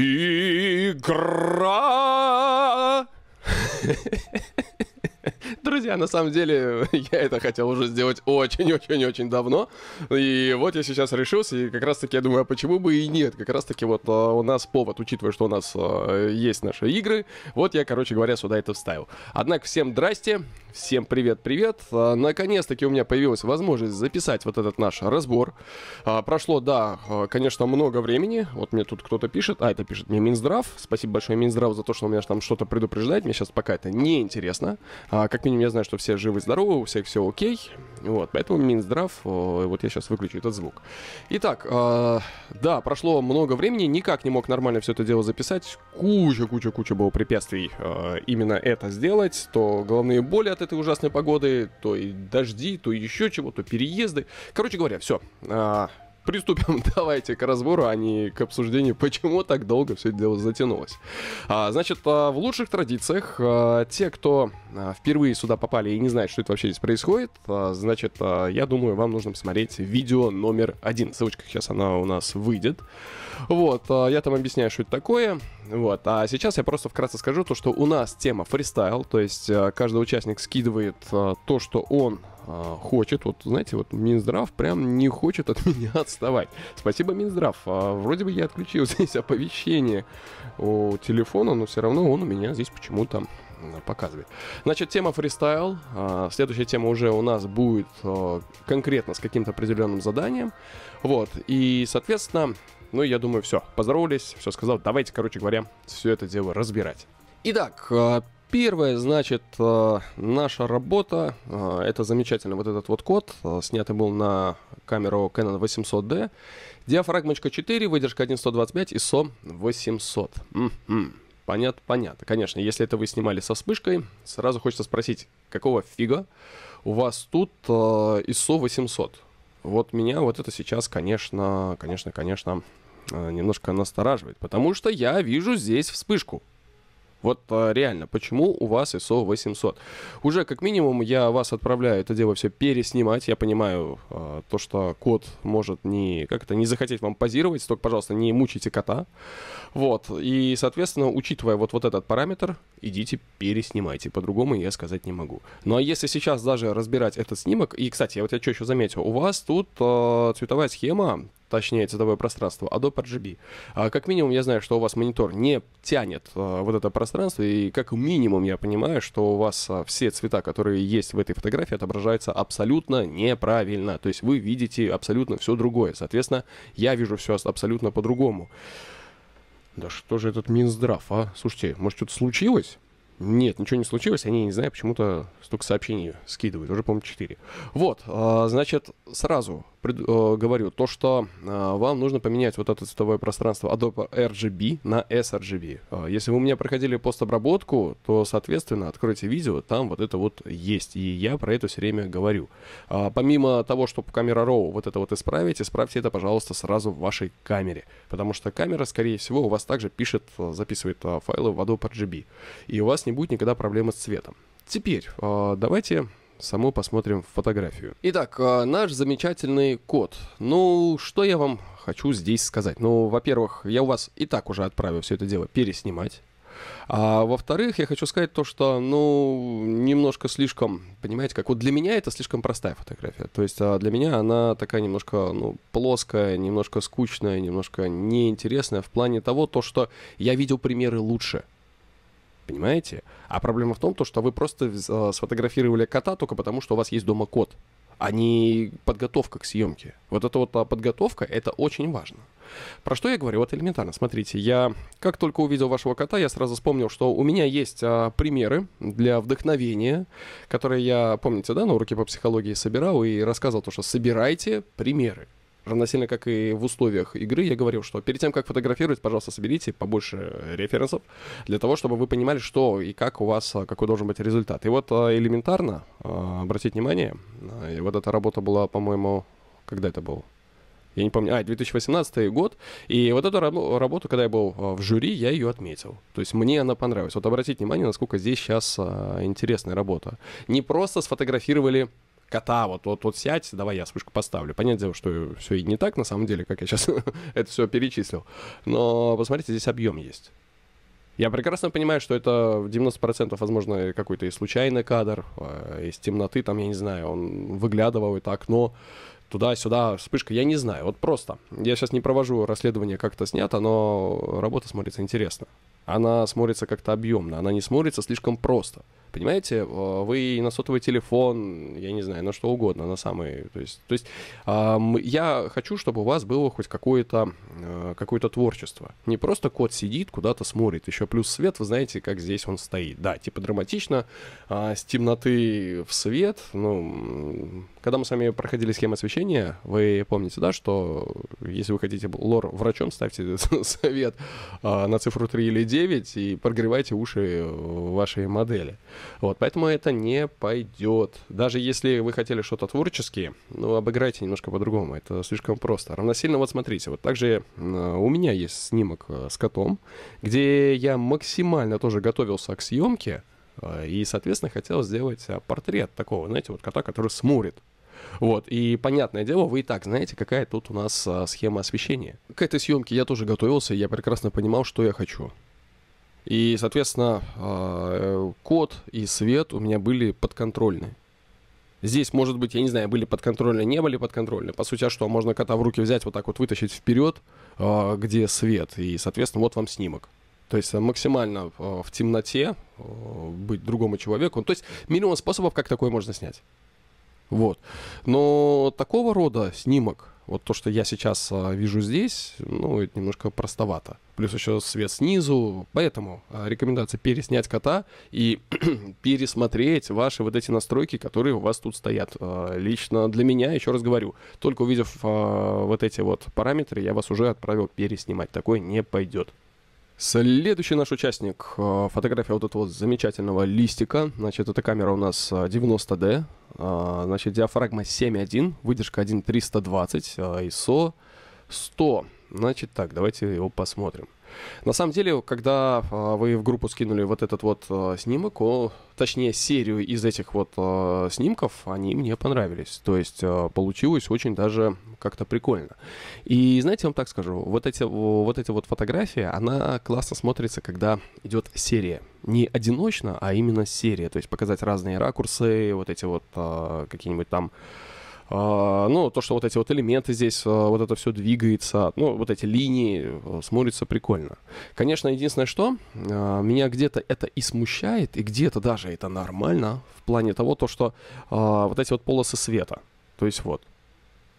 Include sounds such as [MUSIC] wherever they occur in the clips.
Игра! [LAUGHS] друзья, на самом деле [LAUGHS] я это хотел уже сделать очень-очень-очень давно. И вот я сейчас решился, и как раз-таки я думаю, а почему бы и нет? Как раз-таки вот а, у нас повод, учитывая, что у нас а, есть наши игры, вот я, короче говоря, сюда это вставил. Однако всем здрасте, всем привет-привет. А, наконец-таки у меня появилась возможность записать вот этот наш разбор. Прошло, да, конечно, много времени. Вот мне тут кто-то пишет, а это пишет мне Минздрав. Спасибо большое Минздраву за то, что у меня там что-то предупреждает. Мне сейчас пока это неинтересно. А, как минимум, я знаю, знаю, что все живы-здоровы, у всех все окей. Вот, поэтому Минздрав, э, вот я сейчас выключу этот звук. Итак, э, да, прошло много времени, никак не мог нормально все это дело записать. Куча-куча-куча было препятствий э, именно это сделать. То головные боли от этой ужасной погоды, то и дожди, то еще чего, то переезды. Короче говоря, все. Э, приступим [LAUGHS] давайте к разбору, а не к обсуждению, почему так долго все это дело затянулось. А, значит, а, в лучших традициях а, те, кто а, впервые сюда попали и не знают, что это вообще здесь происходит, значит, я думаю, вам нужно посмотреть видео номер один. Ссылочка сейчас она у нас выйдет. Вот, я там объясняю, что это такое. Вот, а сейчас я просто вкратце скажу то, что у нас тема фристайл, то есть каждый участник скидывает то, что он а, хочет, вот знаете, вот Минздрав прям не хочет от [LAUGHS] меня отставать. Спасибо, Минздрав. А, вроде бы я отключил [LAUGHS] здесь оповещение у телефона, но все равно он у меня здесь почему-то показывает. Значит, тема фристайл. А, следующая тема уже у нас будет конкретно с каким-то определенным заданием. Вот, и, соответственно, ну, я думаю, все. Поздоровались, все сказал. Давайте, короче говоря, все это дело разбирать. Итак, Первое, значит, э, наша работа, э, это замечательно, вот этот вот код, э, снятый был на камеру Canon 800D, диафрагмочка 4, выдержка 1.125, ISO 800. М-м-м. Понятно, понятно. Конечно, если это вы снимали со вспышкой, сразу хочется спросить, какого фига у вас тут э, ISO 800? Вот меня вот это сейчас, конечно, конечно, конечно, немножко настораживает, потому что я вижу здесь вспышку. Вот а, реально, почему у вас ISO 800? Уже как минимум я вас отправляю это дело все переснимать. Я понимаю э, то, что кот может не как-то не захотеть вам позировать, только, пожалуйста, не мучайте кота. Вот. И, соответственно, учитывая вот, вот этот параметр, идите переснимайте. По-другому я сказать не могу. Ну а если сейчас даже разбирать этот снимок, и, кстати, я вот я что еще заметил, у вас тут э, цветовая схема точнее цветовое пространство, Adobe а RGB. А как минимум я знаю, что у вас монитор не тянет э, вот это пространство, и как минимум я понимаю, что у вас э, все цвета, которые есть в этой фотографии, отображаются абсолютно неправильно. То есть вы видите абсолютно все другое. Соответственно, я вижу все абсолютно по-другому. Да что же этот Минздрав, а? Слушайте, может что-то случилось? Нет, ничего не случилось, они, не знаю, почему-то столько сообщений скидывают, уже, по-моему, 4. Вот, а, значит, сразу пред, э, говорю, то, что э, вам нужно поменять вот это цветовое пространство Adobe RGB на sRGB. Э, если вы у меня проходили постобработку, то, соответственно, откройте видео, там вот это вот есть, и я про это все время говорю. Э, помимо того, чтобы камера RAW вот это вот исправить, исправьте это, пожалуйста, сразу в вашей камере, потому что камера, скорее всего, у вас также пишет, э, записывает э, файлы в Adobe RGB, и у вас не будет никогда проблемы с цветом. Теперь э, давайте Само посмотрим фотографию. Итак, э, наш замечательный кот. Ну, что я вам хочу здесь сказать? Ну, во-первых, я у вас и так уже отправил все это дело переснимать. А во-вторых, я хочу сказать то, что, ну, немножко слишком, понимаете, как вот для меня это слишком простая фотография. То есть а, для меня она такая немножко, ну, плоская, немножко скучная, немножко неинтересная в плане того, то, что я видел примеры лучше – понимаете? А проблема в том, то, что вы просто а, сфотографировали кота только потому, что у вас есть дома кот, а не подготовка к съемке. Вот эта вот а, подготовка, это очень важно. Про что я говорю? Вот элементарно, смотрите, я как только увидел вашего кота, я сразу вспомнил, что у меня есть а, примеры для вдохновения, которые я, помните, да, на уроке по психологии собирал и рассказывал то, что собирайте примеры равносильно как и в условиях игры, я говорил, что перед тем, как фотографировать, пожалуйста, соберите побольше э, референсов для того, чтобы вы понимали, что и как у вас, э, какой должен быть результат. И вот э, элементарно, обратить внимание, И вот эта работа была, по-моему, когда это было? Я не помню, а, 2018 год. И вот эту раб- работу, когда я был в жюри, я ее отметил. То есть мне она понравилась. Вот обратите внимание, насколько здесь сейчас интересная работа. Не просто сфотографировали кота, вот, вот, вот сядь, давай я вспышку поставлю. Понятное дело, что все и не так, на самом деле, как я сейчас [LAUGHS] это все перечислил. Но посмотрите, здесь объем есть. Я прекрасно понимаю, что это в 90% возможно какой-то и случайный кадр, а, из темноты, там, я не знаю, он выглядывал, это окно, туда-сюда, вспышка, я не знаю, вот просто. Я сейчас не провожу расследование, как это снято, но работа смотрится интересно. Она смотрится как-то объемно, она не смотрится слишком просто. Понимаете, э, вы на сотовый телефон, я не знаю, на что угодно, на самый, то есть, то есть а, я хочу, чтобы у вас было хоть какое-то э, какое-то творчество. Не просто кот сидит, куда-то смотрит, еще плюс свет, вы знаете, как здесь он стоит. Да, типа драматично, а, с темноты в свет, ну, когда мы с вами проходили схемы освещения, вы помните, да, что если вы хотите лор врачом, ставьте [LAUGHS] совет э, на цифру 3 или 9 и прогревайте уши вашей модели. Вот, поэтому это не пойдет. Даже если вы хотели что-то творческие, ну, обыграйте немножко по-другому, это слишком просто. Равносильно, вот смотрите, вот также э, у меня есть снимок э, с котом, где я максимально тоже готовился к съемке, а, и, соответственно, хотел сделать а, портрет такого, знаете, вот кота, который смурит. Вот, и понятное дело, вы и так знаете, какая тут у нас а, схема освещения. К этой съемке я тоже готовился, я прекрасно понимал, что я хочу. И, соответственно, э, код и свет у меня были подконтрольны. Здесь, может быть, я не знаю, были подконтрольны, не были подконтрольны. По сути, а что, можно кота в руки взять, вот так вот вытащить вперед, где свет, и, соответственно, вот вам снимок. То есть э, максимально э, в темноте э, быть другому человеку. То есть минимум способов, как такое можно снять. Вот. Но такого рода снимок, вот то, что я сейчас вижу здесь, ну, это немножко простовато. Плюс еще свет снизу. Поэтому рекомендация переснять кота и [CLEARS THROAT] пересмотреть ваши вот эти настройки, которые у вас тут стоят. Лично для меня, еще раз говорю, только увидев вот эти вот параметры, я вас уже отправил переснимать. Такое не пойдет. Следующий наш участник. Э, фотография вот этого вот замечательного листика. Значит, эта камера у нас 90D. Э, э, значит, диафрагма 7.1, выдержка 1.320, ISO 100. Значит, так, давайте его посмотрим. На самом деле, когда а, вы в группу скинули вот этот вот а, снимок, точнее серию из этих вот а, снимков, они мне понравились. То есть получилось очень даже как-то прикольно. И знаете, я вам так скажу, вот эти вот, эти вот фотографии, она классно смотрится, когда идет серия. Не одиночно, а именно серия. То есть показать разные ракурсы, вот эти вот какие-нибудь там а, ну, то, что вот эти вот элементы здесь, а, вот это все двигается, ну, вот эти линии а, смотрится прикольно. Конечно, единственное, что меня где-то это и смущает, и где-то даже это нормально в плане того, то, что вот эти вот полосы света. То есть вот,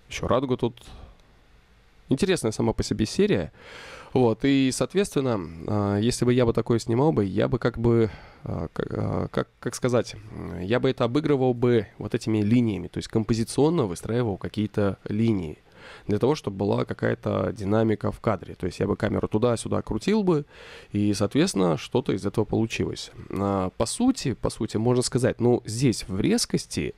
еще Радуга тут интересная сама по себе серия. Вот, и, соответственно, а, если бы я бы такое снимал бы, я бы как бы, а, а, как, как, сказать, я бы это обыгрывал бы вот этими линиями, то есть композиционно выстраивал какие-то линии для того, чтобы была какая-то динамика в кадре. То есть я бы камеру туда-сюда крутил бы, и, соответственно, что-то из этого получилось. А, по сути, по сути, можно сказать, ну, здесь в резкости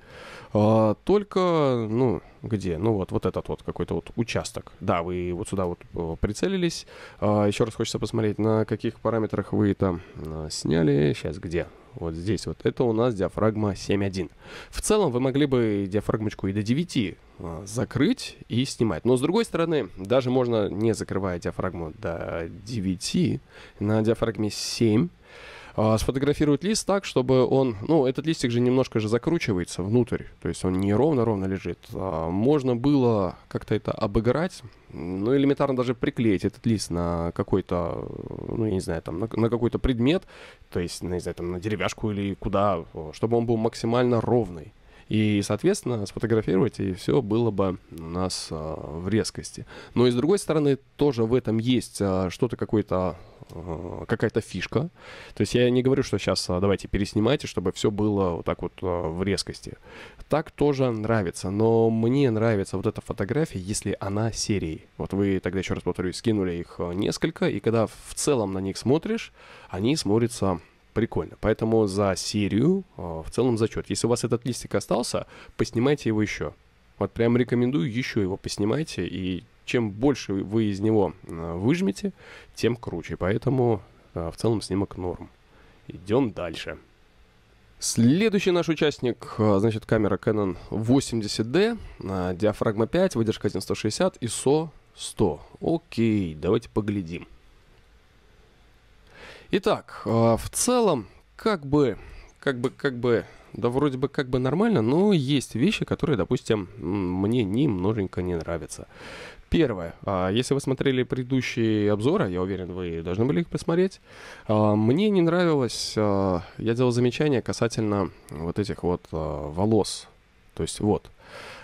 а, только, ну, где? Ну, вот, вот этот вот какой-то вот участок. Да, вы вот сюда вот э, прицелились. А, еще раз хочется посмотреть, на каких параметрах вы там а, сняли. Сейчас, где? вот здесь вот, это у нас диафрагма 7.1. В целом вы могли бы диафрагмочку и до 9 а, закрыть и снимать. Но с другой стороны, даже можно не закрывая диафрагму до 9, на диафрагме 7 а, сфотографировать лист так, чтобы он, ну, этот листик же немножко же закручивается внутрь, то есть он не ровно-ровно лежит. А, можно было как-то это обыграть, ну, элементарно даже приклеить этот лист на какой-то, ну, я не знаю, там, на, на какой-то предмет, то есть, ну, не знаю, там, на деревяшку или куда, чтобы он был максимально ровный. И, соответственно, сфотографировать, и все было бы у нас а, в резкости. Но и с другой стороны, тоже в этом есть а, что-то какое-то а, какая-то фишка. То есть я не говорю, что сейчас а, давайте переснимайте, чтобы все было вот так вот а, в резкости. Так тоже нравится, но мне нравится вот эта фотография, если она серией. Вот вы тогда еще раз повторюсь, скинули их несколько, и когда в целом на них смотришь, они смотрятся Прикольно. Поэтому за серию а, в целом зачет. Если у вас этот листик остался, поснимайте его еще. Вот прям рекомендую, еще его поснимайте. И чем больше вы из него а, выжмете, тем круче. Поэтому а, в целом снимок норм. Идем дальше. Следующий наш участник, значит, камера Canon 80D, диафрагма 5, выдержка 1160, ISO 100. Окей, давайте поглядим. Итак, э, в целом, как бы, как бы, как бы, да вроде бы как бы нормально, но есть вещи, которые, допустим, мне немноженько не нравятся. Первое. А, если вы смотрели предыдущие обзоры, я уверен, вы должны были их посмотреть. А, мне не нравилось, а, я делал замечание касательно вот этих вот волос. То есть вот.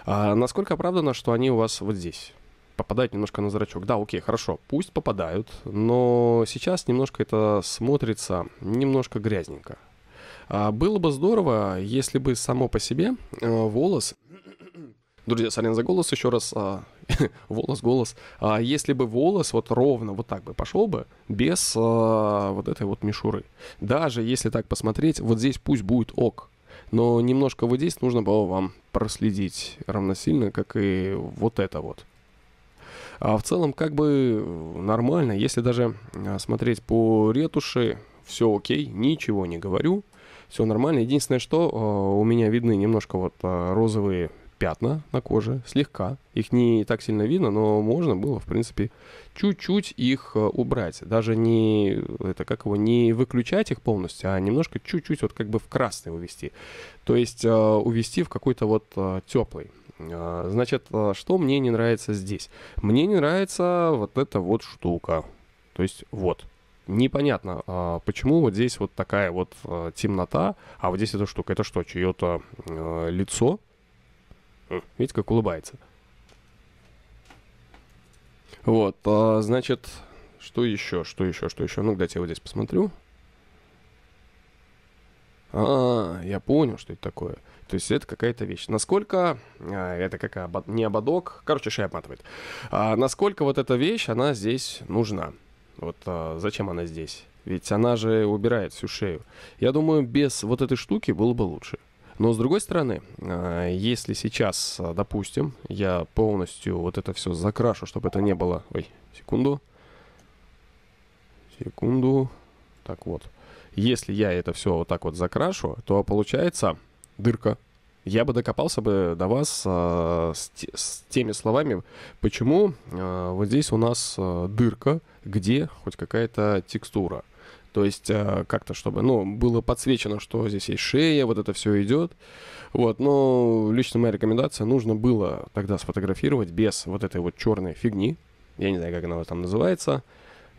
Насколько оправдано, что они у вас вот здесь? попадают немножко на зрачок. Да, окей, хорошо, пусть попадают, но сейчас немножко это смотрится немножко грязненько. А, было бы здорово, если бы само по себе э, волос... [COUGHS] Друзья, сорян за голос еще раз. А, [LAUGHS] волос, голос. А если бы волос вот ровно вот так бы пошел бы, без а, вот этой вот мишуры. Даже если так посмотреть, вот здесь пусть будет ок. Но немножко вот здесь нужно было вам проследить равносильно, как и вот это вот. А в целом как бы э, нормально, если даже э, смотреть по ретуши, все окей, ничего не говорю, все нормально. Единственное, что э, у меня видны немножко вот розовые пятна на коже, слегка. Их не так сильно видно, но можно было, в принципе, чуть-чуть их убрать. Даже не, это как его, не выключать их полностью, а немножко чуть-чуть вот как бы в красный увести. То есть увести в какой-то вот теплый а, значит, а, что мне не нравится здесь? Мне не нравится вот эта вот штука. То есть вот. Непонятно, а, почему вот здесь вот такая вот темнота, а вот здесь эта штука. Это что, чье-то лицо? Видите, как улыбается. Вот, значит, что еще, что еще, что еще? Ну, дайте я вот здесь посмотрю. А, я понял, что это такое. То есть это какая-то вещь. Насколько а, это как обод... не ободок, короче, шея обматывает. А насколько вот эта вещь, она здесь нужна? Вот а, зачем она здесь? Ведь она же убирает всю шею. Я думаю, без вот этой штуки было бы лучше. Но с другой стороны, а, если сейчас, а, допустим, я полностью вот это все закрашу, чтобы это не было... Ой, секунду. Секунду. Так вот. Если я это все вот так вот закрашу, то получается дырка. Я бы докопался бы до вас э, с, с теми словами, почему э, вот здесь у нас э, дырка, где хоть какая-то текстура. То есть э, как-то, чтобы, ну, было подсвечено, что здесь есть шея, вот это все идет. Вот, но лично моя рекомендация, нужно было тогда сфотографировать без вот этой вот черной фигни. Я не знаю, как она там называется.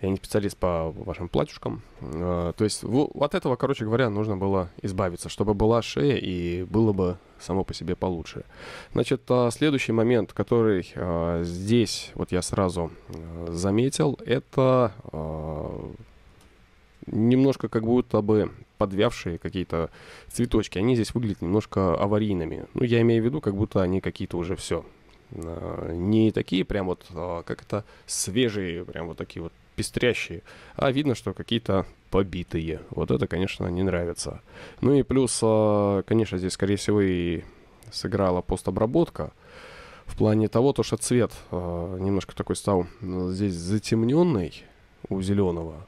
Я не специалист по вашим платьюшкам. Э, то есть от этого, короче говоря, нужно было избавиться, чтобы была шея и было бы само по себе получше. Значит, а, следующий момент, который э, здесь вот я сразу э, заметил, это немножко как будто бы подвявшие какие-то цветочки. Они здесь выглядят немножко аварийными. Ну, я имею в виду, как будто они какие-то уже все. Не такие прям вот, а, как это, свежие, прям вот такие вот пестрящие, а видно, что какие-то побитые. Вот это, конечно, не нравится. Ну и плюс, а, конечно, здесь, скорее всего, и сыграла постобработка. В плане того, то, что цвет а, немножко такой стал ну, здесь затемненный у зеленого.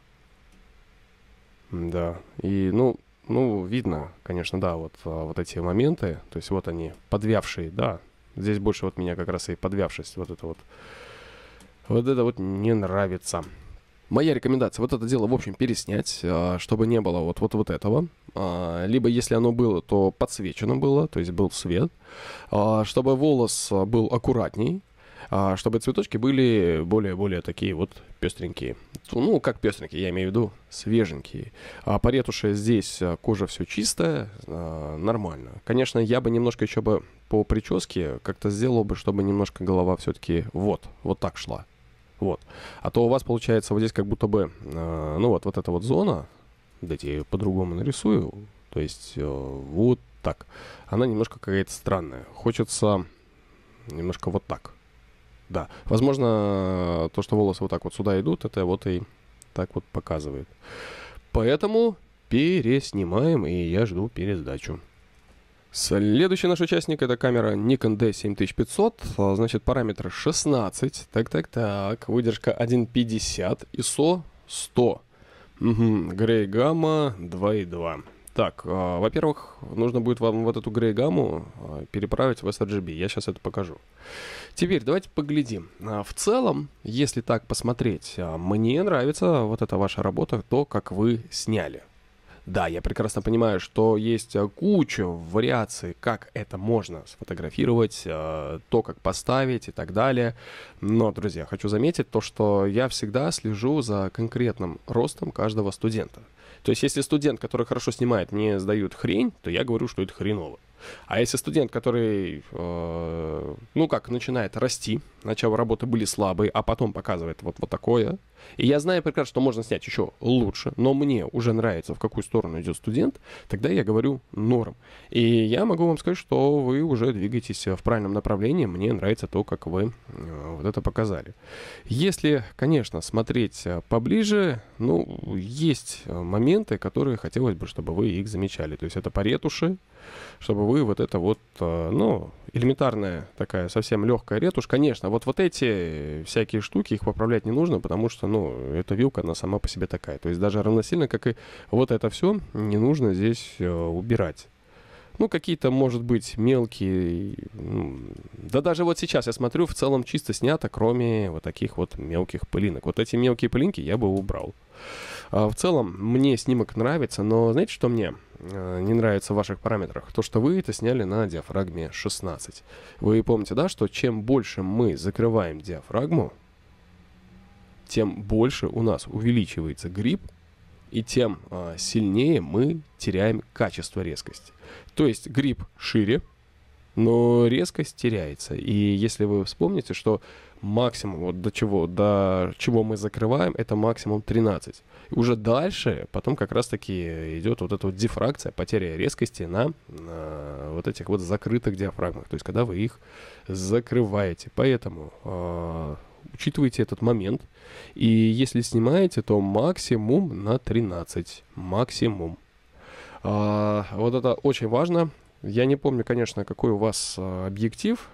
Да. И, ну, ну, видно, конечно, да, вот, а, вот эти моменты. То есть вот они, подвявшие, да. Здесь больше вот меня как раз и подвявшесть, вот это вот. Вот это вот не нравится. Моя рекомендация, вот это дело, в общем, переснять, а, чтобы не было вот, вот, вот этого. А, либо, если оно было, то подсвечено было, то есть был свет. А, чтобы волос был аккуратней, чтобы цветочки были более-более такие вот пестренькие. Ну, как пестренькие, я имею в виду свеженькие. А по ретуше здесь кожа все чистая, нормально. Конечно, я бы немножко еще бы по прическе как-то сделал бы, чтобы немножко голова все-таки вот, вот так шла. Вот. А то у вас получается вот здесь как будто бы, э, ну вот, вот эта вот зона, дайте я ее по-другому нарисую, то есть э, вот так. Она немножко какая-то странная. Хочется немножко вот так. Да. Возможно, то, что волосы вот так вот сюда идут, это вот и так вот показывает. Поэтому переснимаем, и я жду пересдачу. Следующий наш участник это камера Nikon D7500, а, значит параметры 16, так-так-так, выдержка 1.50, ISO 100, угу. грей гамма 2.2. Так, э, во-первых, нужно будет вам вот эту грей гамму а, переправить в sRGB, я сейчас это покажу. Теперь давайте поглядим. В целом, если так посмотреть, мне нравится вот эта ваша работа, то, как вы сняли. Да, я прекрасно понимаю, что есть э, куча вариаций, как это можно сфотографировать, э, то, как поставить и так далее. Но, друзья, хочу заметить то, что я всегда слежу за конкретным ростом каждого студента. То есть, если студент, который хорошо снимает, мне сдают хрень, то я говорю, что это хреново. А если студент, который, э, ну как, начинает расти, начало работы были слабые, а потом показывает вот, вот такое, и я знаю прекрасно, что можно снять еще лучше, но мне уже нравится, в какую сторону идет студент, тогда я говорю норм. И я могу вам сказать, что вы уже двигаетесь э, в правильном направлении, мне нравится то, как вы э, вот это показали. Если, конечно, смотреть э, поближе, ну, есть э, моменты, которые хотелось бы, чтобы вы их замечали. То есть это по ретуши, чтобы вы вот это вот, э, ну, элементарная такая совсем легкая ретушь. Конечно, вот, вот эти всякие штуки, их поправлять не нужно, потому что, ну, эта вилка, она сама по себе такая. То есть даже равносильно, как и вот это все, не нужно здесь э, убирать. Ну, какие-то, может быть, мелкие... Да даже вот сейчас я смотрю, в целом чисто снято, кроме вот таких вот мелких пылинок. Вот эти мелкие пылинки я бы убрал. А в целом, мне снимок нравится, но знаете, что мне Э, не нравится в ваших параметрах, то что вы это сняли на диафрагме 16. Вы помните, да, что чем больше мы закрываем диафрагму, тем больше у нас увеличивается грипп, и тем а, сильнее мы теряем качество резкости. То есть грипп шире, но резкость теряется. И если вы вспомните, что максимум, вот до чего, до чего мы закрываем, это максимум 13. уже дальше потом как раз-таки идет вот эта вот дифракция, потеря резкости на, на вот этих вот закрытых диафрагмах, то есть когда вы их закрываете. Поэтому э, учитывайте этот момент, и если снимаете, то максимум на 13, максимум. Э, вот это очень важно. Я не помню, конечно, какой у вас а, объектив,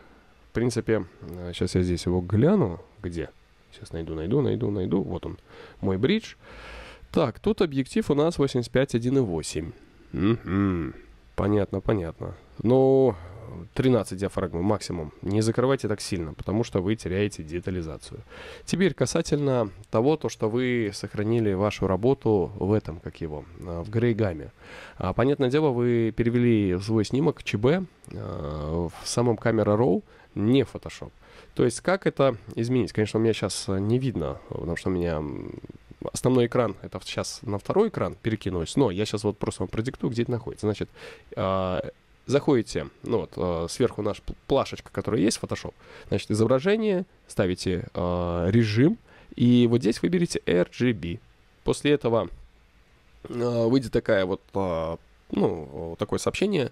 принципе, сейчас э, я здесь его гляну. Где? Сейчас найду, найду, найду, найду. Вот он, мой бридж. Так, тут объектив у нас 85 1.8. Понятно, понятно. Но ну, 13 диафрагмы максимум. Не закрывайте так сильно, потому что вы теряете детализацию. Теперь касательно того, то, что вы сохранили вашу работу в этом, как его, э, в грейгаме. А, понятное дело, вы перевели свой снимок ЧБ э, в самом камера роу не Photoshop. То есть как это изменить? Конечно, у меня сейчас э, не видно, потому что у меня основной экран, это сейчас на второй экран перекинулось, но я сейчас вот просто вам продиктую, где это находится. Значит, э, заходите, ну вот, э, сверху наша плашечка, которая есть, Photoshop, значит, изображение, ставите режим, и вот здесь выберите RGB. После этого выйдет такая вот ну, такое сообщение.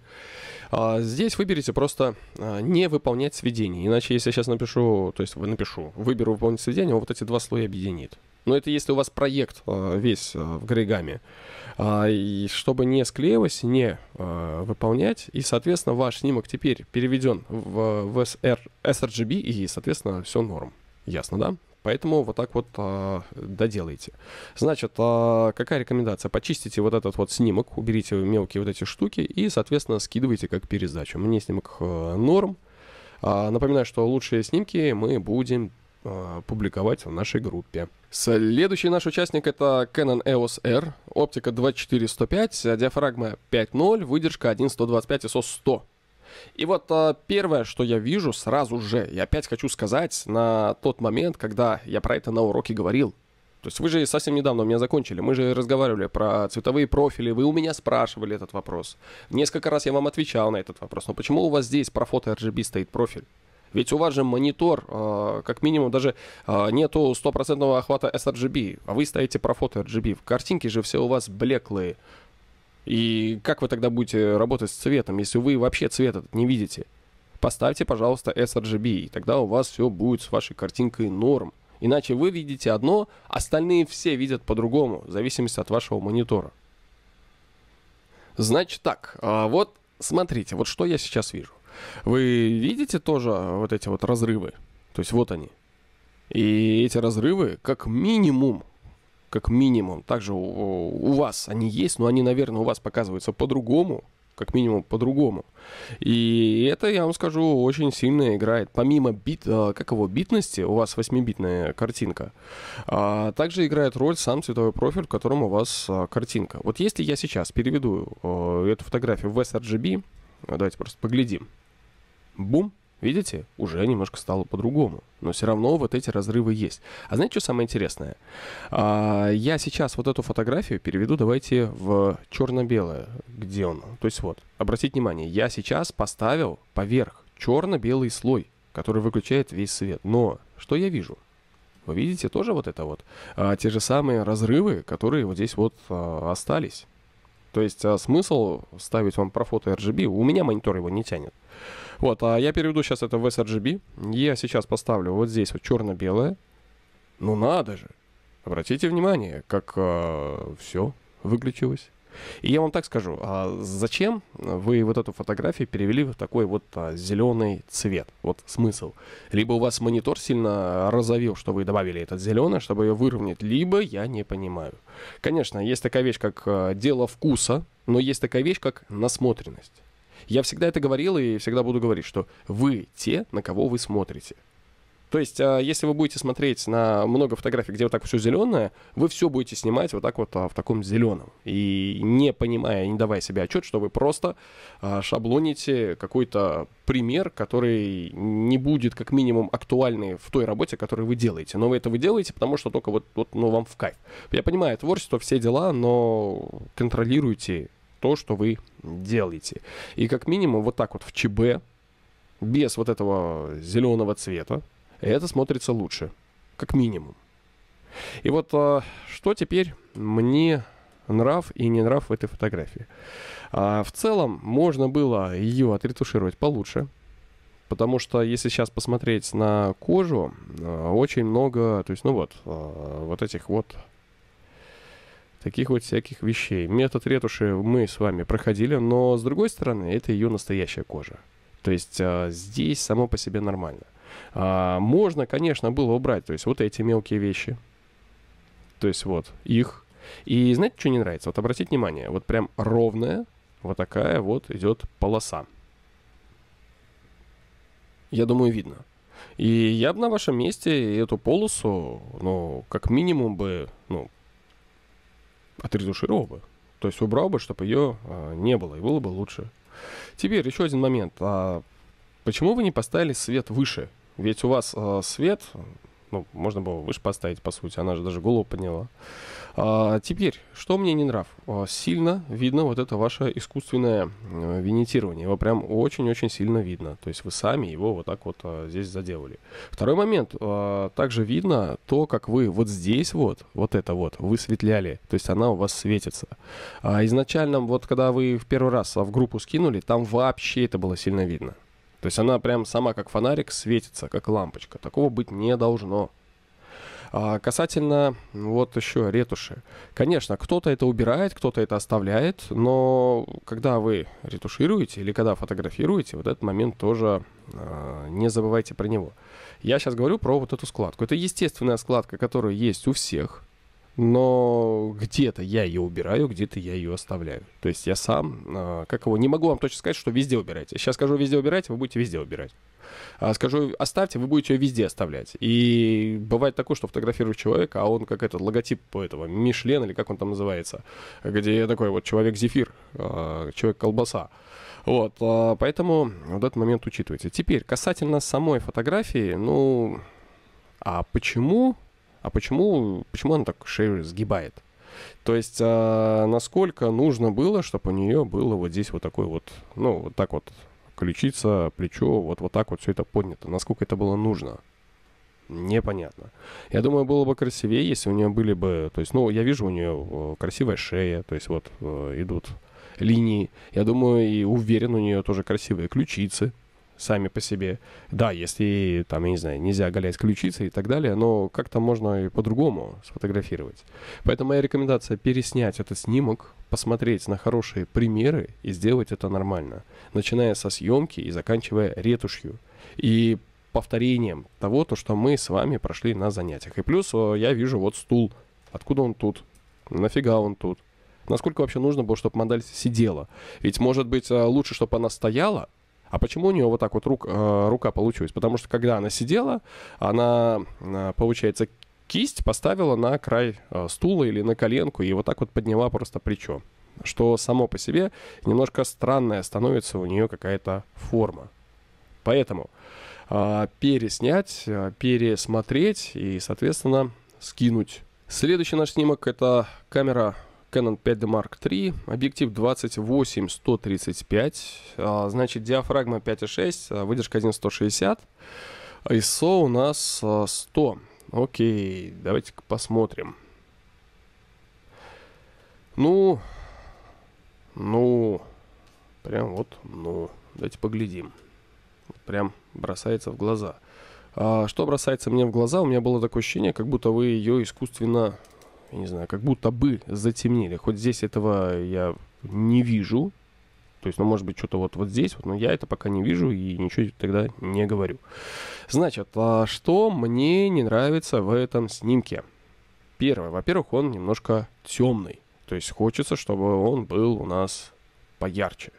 А, здесь выберите просто а, не выполнять сведения. Иначе, если я сейчас напишу, то есть вы напишу, выберу выполнить сведения, он вот эти два слоя объединит. Но это если у вас проект а, весь в Грейгаме. И чтобы не склеивать, не выполнять. И, соответственно, ваш снимок теперь переведен в SR, sRGB, и, соответственно, все норм. Ясно, да? Поэтому вот так вот а, доделайте. Значит, а, какая рекомендация? Почистите вот этот вот снимок, уберите мелкие вот эти штуки и, соответственно, скидывайте как пересдачу. Мне снимок э, норм. А, напоминаю, что лучшие снимки мы будем а, публиковать в нашей группе. Следующий наш участник это Canon EOS R, оптика 24105, диафрагма 5.0, выдержка 1.125 ISO 100. И вот а, первое, что я вижу сразу же, и опять хочу сказать, на тот момент, когда я про это на уроке говорил, то есть вы же совсем недавно у меня закончили. Мы же разговаривали про цветовые профили. Вы у меня спрашивали этот вопрос. Несколько раз я вам отвечал на этот вопрос. Но почему у вас здесь про фото RGB стоит профиль? Ведь у вас же монитор, э, как минимум, даже э, нету стопроцентного охвата sRGB, а вы ставите про фото RGB. В картинке же все у вас блеклые. И как вы тогда будете работать с цветом, если вы вообще цвет этот не видите? Поставьте, пожалуйста, sRGB, и тогда у вас все будет с вашей картинкой норм. Иначе вы видите одно, остальные все видят по-другому, в зависимости от вашего монитора. Значит так, а, вот смотрите, вот что я сейчас вижу. Вы видите тоже вот эти вот разрывы? То есть вот они. И эти разрывы, как минимум, как минимум. Также у, у вас они есть, но они, наверное, у вас показываются по-другому, как минимум по-другому. И это, я вам скажу, очень сильно играет. Помимо бит, а, как его, битности, у вас 8-битная картинка, а также играет роль сам цветовой профиль, в котором у вас а, картинка. Вот если я сейчас переведу а, эту фотографию в sRGB, давайте просто поглядим. Бум, Видите, уже немножко стало по-другому. Но все равно вот эти разрывы есть. А знаете, что самое интересное? А, я сейчас вот эту фотографию переведу, давайте, в черно-белое. Где он? То есть вот, обратите внимание, я сейчас поставил поверх черно-белый слой, который выключает весь свет. Но что я вижу? Вы видите тоже вот это вот? А, те же самые разрывы, которые вот здесь вот а, остались. То есть а, смысл ставить вам про фото RGB, у меня монитор его не тянет. Вот, а я переведу сейчас это в sRGB. Я сейчас поставлю вот здесь вот черно-белое. Ну надо же. Обратите внимание, как э, а, все выключилось. И я вам так скажу, а зачем вы вот эту фотографию перевели в такой вот а, зеленый цвет? Вот смысл. Либо у вас монитор сильно розовел, что вы добавили этот зеленый, чтобы ее выровнять, либо я не понимаю. Конечно, есть такая вещь, как а, дело вкуса, но есть такая вещь, как насмотренность. Я всегда это говорил и всегда буду говорить, что вы те, на кого вы смотрите. То есть, а, если вы будете смотреть на много фотографий, где вот так все зеленое, вы все будете снимать вот так вот а, в таком зеленом. И не понимая, не давая себе отчет, что вы просто а, шаблоните какой-то пример, который не будет как минимум актуальный в той работе, которую вы делаете. Но вы это вы делаете, потому что только вот, вот ну, вам в кайф. Я понимаю, творчество, все дела, но контролируйте то, что вы делаете. И как минимум вот так вот в ЧБ, без вот этого зеленого цвета, это смотрится лучше. Как минимум. И вот а, что теперь мне нрав и не нрав в этой фотографии. А в целом можно было ее отретушировать получше, потому что если сейчас посмотреть на кожу, а, очень много, то есть, ну вот, а, вот этих вот таких вот всяких вещей. Метод ретуши мы с вами проходили, но с другой стороны, это ее настоящая кожа. То есть а, здесь само по себе нормально. А, можно, конечно, было убрать, то есть вот эти мелкие вещи. То есть вот их. И знаете, что не нравится? Вот обратите внимание, вот прям ровная вот такая вот идет полоса. Я думаю, видно. И я бы на вашем месте эту полосу, ну, как минимум бы, ну, отредушировал бы, то есть убрал бы, чтобы ее э, а, не было, и было бы лучше. Теперь еще один момент. А почему вы не поставили свет выше? Ведь у вас э, свет ну, можно было выше поставить, по сути. Она же даже голову подняла. А, теперь, что мне не нрав? А, сильно видно вот это ваше искусственное э, винитирование. Его прям очень-очень сильно видно. То есть вы сами его вот так вот а, здесь заделали. Второй момент. А, также видно то, как вы вот здесь вот, вот это вот, высветляли. То есть она у вас светится. А изначально, вот когда вы в первый раз в группу скинули, там вообще это было сильно видно. То есть она прям сама как фонарик светится, как лампочка. Такого быть не должно. А касательно ну, вот еще ретуши. Конечно, кто-то это убирает, кто-то это оставляет, но когда вы ретушируете или когда фотографируете, вот этот момент тоже э, не забывайте про него. Я сейчас говорю про вот эту складку. Это естественная складка, которая есть у всех но где-то я ее убираю, где-то я ее оставляю. То есть я сам, а, как его, не могу вам точно сказать, что везде убирайте. Сейчас скажу везде убирайте, вы будете везде убирать. А, скажу оставьте, вы будете ее везде оставлять. И бывает такое, что фотографирую человека, а он как этот логотип по этого Мишлен или как он там называется, где такой вот человек зефир, а, человек колбаса. Вот, поэтому вот этот момент учитывайте. Теперь, касательно самой фотографии, ну, а почему а почему, почему она так шею сгибает? То есть, а, насколько нужно было, чтобы у нее было вот здесь вот такой вот, ну, вот так вот ключица, плечо, вот, вот так вот все это поднято. Насколько это было нужно? Непонятно. Я думаю, было бы красивее, если у нее были бы... То есть, ну, я вижу у нее э, красивая шея, то есть вот э, идут линии. Я думаю, и уверен, у нее тоже красивые ключицы сами по себе. Да, если там, я не знаю, нельзя оголять ключицы и так далее, но как-то можно и по-другому сфотографировать. Поэтому моя рекомендация переснять этот снимок, посмотреть на хорошие примеры и сделать это нормально, начиная со съемки и заканчивая ретушью. И повторением того, то, что мы с вами прошли на занятиях. И плюс э, я вижу вот стул. Откуда он тут? Нафига он тут? Насколько вообще нужно было, чтобы модель сидела? Ведь, может быть, э, лучше, чтобы она стояла, а почему у нее вот так вот рук, э, рука получилась? Потому что когда она сидела, она, э, получается, кисть поставила на край э, стула или на коленку и вот так вот подняла просто плечо. Что само по себе немножко странная становится у нее какая-то форма. Поэтому переснять, пересмотреть и, соответственно, скинуть. Следующий наш снимок — это камера Canon 5D Mark III, объектив 28-135, а, значит диафрагма 5.6, а, выдержка 1160, ISO а у нас 100. Окей, давайте посмотрим. Ну, ну, прям вот, ну, давайте поглядим. Прям бросается в глаза. что бросается мне в глаза? У меня было такое ощущение, как будто вы ее искусственно я не знаю, как будто бы затемнили. Хоть здесь этого я не вижу. То есть, ну, может быть, что-то вот, вот здесь, вот, но я это пока не вижу и ничего тогда не говорю. Значит, а что мне не нравится в этом снимке? Первое, во-первых, он немножко темный. То есть хочется, чтобы он был у нас поярче.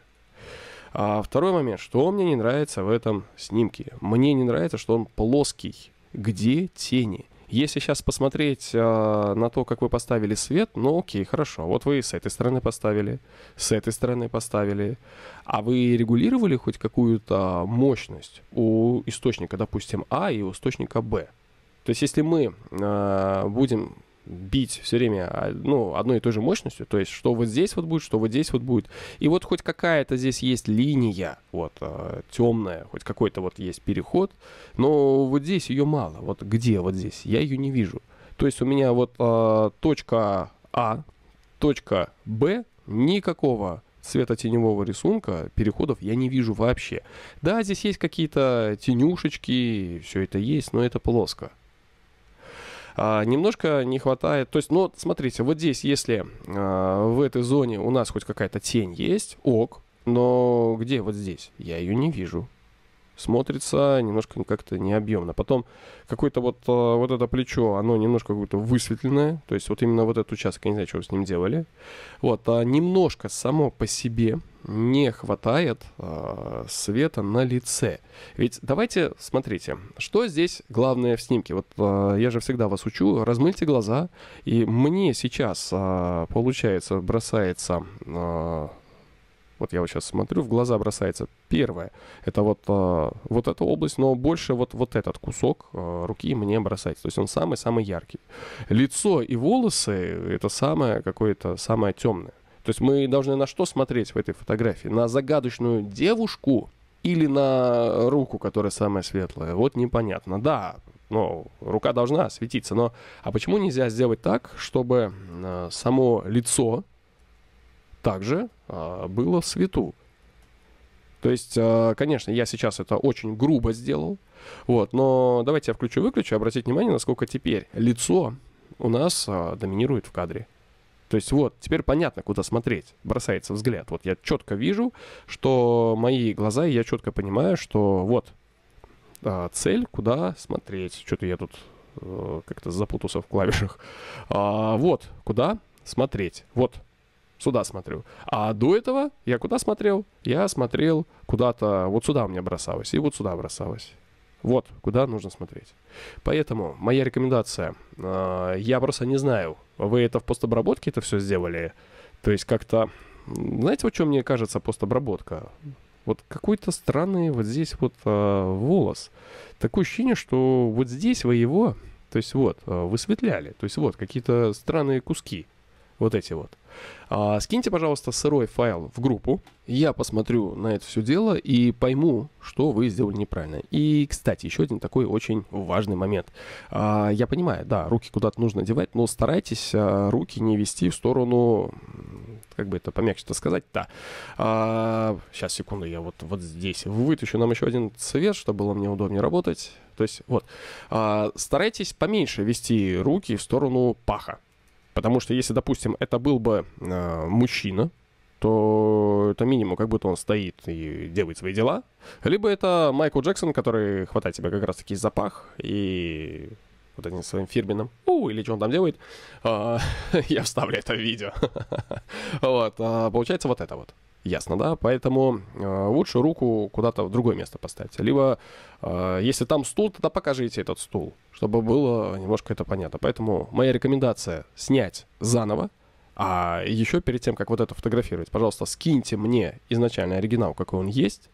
А второй момент, что мне не нравится в этом снимке? Мне не нравится, что он плоский. Где тени? Если сейчас посмотреть э, на то, как вы поставили свет, ну окей, хорошо. Вот вы с этой стороны поставили, с этой стороны поставили. А вы регулировали хоть какую-то мощность у источника, допустим, А и у источника Б? То есть если мы э, будем бить все время а, ну, одной и той же мощностью, то есть что вот здесь вот будет, что вот здесь вот будет. И вот хоть какая-то здесь есть линия, вот, а, темная, хоть какой-то вот есть переход, но вот здесь ее мало. Вот где вот здесь? Я ее не вижу. То есть у меня вот э, точка А, точка Б, никакого светотеневого рисунка, переходов я не вижу вообще. Да, здесь есть какие-то тенюшечки, все это есть, но это плоско. А, немножко не хватает, то есть, ну, смотрите, вот здесь, если а, в этой зоне у нас хоть какая-то тень есть, ок, но где вот здесь? Я ее не вижу. Смотрится немножко как-то необъемно. Потом какое-то вот, а, вот это плечо, оно немножко какое-то высветленное. То есть вот именно вот этот участок, я не знаю, что вы с ним делали. Вот, а немножко само по себе не хватает э, света на лице. Ведь давайте, смотрите, что здесь главное в снимке. Вот э, я же всегда вас учу, размыльте глаза, и мне сейчас, э, получается, бросается... Э, вот я вот сейчас смотрю, в глаза бросается первое. Это вот, э, вот эта область, но больше вот, вот этот кусок э, руки мне бросается. То есть он самый-самый яркий. Лицо и волосы — это самое какое-то, самое темное. То есть мы должны на что смотреть в этой фотографии? На загадочную девушку или на руку, которая самая светлая? Вот непонятно. Да, но ну, рука должна светиться, но... А почему нельзя сделать так, чтобы э, само лицо также э, было свету? То есть, э, конечно, я сейчас это очень грубо сделал, вот, но давайте я включу-выключу, обратите внимание, насколько теперь лицо у нас доминирует в кадре. То есть вот, теперь понятно, куда смотреть, бросается взгляд. Вот я четко вижу, что мои глаза, и я четко понимаю, что вот а, цель, куда смотреть. Что-то я тут э, как-то запутался в клавишах. А, вот, куда смотреть. Вот, сюда смотрю. А до этого я куда смотрел? Я смотрел куда-то, вот сюда у меня бросалось, и вот сюда бросалось. Вот куда нужно смотреть. Поэтому моя рекомендация. А, я просто не знаю, вы это в постобработке это все сделали? То есть как-то... Знаете, вот что мне кажется постобработка? Вот какой-то странный вот здесь вот э, волос. Такое ощущение, что вот здесь вы его, то есть вот, а, высветляли. То есть вот какие-то странные куски вот эти вот. А, скиньте, пожалуйста, сырой файл в группу. Я посмотрю на это все дело и пойму, что вы сделали неправильно. И, кстати, еще один такой очень важный момент. А, я понимаю, да, руки куда-то нужно девать, но старайтесь а, руки не вести в сторону, как бы это помягче-то сказать да. А, сейчас, секунду, я вот, вот здесь вытащу нам еще один цвет, чтобы было мне удобнее работать. То есть, вот, а, старайтесь поменьше вести руки в сторону паха Потому что если, допустим, это был бы э, мужчина, то это минимум, как будто он стоит и делает свои дела. Либо это Майкл Джексон, который хватает тебя как раз-таки за пах и вот этим своим фирменным, у, или что он там делает, а, [LAUGHS] я вставлю это в видео. [LAUGHS] вот, а, получается вот это вот. Ясно, да? Поэтому э, лучше руку куда-то в другое место поставьте. Либо, э, если там стул, тогда покажите этот стул, чтобы было немножко это понятно. Поэтому моя рекомендация снять заново, а еще перед тем, как вот это фотографировать, пожалуйста, скиньте мне изначальный оригинал, какой он есть,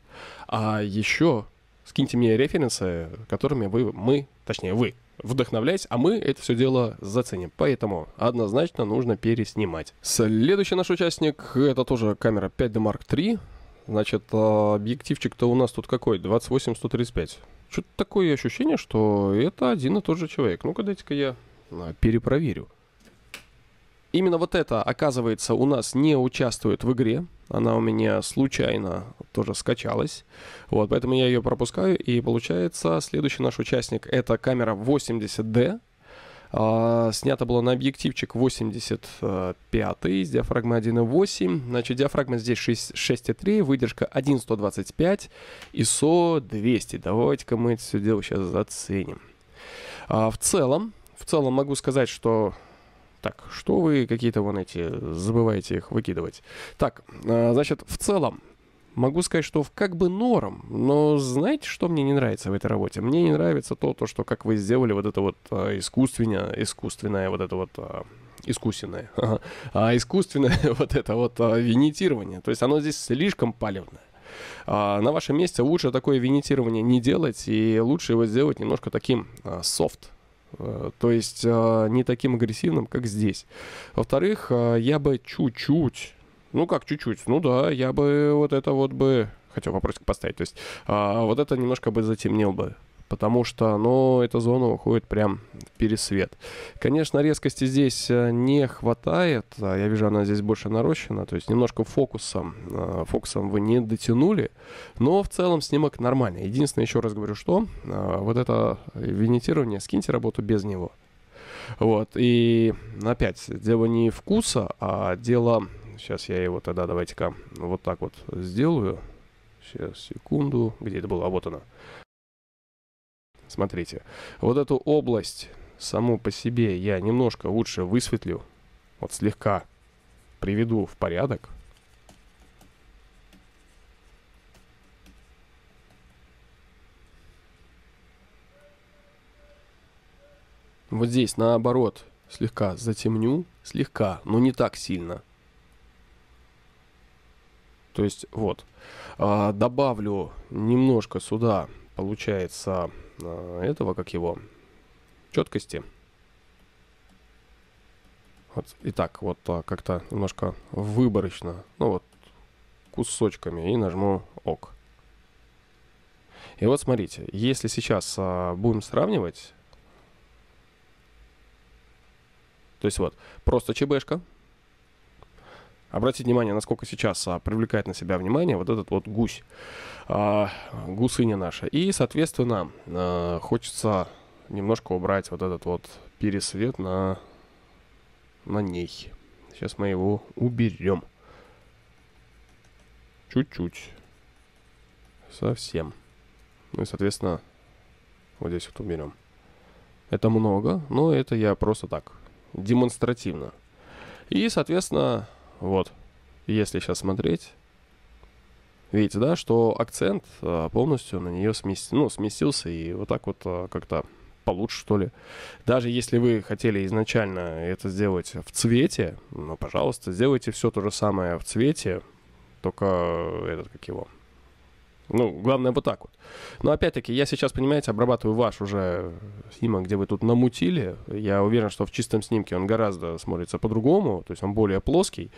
а еще скиньте мне референсы, которыми вы, мы, точнее вы, вдохновляясь, а мы это все дело заценим. Поэтому однозначно нужно переснимать. Следующий наш участник, это тоже камера 5D Mark III. Значит, а, объективчик-то у нас тут какой? 28-135. Что-то такое ощущение, что это один и тот же человек. Ну-ка, дайте-ка я а, перепроверю. Именно вот это, оказывается, у нас не участвует в игре. Она у меня случайно тоже скачалась. Вот, поэтому я ее пропускаю. И получается, следующий наш участник это камера 80D. А, снято было на объективчик 85 с диафрагмы 1.8. Значит, диафрагма здесь 6.3, выдержка 1.125, ISO 200. Давайте-ка мы это все дело сейчас заценим. А, в целом, в целом могу сказать, что так, что вы какие-то вон эти, забываете их выкидывать. Так, а, значит, в целом, Могу сказать, что в как бы норм, но знаете, что мне не нравится в этой работе? Мне не нравится то, то что как вы сделали вот это вот э, искусственное, искусственное вот это вот э, искусственное, а искусственное [LAUGHS] а, [LAUGHS] вот это вот э, винитирование. То есть оно здесь слишком палевное. А, на вашем месте лучше такое винитирование не делать, и лучше его сделать немножко таким э, софт, Э, то есть а, не таким агрессивным, как здесь. Во-вторых, а, я бы чуть-чуть, ну как чуть-чуть, ну да, я бы вот это вот бы хотел вопросик поставить, то есть а, вот это немножко бы затемнил бы потому что, ну, эта зона уходит прям в пересвет. Конечно, резкости здесь э, не хватает, а я вижу, она здесь больше нарощена, то есть немножко фокусом, э, фокусом вы не дотянули, но в целом снимок нормальный. Единственное, еще раз говорю, что э, вот это винитирование, скиньте работу без него. Вот, и опять, дело не вкуса, а дело... Сейчас я его тогда давайте-ка вот так вот сделаю. Сейчас, секунду. Где это было? А вот она. Смотрите, вот эту область саму по себе я немножко лучше высветлю. Вот слегка приведу в порядок. Вот здесь, наоборот, слегка затемню. Слегка, но не так сильно. То есть, вот. А, добавлю немножко сюда, получается, Э, этого, как его, четкости. Вот. Итак, вот а, как-то немножко выборочно, ну вот, кусочками и нажму ОК. И вот смотрите, если сейчас а, будем сравнивать, то есть вот, просто ЧБшка, обратить внимание, насколько сейчас а, привлекает на себя внимание вот этот вот гусь, а, гусыня наша. И, соответственно, а, хочется немножко убрать вот этот вот пересвет на, на ней. Сейчас мы его уберем. Чуть-чуть. Совсем. Ну и, соответственно, вот здесь вот уберем. Это много, но это я просто так, демонстративно. И, соответственно, вот. Если сейчас смотреть, видите, да, что акцент э, полностью на нее сместился, ну, сместился и вот так вот э, как-то получше, что ли. Даже если вы хотели изначально это сделать в цвете, ну, пожалуйста, сделайте все то же самое в цвете, только этот, как его, ну, главное вот так вот. Но опять-таки, я сейчас, понимаете, обрабатываю ваш уже снимок, где вы тут намутили. Я уверен, что в чистом снимке он гораздо смотрится по-другому, то есть он более плоский.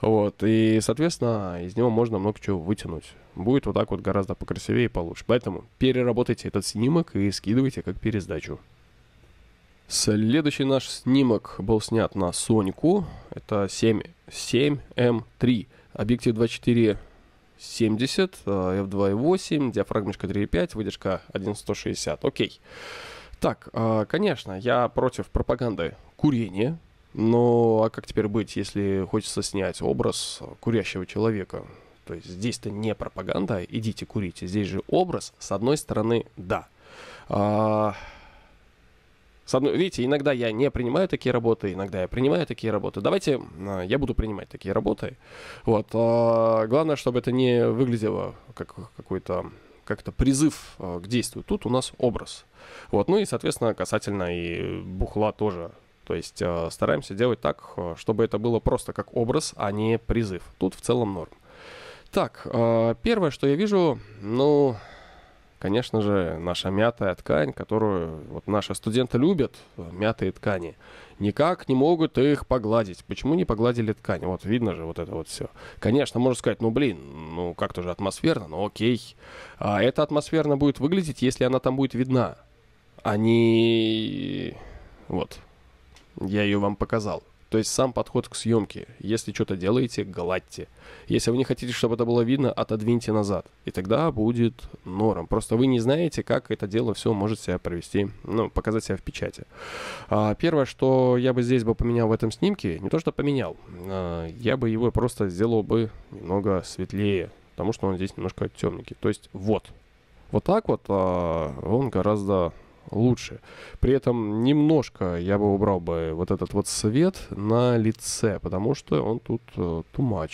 Вот, и, соответственно, из него можно много чего вытянуть. Будет вот так вот гораздо покрасивее и получше. Поэтому переработайте этот снимок и скидывайте как пересдачу. Следующий наш снимок был снят на Соньку. Это 7, 7М3. Эм Объектив 24 70, э, f2.8, диафрагмочка 3.5, выдержка 1.160. Окей. Так, э, конечно, я против пропаганды курения, но а как теперь быть, если хочется снять образ курящего человека? То есть здесь-то не пропаганда, идите курите. Здесь же образ, с одной стороны, да. А, с одной, видите, иногда я не принимаю такие работы, иногда я принимаю такие работы. Давайте а, я буду принимать такие работы. Вот. А, главное, чтобы это не выглядело как какой-то как-то призыв а, к действию. Тут у нас образ. Вот. Ну и, соответственно, касательно и бухла тоже. То есть э, стараемся делать так, чтобы это было просто как образ, а не призыв. Тут в целом норм. Так, э, первое, что я вижу, ну, конечно же, наша мятая ткань, которую вот наши студенты любят, мятые ткани. Никак не могут их погладить. Почему не погладили ткань? Вот видно же вот это вот все. Конечно, можно сказать, ну блин, ну как-то же атмосферно, ну окей. А это атмосферно будет выглядеть, если она там будет видна. Они... А вот. Я ее вам показал. То есть сам подход к съемке. Если что-то делаете, гладьте. Если вы не хотите, чтобы это было видно, отодвиньте назад. И тогда будет норм. Просто вы не знаете, как это дело все может себя провести, ну, показать себя в печати. А, первое, что я бы здесь бы поменял в этом снимке, не то что поменял, а, я бы его просто сделал бы немного светлее, потому что он здесь немножко темненький. То есть вот. Вот так вот а, он гораздо лучше. При этом немножко я бы убрал бы вот этот вот свет на лице, потому что он тут э, too much.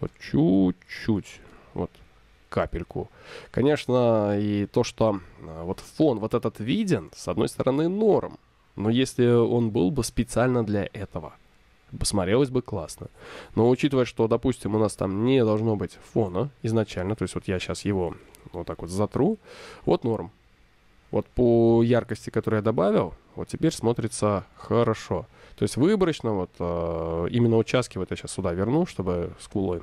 Вот чуть-чуть, вот капельку. Конечно, и то, что э, вот фон вот этот виден, с одной стороны норм, но если он был бы специально для этого, посмотрелось бы классно. Но учитывая, что, допустим, у нас там не должно быть фона изначально, то есть вот я сейчас его вот так вот затру, вот норм. Вот по яркости, которую я добавил, вот теперь смотрится хорошо. То есть выборочно вот э, именно участки вот я сейчас сюда верну, чтобы скулы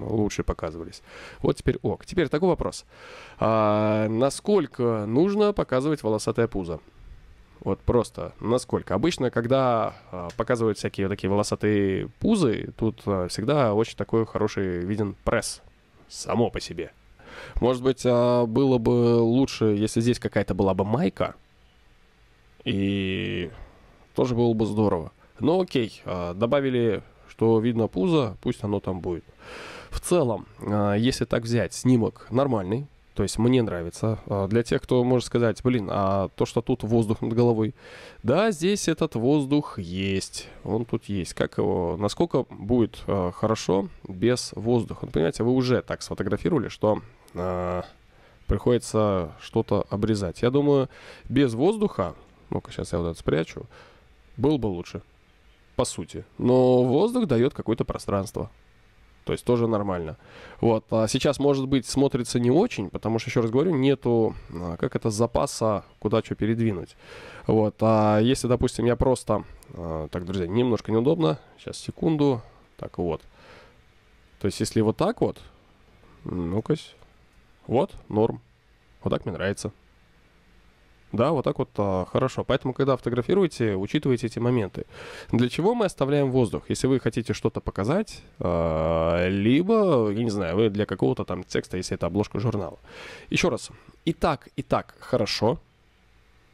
лучше показывались. Вот теперь ок. Теперь такой вопрос. А, насколько нужно показывать волосатое пузо? Вот просто насколько. Обычно, когда э, показывают всякие вот такие волосатые пузы, тут э, всегда очень такой хороший виден пресс само по себе. Может быть, а, было бы лучше, если здесь какая-то была бы майка. И тоже было бы здорово. Но окей, а, добавили, что видно пузо, пусть оно там будет. В целом, а, если так взять, снимок нормальный. То есть мне нравится. Для тех, кто может сказать, блин, а то, что тут воздух над головой. Да, здесь этот воздух есть. Он тут есть. Как его, насколько будет хорошо без воздуха. Ну, понимаете, вы уже так сфотографировали, что Э, приходится что-то обрезать. Я думаю, без воздуха, ну-ка сейчас я вот это спрячу, было бы лучше, по сути. Но воздух дает какое-то пространство. То есть тоже нормально. Вот. А сейчас, может быть, смотрится не очень, потому что, еще раз говорю, нету, э, как это, запаса, куда что передвинуть. Вот. А если, допустим, я просто... Э, так, друзья, немножко неудобно. Сейчас, секунду. Так, вот. То есть, если вот так вот... Ну-ка, вот, норм. Вот так мне нравится. Да, вот так вот а, хорошо. Поэтому, когда фотографируете, учитывайте эти моменты. Для чего мы оставляем воздух? Если вы хотите что-то показать, а, либо, я не знаю, вы для какого-то там текста, если это обложка журнала. Еще раз. И так, и так хорошо.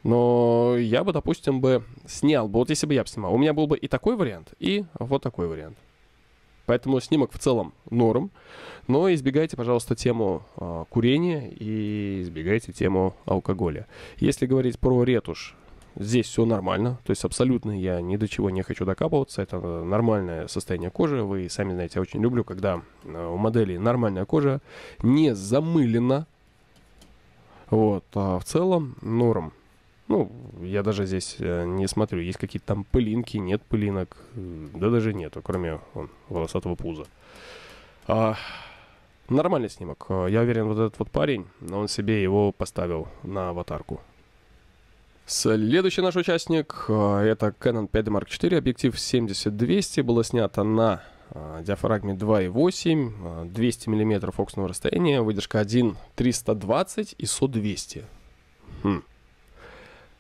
Но я бы, допустим, бы снял бы, вот если бы я бы снимал, у меня был бы и такой вариант, и вот такой вариант. Поэтому снимок в целом норм. Но избегайте, пожалуйста, тему э, курения и избегайте тему алкоголя. Если говорить про ретушь, Здесь все нормально, то есть абсолютно я ни до чего не хочу докапываться, это нормальное состояние кожи, вы сами знаете, я очень люблю, когда а, у модели нормальная кожа, не замылена, вот, а в целом норм. Ну, я даже здесь э, не смотрю, есть какие-то там пылинки, нет пылинок. Да даже нету, кроме вон, волосатого пуза. А, нормальный снимок. А, я уверен, вот этот вот парень, он себе его поставил на аватарку. Следующий наш участник, а, это Canon 5D Mark IV, объектив 70-200, было снято на а, диафрагме 2.8, 200 мм фокусного расстояния, выдержка 1, 320 ISO 200. Хм.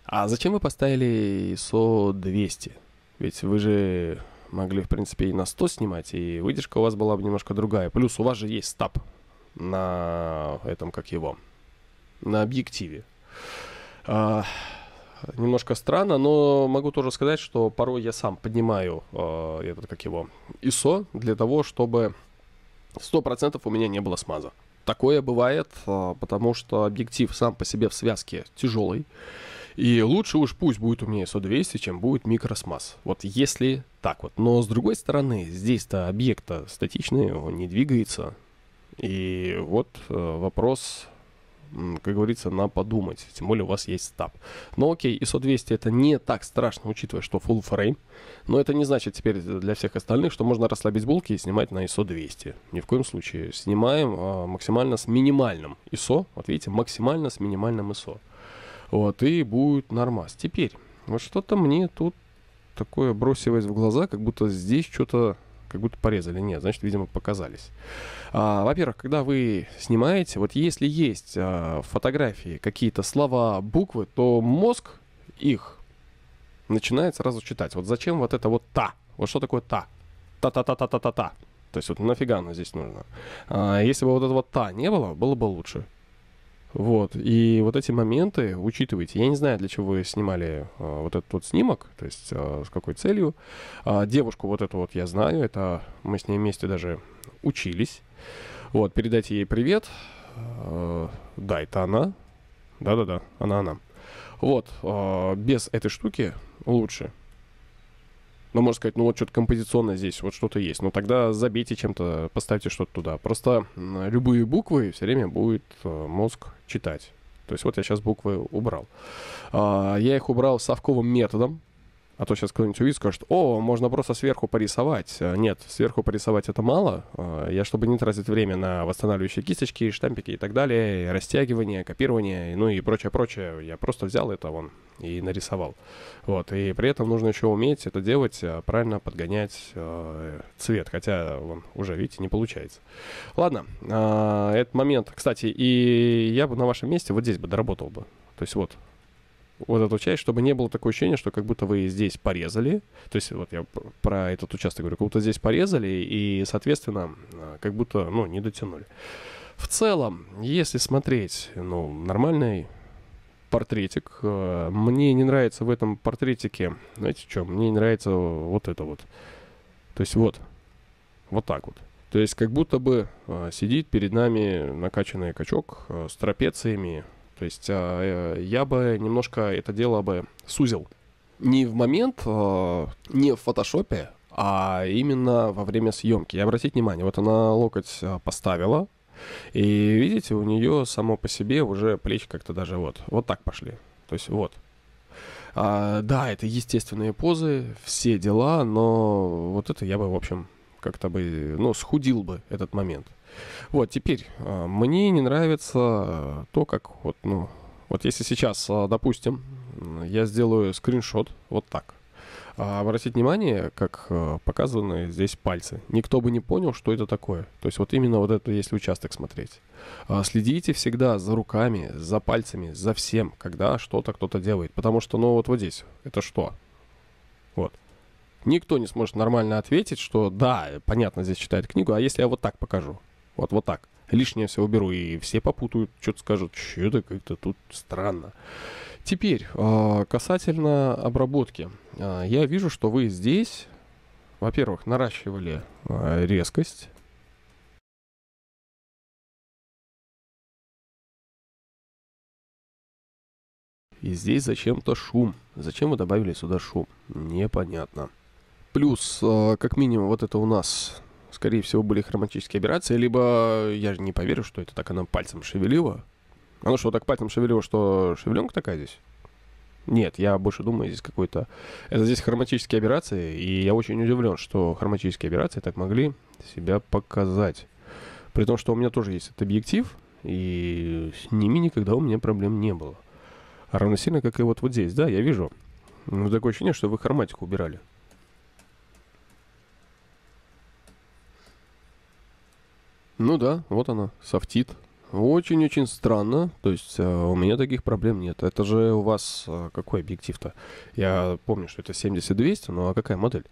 А зачем вы поставили ISO 200? Ведь вы же могли, в принципе, и на 100 снимать, и выдержка у вас была бы немножко другая. Плюс у вас же есть стаб на этом, как его, на объективе. А, немножко странно, но могу тоже сказать, что порой я сам поднимаю э, этот, как его, ISO для того, чтобы 100% у меня не было смаза. Такое бывает, э, потому что объектив сам по себе в связке тяжелый. И лучше уж пусть будет у меня SO200, чем будет микросмаз. Вот если так вот. Но с другой стороны, здесь-то объект статичный, он не двигается. И вот э, вопрос как говорится, на подумать. Тем более у вас есть стаб. Но окей, ISO 200 это не так страшно, учитывая, что full frame. Но это не значит теперь для всех остальных, что можно расслабить булки и снимать на ISO 200. Ни в коем случае. Снимаем а, максимально с минимальным ISO. Вот видите, максимально с минимальным ISO. Вот, и будет нормас. Теперь, вот что-то мне тут такое бросилось в глаза, как будто здесь что-то как будто порезали. Нет, значит, видимо, показались. А, во-первых, когда вы снимаете, вот если есть а, фотографии какие-то слова, буквы, то мозг их начинает сразу читать. Вот зачем вот это вот «та»? Вот что такое «та»? Та-та-та-та-та-та-та. То есть вот нафига оно здесь нужно? А, если бы вот этого «та» не было, было бы лучше. Вот, и вот эти моменты учитывайте. Я не знаю, для чего вы снимали э, вот этот вот снимок, то есть э, с какой целью. Э, девушку вот эту вот я знаю, это мы с ней вместе даже учились. Вот, передайте ей привет. Э, да, это она. Да-да-да, она-она. Вот, э, без этой штуки лучше. Но ну, можно сказать, ну вот что-то композиционное здесь, вот что-то есть. Но ну, тогда забейте чем-то, поставьте что-то туда. Просто любые буквы все время будет мозг читать. То есть вот я сейчас буквы убрал. А, я их убрал совковым методом. А то сейчас кто-нибудь увидит, скажет, о, можно просто сверху порисовать. А, нет, сверху порисовать это мало. А, я, чтобы не тратить время на восстанавливающие кисточки, штампики и так далее, и растягивание, копирование, ну и прочее-прочее, я просто взял это вон и нарисовал. Вот, и при этом нужно еще уметь это делать, а, правильно подгонять э, цвет, хотя вон, уже, видите, не получается. Ладно, э, этот момент, кстати, и я бы на вашем месте вот здесь бы доработал бы. То есть вот, вот эту часть, чтобы не было такого ощущения, что как будто вы здесь порезали. То есть вот я про этот участок говорю, как будто здесь порезали и, соответственно, э, как будто, ну, не дотянули. В целом, если смотреть, ну, нормальный портретик. Э, мне не нравится в этом портретике, знаете что, мне не нравится вот это вот. То есть вот, вот так вот. То есть как будто бы э, сидит перед нами накачанный качок с трапециями, то есть а, э, я бы немножко это дело бы сузил. Не в момент, э, не в фотошопе, а именно во время съемки. И обратите внимание, вот она локоть э, поставила, и видите, у нее само по себе уже плечи как-то даже вот, вот так пошли. То есть вот. А, да, это естественные позы, все дела, но вот это я бы, в общем, как-то бы, ну, схудил бы этот момент. Вот, теперь, а, мне не нравится а, то, как вот, ну, вот если сейчас, а, допустим, я сделаю скриншот вот так. Обратить внимание, как показаны здесь пальцы. Никто бы не понял, что это такое. То есть вот именно вот это, если участок смотреть. Следите всегда за руками, за пальцами, за всем, когда что-то кто-то делает. Потому что, ну вот вот здесь, это что? Вот никто не сможет нормально ответить, что да, понятно, здесь читает книгу, а если я вот так покажу? Вот, вот так. Лишнее все уберу, и все попутают, что-то скажут, что это как-то тут странно. Теперь, а, касательно обработки. А, я вижу, что вы здесь, во-первых, наращивали а, резкость, И здесь зачем-то шум. Зачем вы добавили сюда шум? Непонятно. Плюс, как минимум, вот это у нас скорее всего, были хроматические операции, либо я же не поверю, что это так она пальцем шевелила. Оно что, так пальцем шевелило, что шевеленка такая здесь? Нет, я больше думаю, здесь какой-то... Это здесь хроматические операции, и я очень удивлен, что хроматические операции так могли себя показать. При том, что у меня тоже есть этот объектив, и с ними никогда у меня проблем не было. Равно сильно, как и вот, вот здесь, да, я вижу. Ну, такое ощущение, что вы хроматику убирали. Ну да, вот она, софтит. Очень-очень странно. То есть э, у меня таких проблем нет. Это же у вас э, какой объектив-то? Я помню, что это 70-200, но ну а какая модель?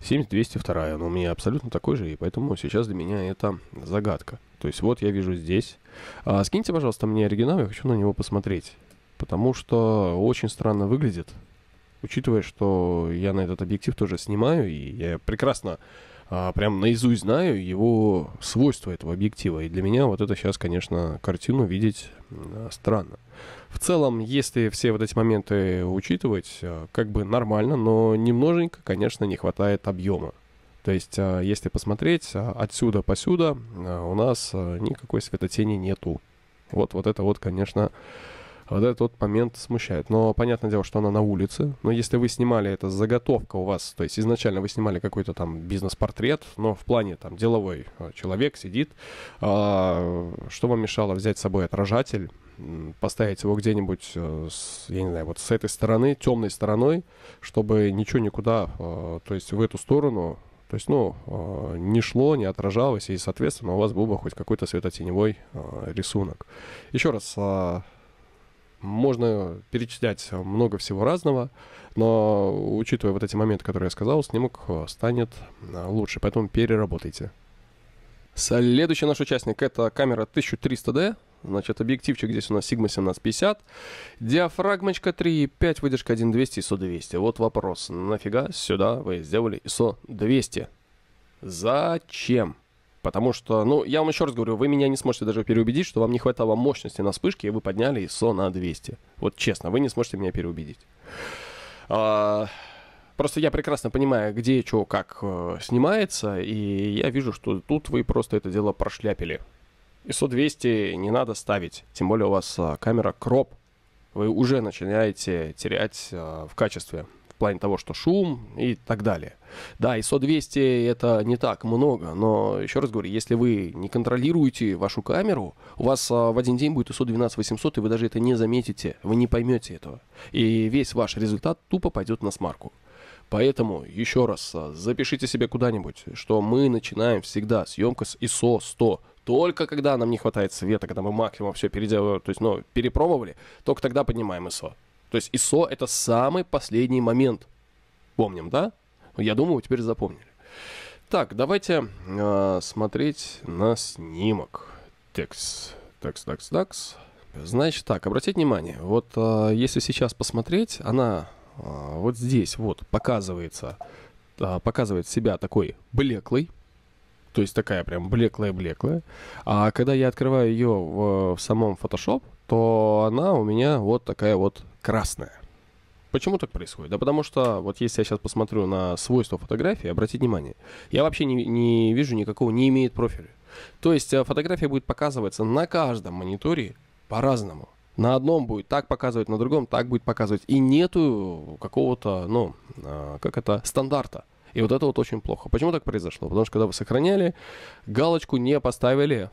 70-202, но у меня абсолютно такой же, и поэтому сейчас для меня это загадка. То есть вот я вижу здесь. А, скиньте, пожалуйста, мне оригинал, я хочу на него посмотреть. Потому что очень странно выглядит. Учитывая, что я на этот объектив тоже снимаю, и я прекрасно а, прям наизусть знаю его свойства этого объектива. И для меня вот это сейчас, конечно, картину видеть а, странно. В целом, если все вот эти моменты учитывать, а, как бы нормально, но немноженько, конечно, не хватает объема. То есть, если посмотреть отсюда посюда, у нас никакой светотени нету. Вот, вот это вот, конечно, вот этот вот момент смущает. Но понятное дело, что она на улице. Но если вы снимали это заготовка у вас, то есть изначально вы снимали какой-то там бизнес-портрет, но в плане там деловой э, человек сидит, а, что вам мешало взять с собой отражатель, поставить его где-нибудь, э, я не знаю, вот с этой стороны, темной стороной, чтобы ничего никуда, э, то есть в эту сторону, то есть, ну, не шло, не отражалось, и, соответственно, у вас был бы хоть какой-то светотеневой рисунок. Еще раз, а, можно перечислять много всего разного, но учитывая вот эти моменты, которые я сказал, снимок э, станет э, лучше, поэтому переработайте. Следующий наш участник — это камера 1300D, Значит, объективчик здесь у нас Sigma 1750. Диафрагмочка 3.5, выдержка 1.200, ISO 200. Вот вопрос. Нафига сюда вы сделали ISO 200? Зачем? Потому что, ну, я вам еще раз говорю, вы меня не сможете даже переубедить, что вам не хватало мощности на вспышке, и вы подняли ISO на 200. Вот честно, вы не сможете меня переубедить. А, просто я прекрасно понимаю, где, что, как э, снимается, и я вижу, что тут вы просто это дело прошляпили. ISO 200 не надо ставить, тем более у вас а, камера кроп. Вы уже начинаете терять э, в качестве плане того, что шум и так далее. Да, ISO 200 это не так много, но еще раз говорю, если вы не контролируете вашу камеру, у вас а, в один день будет ISO 12800, и вы даже это не заметите, вы не поймете этого. И весь ваш результат тупо пойдет на смарку. Поэтому, еще раз, а, запишите себе куда-нибудь, что мы начинаем всегда съемку с ISO 100, только когда нам не хватает света, когда мы максимум все переделали, то есть, ну, перепробовали, только тогда поднимаем ISO. То есть ISO это самый последний момент. Помним, да? Я думаю, вы теперь запомнили. Так, давайте э, смотреть на снимок. Текс, текс, текс, текс. Значит так, обратите внимание, вот э, если сейчас посмотреть, она э, вот здесь вот показывается, э, показывает себя такой блеклый, то есть такая прям блеклая-блеклая. А когда я открываю ее в, в самом Photoshop, то она у меня вот такая вот красная. Почему так происходит? Да потому что, вот если я сейчас посмотрю на свойства фотографии, обратите внимание, я вообще не, не вижу никакого, не имеет профиля. То есть э, фотография будет показываться на каждом мониторе по-разному. На одном будет так показывать, на другом так будет показывать. И нету какого-то, ну, э, как это, стандарта. И вот это вот очень плохо. Почему так произошло? Потому что когда вы сохраняли, галочку не поставили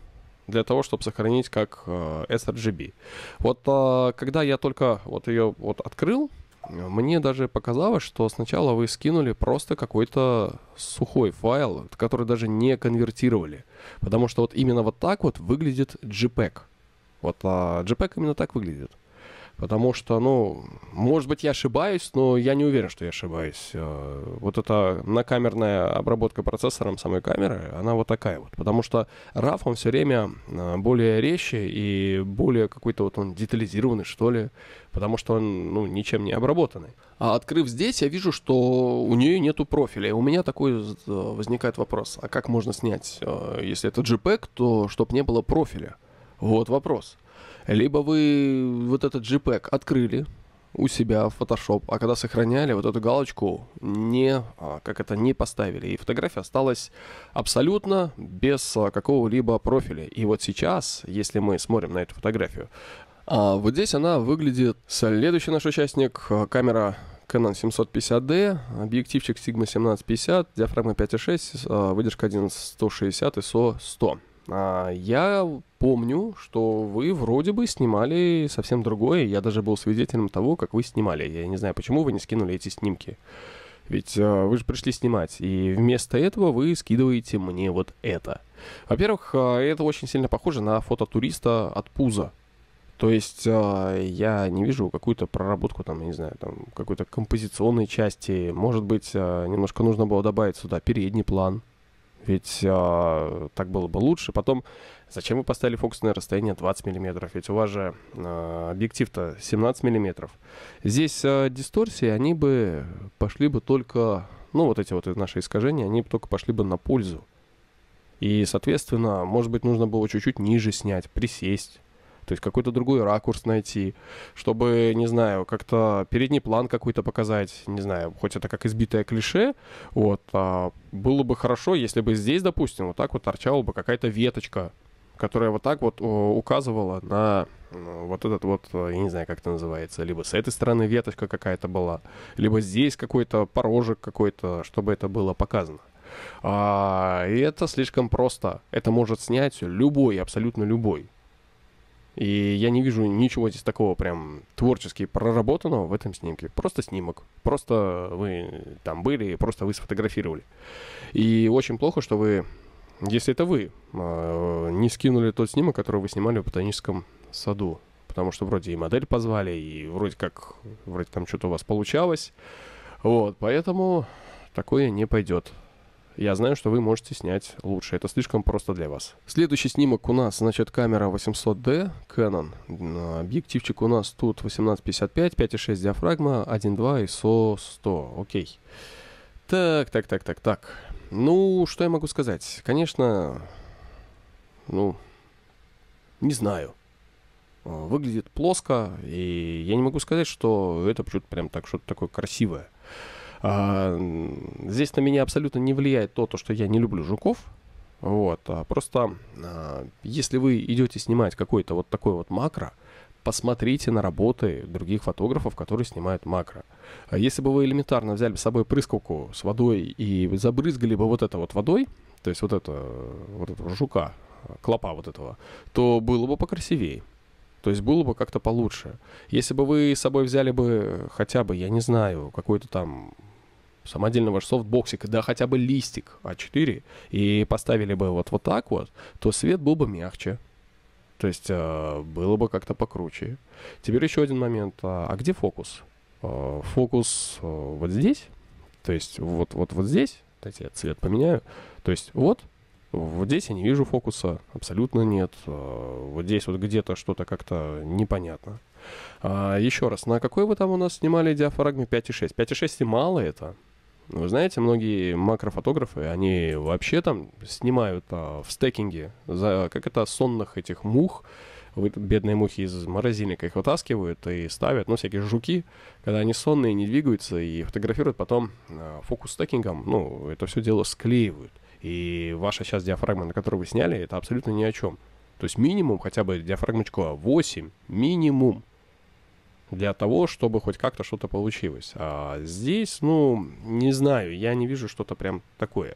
для того, чтобы сохранить как э, sRGB. Вот э, когда я только вот ее вот открыл, мне даже показалось, что сначала вы скинули просто какой-то сухой файл, который даже не конвертировали. Потому что вот именно вот так вот выглядит JPEG. Вот а JPEG именно так выглядит. Потому что, ну, может быть, я ошибаюсь, но я не уверен, что я ошибаюсь. Э, вот эта накамерная обработка процессором самой камеры, она вот такая вот. Потому что RAW, он все время э, более резче и более какой-то вот он детализированный, что ли. Потому что он, ну, ничем не обработанный. А открыв здесь, я вижу, что у нее нету профиля. И у меня такой э, возникает вопрос. А как можно снять, если это JPEG, то чтобы не было профиля? Вот вопрос. Либо вы вот этот JPEG открыли у себя в Photoshop, а когда сохраняли вот эту галочку, не, а, как это, не поставили. И фотография осталась абсолютно без а, какого-либо профиля. И вот сейчас, если мы смотрим на эту фотографию, а вот здесь она выглядит. Следующий наш участник, а, камера Canon 750D, объективчик Sigma 1750, диафрагма 5.6, выдержка 1160 ISO 100. А, я помню, что вы вроде бы снимали совсем другое. Я даже был свидетелем того, как вы снимали. Я не знаю, почему вы не скинули эти снимки. Ведь э, вы же пришли снимать, и вместо этого вы скидываете мне вот это. Во-первых, э, это очень сильно похоже на фото туриста от пуза. То есть э, я не вижу какую-то проработку, там, я не знаю, там, какой-то композиционной части. Может быть, э, немножко нужно было добавить сюда передний план, ведь э, так было бы лучше. Потом, зачем вы поставили фокусное расстояние 20 мм? Ведь у вас же э, объектив-то 17 мм. Здесь э, дисторсии, они бы пошли бы только... Ну, вот эти вот наши искажения, они бы только пошли бы на пользу. И, соответственно, может быть, нужно было чуть-чуть ниже снять, присесть то есть какой-то другой ракурс найти, чтобы, не знаю, как-то передний план какой-то показать, не знаю, хоть это как избитое клише, вот, а было бы хорошо, если бы здесь, допустим, вот так вот торчала бы какая-то веточка, которая вот так вот указывала на ну, вот этот вот, э, я не знаю, как это называется, либо с этой стороны веточка какая-то была, либо здесь какой-то порожек какой-то, чтобы это было показано. А, и это слишком просто. Это может снять любой, абсолютно любой. И я не вижу ничего здесь такого прям творчески проработанного в этом снимке. Просто снимок. Просто вы там были, просто вы сфотографировали. И очень плохо, что вы, если это вы, а, не скинули тот снимок, который вы снимали в ботаническом саду. Потому что вроде и модель позвали, и вроде как, вроде там что-то у вас получалось. Вот, поэтому такое не пойдет я знаю, что вы можете снять лучше. Это слишком просто для вас. Следующий снимок у нас, значит, камера 800D Canon. Объективчик у нас тут 18-55, 5,6 диафрагма, 1.2 ISO 100. Окей. Так, так, так, так, так. Ну, что я могу сказать? Конечно, ну, не знаю. Выглядит плоско, и я не могу сказать, что это прям так что-то такое красивое. А, здесь на меня абсолютно не влияет то, то, что я не люблю жуков. Вот, а просто а, если вы идете снимать какое то вот такое вот макро, посмотрите на работы других фотографов, которые снимают макро. А Если бы вы элементарно взяли с собой прыскалку с водой и забрызгали бы вот это вот водой, то есть вот это, вот этого жука, клопа вот этого, то было бы покрасивее. То есть было бы как-то получше. Если бы вы с собой взяли бы хотя бы, я не знаю, какой-то там самодельного же софтбоксика, да хотя бы листик А4, и поставили бы вот, вот так вот, то свет был бы мягче. То есть э, было бы как-то покруче. Теперь еще один момент. А, а где фокус? Э, фокус э, вот здесь. То есть вот, вот, вот здесь. Дайте я цвет поменяю. То есть вот. Вот здесь я не вижу фокуса. Абсолютно нет. Э, вот здесь вот где-то что-то как-то непонятно. А, еще раз. На какой вы там у нас снимали диафрагме 5,6? 5,6 и мало это вы знаете, многие макрофотографы, они вообще там снимают а, в стекинге, за, как это, сонных этих мух, вы, бедные мухи из морозильника их вытаскивают и ставят, ну, всякие жуки, когда они сонные, не двигаются, и фотографируют потом а, фокус стекингом, ну, это все дело склеивают. И ваша сейчас диафрагма, на которую вы сняли, это абсолютно ни о чем. То есть минимум хотя бы диафрагмочку 8, а минимум для того, чтобы хоть как-то что-то получилось. А здесь, ну, не знаю, я не вижу что-то прям такое.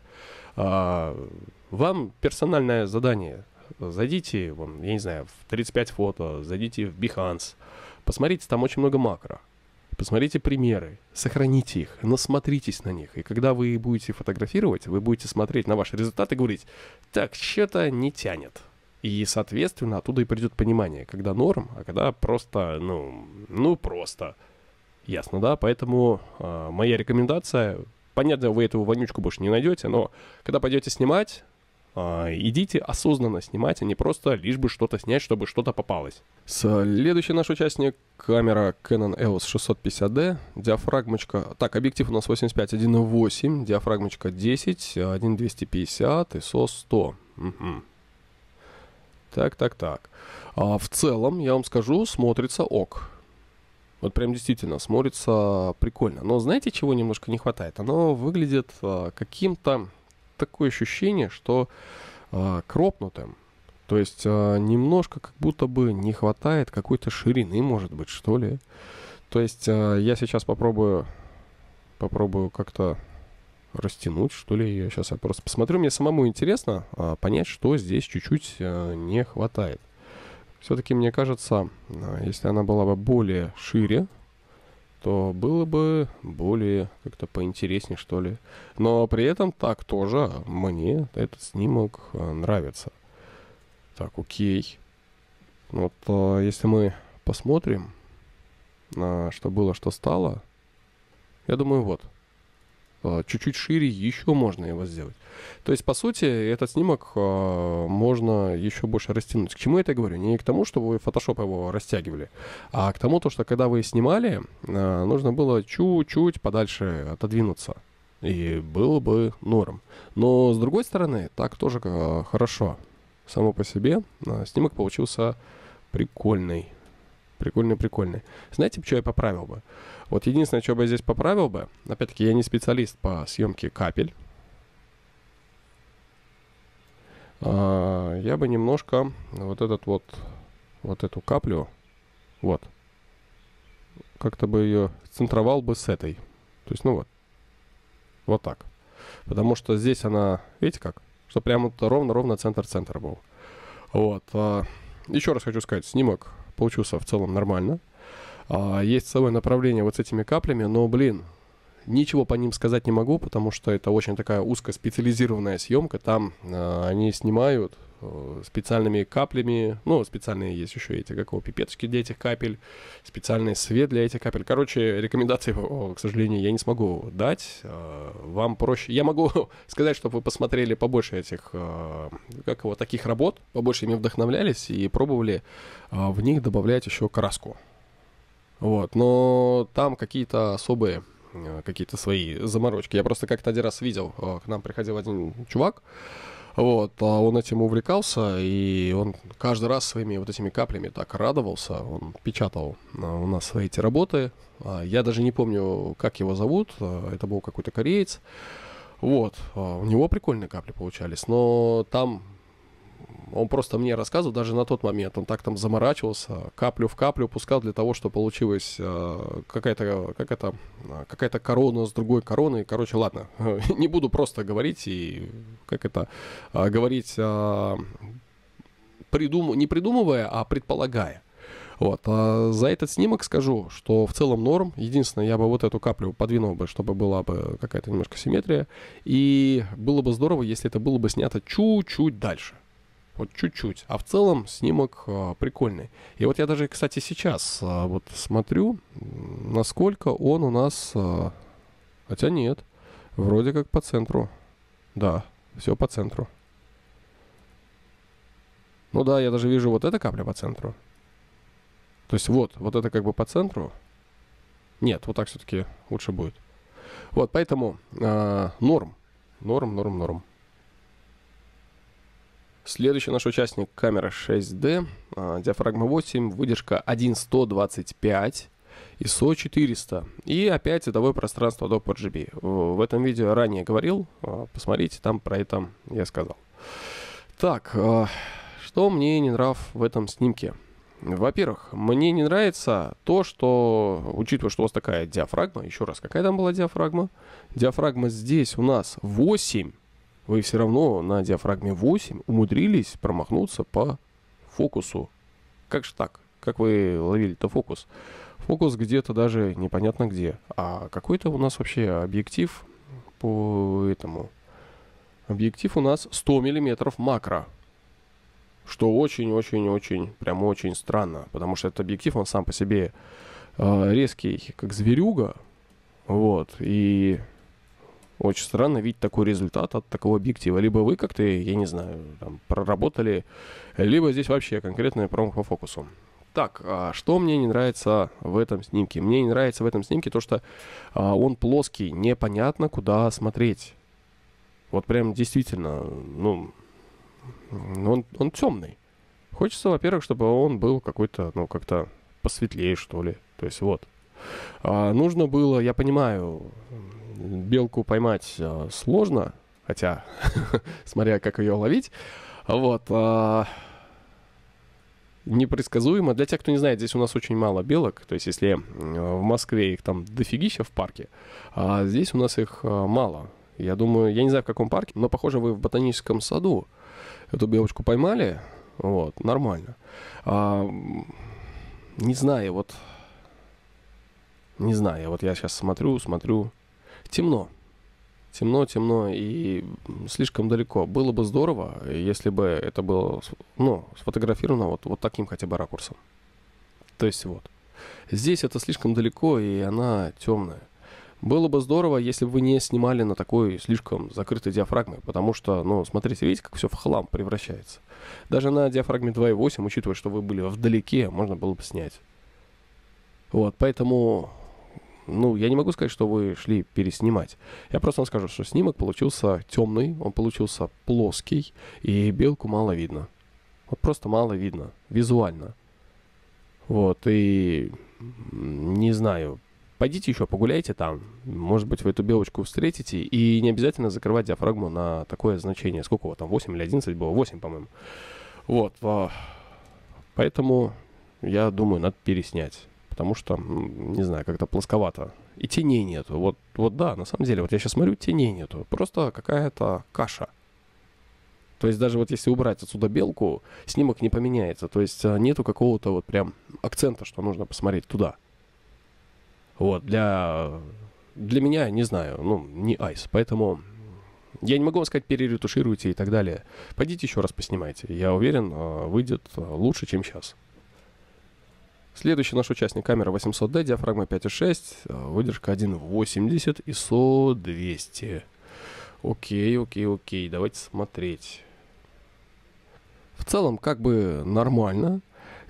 А, вам персональное задание. Зайдите, вон, я не знаю, в 35 фото, зайдите в Behance, посмотрите, там очень много макро. Посмотрите примеры, сохраните их, насмотритесь на них. И когда вы будете фотографировать, вы будете смотреть на ваши результаты и говорить, так, что-то не тянет. И, соответственно, оттуда и придет понимание, когда норм, а когда просто, ну, ну просто. Ясно, да? Поэтому э, моя рекомендация, понятно, вы эту вонючку больше не найдете, но когда пойдете снимать, э, идите осознанно снимать, а не просто лишь бы что-то снять, чтобы что-то попалось. Следующий наш участник, камера Canon EOS 650D, диафрагмочка, так, объектив у нас 85 1.8, диафрагмочка 10, 1.250, ISO 100. Угу. Так, так, так. А в целом, я вам скажу, смотрится ок. Вот прям действительно смотрится прикольно. Но знаете, чего немножко не хватает? Оно выглядит а, каким-то такое ощущение, что а, кропнутым. То есть а, немножко как будто бы не хватает какой-то ширины, может быть, что ли. То есть а, я сейчас попробую попробую как-то растянуть, что ли, ее. Сейчас я просто посмотрю. Мне самому интересно а, понять, что здесь чуть-чуть а, не хватает. Все-таки, мне кажется, а, если она была бы более шире, то было бы более как-то поинтереснее, что ли. Но при этом так тоже мне этот снимок а, нравится. Так, окей. Вот а, если мы посмотрим, а, что было, что стало, я думаю, вот. Э, чуть-чуть шире еще можно его сделать. То есть, по сути, этот снимок э, можно еще больше растянуть. К чему я это говорю? Не к тому, чтобы вы Photoshop его растягивали, а к тому, что когда вы снимали, э, нужно было чуть-чуть подальше отодвинуться. И было бы норм. Но, с другой стороны, так тоже хорошо. Само по себе снимок получился прикольный. Прикольный-прикольный. Знаете, что я поправил бы? Вот единственное, что бы я здесь поправил бы, опять-таки, я не специалист по съемке капель. А, я бы немножко вот этот вот, вот эту каплю, вот, как-то бы ее центровал бы с этой. То есть, ну вот, вот так. Потому что здесь она, видите как? Что прямо ровно-ровно центр-центр был. Вот. А, еще раз хочу сказать, снимок получился в целом нормально. А, есть целое направление вот с этими каплями, но, блин, Ничего по ним сказать не могу, потому что это очень такая узко специализированная съемка. Там э, они снимают э, специальными каплями. Ну, специальные есть еще эти, как его, пипеточки для этих капель, специальный свет для этих капель. Короче, рекомендации, к сожалению, я не смогу дать. Э, вам проще... Я могу [LAUGHS] сказать, чтобы вы посмотрели побольше этих, э, как его, таких работ, побольше ими вдохновлялись и пробовали э, в них добавлять еще краску. Вот, но там какие-то особые э, какие-то свои заморочки. Я просто как-то один раз видел, э, к нам приходил один чувак, вот, а он этим увлекался, и он каждый раз своими вот этими каплями так радовался, он печатал э, у нас свои эти работы. А, я даже не помню, как его зовут, это был какой-то кореец. Вот, а у него прикольные капли получались, но там он просто мне рассказывал, даже на тот момент он так там заморачивался, каплю в каплю пускал для того, чтобы получилась э, какая-то как это, какая-то корона с другой короной. Короче, ладно, [LAUGHS] не буду просто говорить и как это э, говорить, э, придум, не придумывая, а предполагая. Вот. А за этот снимок скажу, что в целом норм. Единственное, я бы вот эту каплю подвинул бы, чтобы была бы какая-то немножко симметрия. И было бы здорово, если это было бы снято чуть-чуть дальше. Вот чуть-чуть. А в целом снимок э, прикольный. И вот я даже, кстати, сейчас э, вот смотрю, насколько он у нас... Э, хотя нет. Вроде как по центру. Да, все по центру. Ну да, я даже вижу вот эта капля по центру. То есть вот, вот это как бы по центру. Нет, вот так все-таки лучше будет. Вот, поэтому э, норм. Норм, норм, норм. Следующий наш участник — камера 6D, а, диафрагма 8, выдержка 1125, ISO 400 и опять цветовое пространство до RGB. В этом видео ранее говорил, а, посмотрите, там про это я сказал. Так, а, что мне не нрав в этом снимке? Во-первых, мне не нравится то, что, учитывая, что у вас такая диафрагма, еще раз, какая там была диафрагма? Диафрагма здесь у нас 8, вы все равно на диафрагме 8 умудрились промахнуться по фокусу. Как же так? Как вы ловили-то фокус? Фокус где-то даже непонятно где. А какой-то у нас вообще объектив по этому. Объектив у нас 100 миллиметров макро. Что очень-очень-очень, прям очень странно. Потому что этот объектив, он сам по себе э, резкий, как зверюга. Вот. И очень странно видеть такой результат от такого объектива. Либо вы как-то, я не знаю, там, проработали, либо здесь вообще конкретная промка по фокусу. Так, а что мне не нравится в этом снимке? Мне не нравится в этом снимке то, что а, он плоский, непонятно куда смотреть. Вот прям действительно, ну, он, он темный. Хочется, во-первых, чтобы он был какой-то, ну, как-то посветлее, что ли. То есть вот. А, нужно было, я понимаю, белку поймать э, сложно, хотя, [LAUGHS] смотря как ее ловить. Вот. Э, непредсказуемо. Для тех, кто не знает, здесь у нас очень мало белок. То есть, если э, в Москве их там дофигища в парке, а здесь у нас их мало. Я думаю, я не знаю, в каком парке, но, похоже, вы в ботаническом саду эту белочку поймали. Вот, нормально. А, не знаю, вот... Не знаю, вот я сейчас смотрю, смотрю темно. Темно, темно и слишком далеко. Было бы здорово, если бы это было ну, сфотографировано вот, вот таким хотя бы ракурсом. То есть вот. Здесь это слишком далеко, и она темная. Было бы здорово, если бы вы не снимали на такой слишком закрытой диафрагме, потому что, ну, смотрите, видите, как все в хлам превращается. Даже на диафрагме 2.8, учитывая, что вы были вдалеке, можно было бы снять. Вот, поэтому ну, я не могу сказать, что вы шли переснимать. Я просто вам скажу, что снимок получился темный, он получился плоский, и белку мало видно. Вот просто мало видно, визуально. Вот, и не знаю, пойдите еще погуляйте там, может быть, вы эту белочку встретите, и не обязательно закрывать диафрагму на такое значение, сколько его там, 8 или 11 было, 8, по-моему. Вот, а, поэтому я думаю, надо переснять потому что, не знаю, как-то плосковато. И теней нету. Вот, вот да, на самом деле, вот я сейчас смотрю, теней нету. Просто какая-то каша. То есть даже вот если убрать отсюда белку, снимок не поменяется. То есть э, нету какого-то вот прям акцента, что нужно посмотреть туда. Вот, для, для меня, не знаю, ну, не айс. Поэтому я не могу вам сказать, переретушируйте и так далее. Пойдите еще раз поснимайте. Я уверен, э, выйдет э, лучше, чем сейчас. Следующий наш участник, камера 800D, диафрагма 5.6, э, выдержка 1.80, ISO 200. Окей, окей, окей, давайте смотреть. В целом, как бы нормально.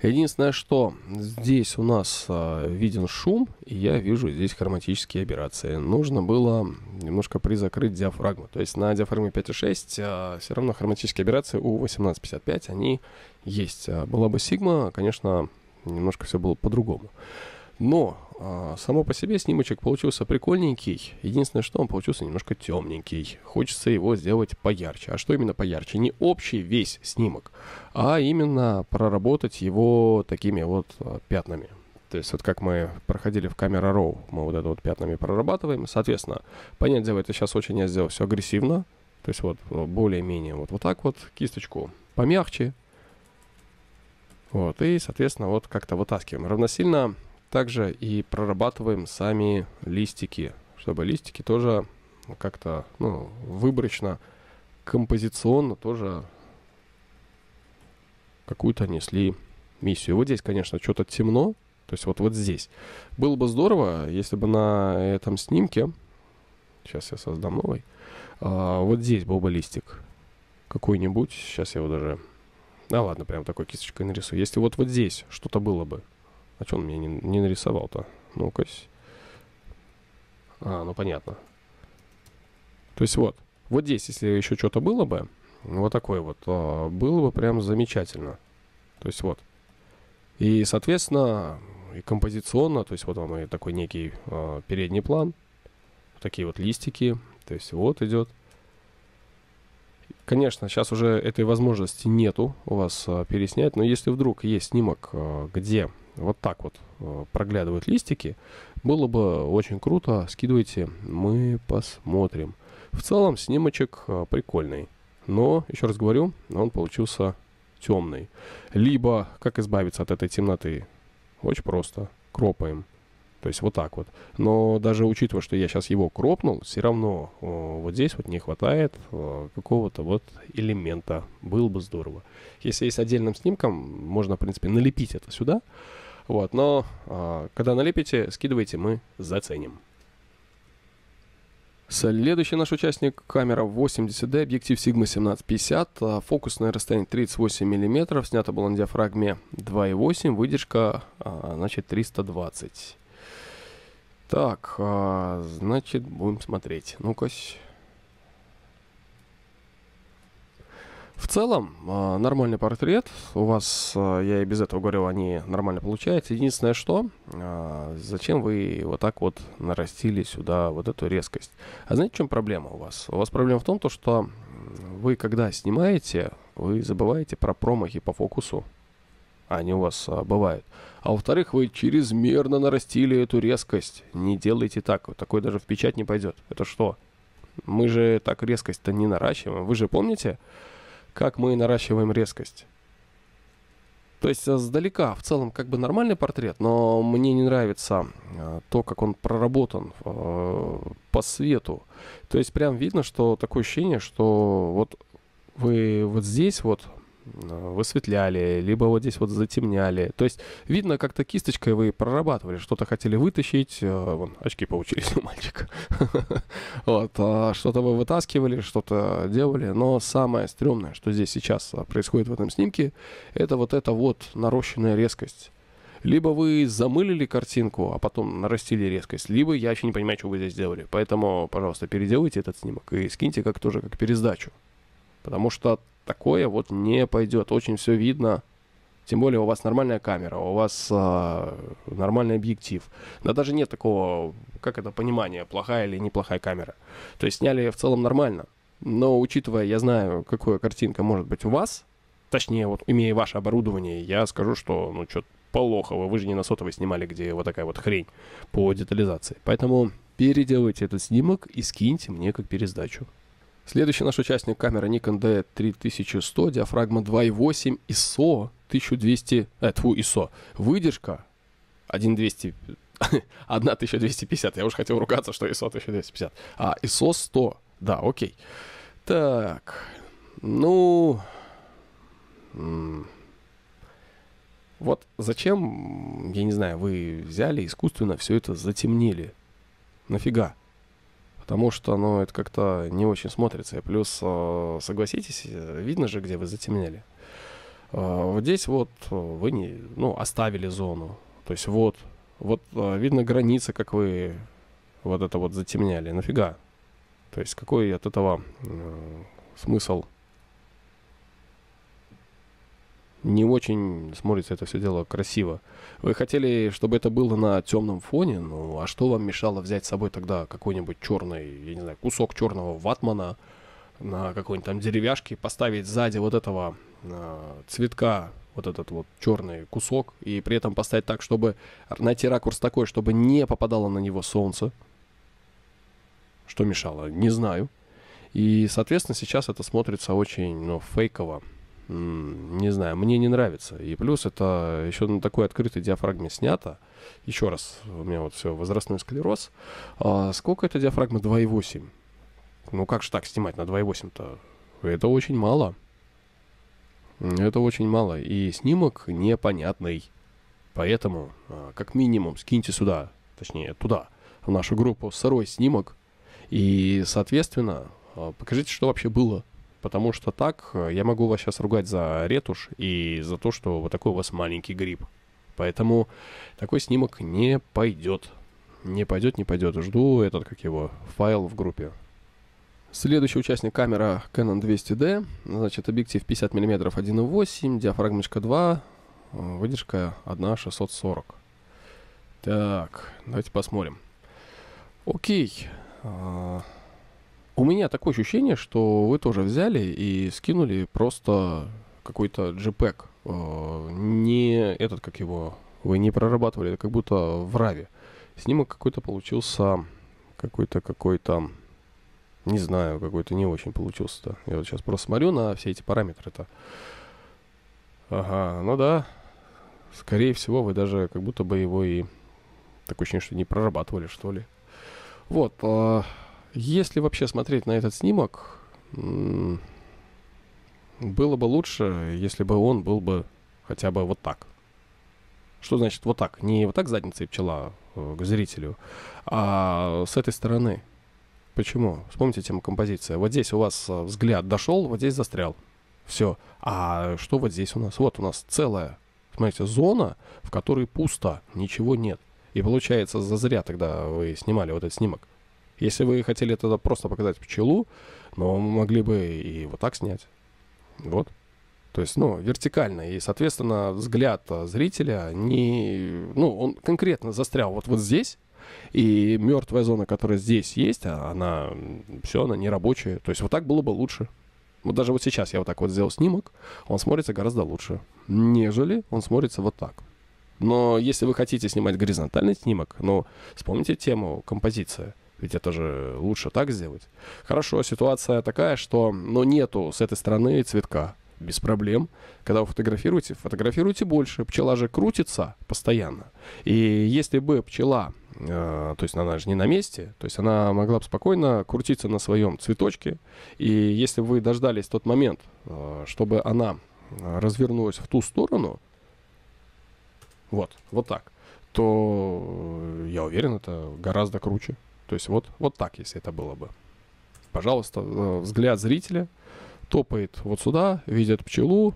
Единственное, что здесь у нас а, виден шум, и я вижу здесь хроматические операции. Нужно было немножко призакрыть диафрагму. То есть на диафрагме 5.6 а, все равно хроматические операции у 1855, они есть. А была бы сигма, конечно, немножко все было по-другому. Но а, само по себе снимочек получился прикольненький. Единственное, что он получился немножко темненький. Хочется его сделать поярче. А что именно поярче? Не общий весь снимок, а именно проработать его такими вот а, пятнами. То есть вот как мы проходили в камера Raw, мы вот это вот пятнами прорабатываем. Соответственно, понять дело, это сейчас очень я сделал все агрессивно. То есть вот ну, более-менее вот, вот так вот кисточку помягче, вот, и, соответственно, вот как-то вытаскиваем. Равносильно также и прорабатываем сами листики, чтобы листики тоже как-то ну, выборочно, композиционно тоже какую-то несли миссию. Вот здесь, конечно, что-то темно, то есть вот, вот здесь. Было бы здорово, если бы на этом снимке, сейчас я создам новый, а, вот здесь был бы листик какой-нибудь, сейчас я его даже да ладно, прям такой кисточкой нарисую. Если вот вот здесь что-то было бы. А что он меня не, не нарисовал-то? Ну-ка. А, ну понятно. То есть вот. Вот здесь, если еще что-то было бы, вот такое вот, а, было бы прям замечательно. То есть вот. И, соответственно, и композиционно, то есть вот вам и такой некий э, передний план, такие вот листики, то есть вот идет. Конечно, сейчас уже этой возможности нету у вас а, переснять, но если вдруг есть снимок, а, где вот так вот а, проглядывают листики, было бы очень круто, скидывайте, мы посмотрим. В целом снимочек прикольный, но, еще раз говорю, он получился темный. Либо, как избавиться от этой темноты? Очень просто, кропаем. То есть вот так вот. Но даже учитывая, что я сейчас его кропнул, все равно э, вот здесь вот не хватает э, какого-то вот элемента. Было бы здорово. Если есть отдельным снимком, можно, в принципе, налепить это сюда. Вот, но э, когда налепите, скидывайте, мы заценим. Следующий наш участник, камера 80D, объектив Sigma 1750, а, фокусное расстояние 38 мм, снято было на диафрагме 2.8, выдержка, а, значит, 320. Так, а, значит, будем смотреть. Ну-ка. В целом, а, нормальный портрет. У вас, а, я и без этого говорил, они нормально получаются. Единственное, что, а, зачем вы вот так вот нарастили сюда вот эту резкость? А знаете, в чем проблема у вас? У вас проблема в том, то, что вы, когда снимаете, вы забываете про промахи по фокусу. Они у вас а, бывают. А во-вторых, вы чрезмерно нарастили эту резкость. Не делайте так. Вот такой даже в печать не пойдет. Это что? Мы же так резкость-то не наращиваем. Вы же помните, как мы наращиваем резкость? То есть э, сдалека в целом как бы нормальный портрет, но мне не нравится э, то, как он проработан э, по свету. То есть прям видно, что такое ощущение, что вот вы вот здесь вот Э, высветляли, либо вот здесь вот затемняли. То есть видно, как-то кисточкой вы прорабатывали, что-то хотели вытащить, э, вон, очки получились [LAUGHS] у мальчика. [LAUGHS] Вот, а что-то вы вытаскивали, что-то делали, но самое стрёмное, что здесь сейчас происходит в этом снимке, это вот эта вот нарощенная резкость. Либо вы замылили картинку, а потом нарастили резкость, либо я еще не понимаю, что вы здесь делали. Поэтому, пожалуйста, переделайте этот снимок и скиньте как тоже как пересдачу. Потому что такое вот не пойдет. Очень все видно. Тем более у вас нормальная камера, у вас э, нормальный объектив. Да даже нет такого, как это понимание, плохая или неплохая камера. То есть сняли в целом нормально. Но учитывая, я знаю, какая картинка может быть у вас, точнее, вот имея ваше оборудование, я скажу, что, ну, что-то полохово. Вы же не на сотовой снимали, где вот такая вот хрень по детализации. Поэтому переделайте этот снимок и скиньте мне как пересдачу. Следующий наш участник камера Nikon D3100, диафрагма 2.8, ISO 1200, э, тьфу, ISO, выдержка 1200, 1250, [LAUGHS] я уже хотел ругаться, что ISO 1250, а ISO 100, да, окей. Так, ну... Вот зачем, я не знаю, вы взяли искусственно все это затемнили? Нафига? потому что, ну, это как-то не очень смотрится. И плюс, э, согласитесь, э, видно же, где вы затемняли. Э, вот здесь вот вы не, ну, оставили зону. То есть вот, вот видно граница, как вы вот это вот затемняли. Нафига? То есть какой от этого смысл не очень смотрится это все дело красиво. Вы хотели, чтобы это было на темном фоне, ну а что вам мешало взять с собой тогда какой-нибудь черный, я не знаю, кусок черного ватмана на какой-нибудь там деревяшке, поставить сзади вот этого э, цветка, вот этот вот черный кусок, и при этом поставить так, чтобы найти ракурс такой, чтобы не попадало на него солнце. Что мешало? Не знаю. И, соответственно, сейчас это смотрится очень, ну, фейково не знаю, мне не нравится. И плюс это еще на такой открытой диафрагме снято. Еще раз, у меня вот все, возрастной склероз. А сколько это диафрагма? 2,8. Ну как же так снимать на 2,8-то? Это очень мало. Это очень мало. И снимок непонятный. Поэтому, а, как минимум, скиньте сюда, точнее, туда, в нашу группу сырой снимок. И, соответственно, а, покажите, что вообще было Потому что так э, я могу вас сейчас ругать за ретушь и за то, что вот такой у вас маленький гриб. Поэтому такой снимок не пойдет. Не пойдет, не пойдет. Жду этот, как его, файл в группе. Следующий участник камера Canon 200D. Значит, объектив 50 мм 1.8, диафрагмочка 2, э, выдержка 1.640. Так, давайте посмотрим. Окей. А, у меня такое ощущение, что вы тоже взяли и скинули просто какой-то JPEG. Э, не этот, как его, вы не прорабатывали, это как будто в раве. Снимок какой-то получился, какой-то, какой-то, не знаю, какой-то не очень получился-то. Я вот сейчас просто смотрю на все эти параметры-то. Ага, ну да, скорее всего, вы даже как будто бы его и... Такое ощущение, что не прорабатывали, что ли. Вот, а, если вообще смотреть на этот снимок, было бы лучше, если бы он был бы хотя бы вот так. Что значит вот так? Не вот так задницей пчела э, к зрителю, а с этой стороны. Почему? Вспомните тему композиция. Вот здесь у вас э, взгляд дошел, вот здесь застрял. Все. А что вот здесь у нас? Вот у нас целая, смотрите, зона, в которой пусто, ничего нет. И получается, зазря тогда вы снимали вот этот снимок. Если вы хотели тогда просто показать пчелу, но мы могли бы и вот так снять. Вот. То есть, ну, вертикально. И, соответственно, взгляд а, зрителя не... Ну, он конкретно застрял вот, вот здесь. И мертвая зона, которая здесь есть, а, она... Все, она не рабочая. То есть вот так было бы лучше. Вот даже вот сейчас я вот так вот сделал снимок, он смотрится гораздо лучше, нежели он смотрится вот так. Но если вы хотите снимать горизонтальный снимок, ну, вспомните тему композиция ведь это же лучше так сделать. Хорошо, ситуация такая, что, но ну, нету с этой стороны цветка без проблем. Когда вы фотографируете, фотографируйте больше. Пчела же крутится постоянно. И если бы пчела, э, то есть она же не на месте, то есть она могла бы спокойно крутиться на своем цветочке. И если вы дождались тот момент, э, чтобы она э, развернулась в ту сторону, вот, вот так, то я уверен, это гораздо круче. То есть вот, вот так, если это было бы. Пожалуйста, э, взгляд зрителя топает вот сюда, видит пчелу.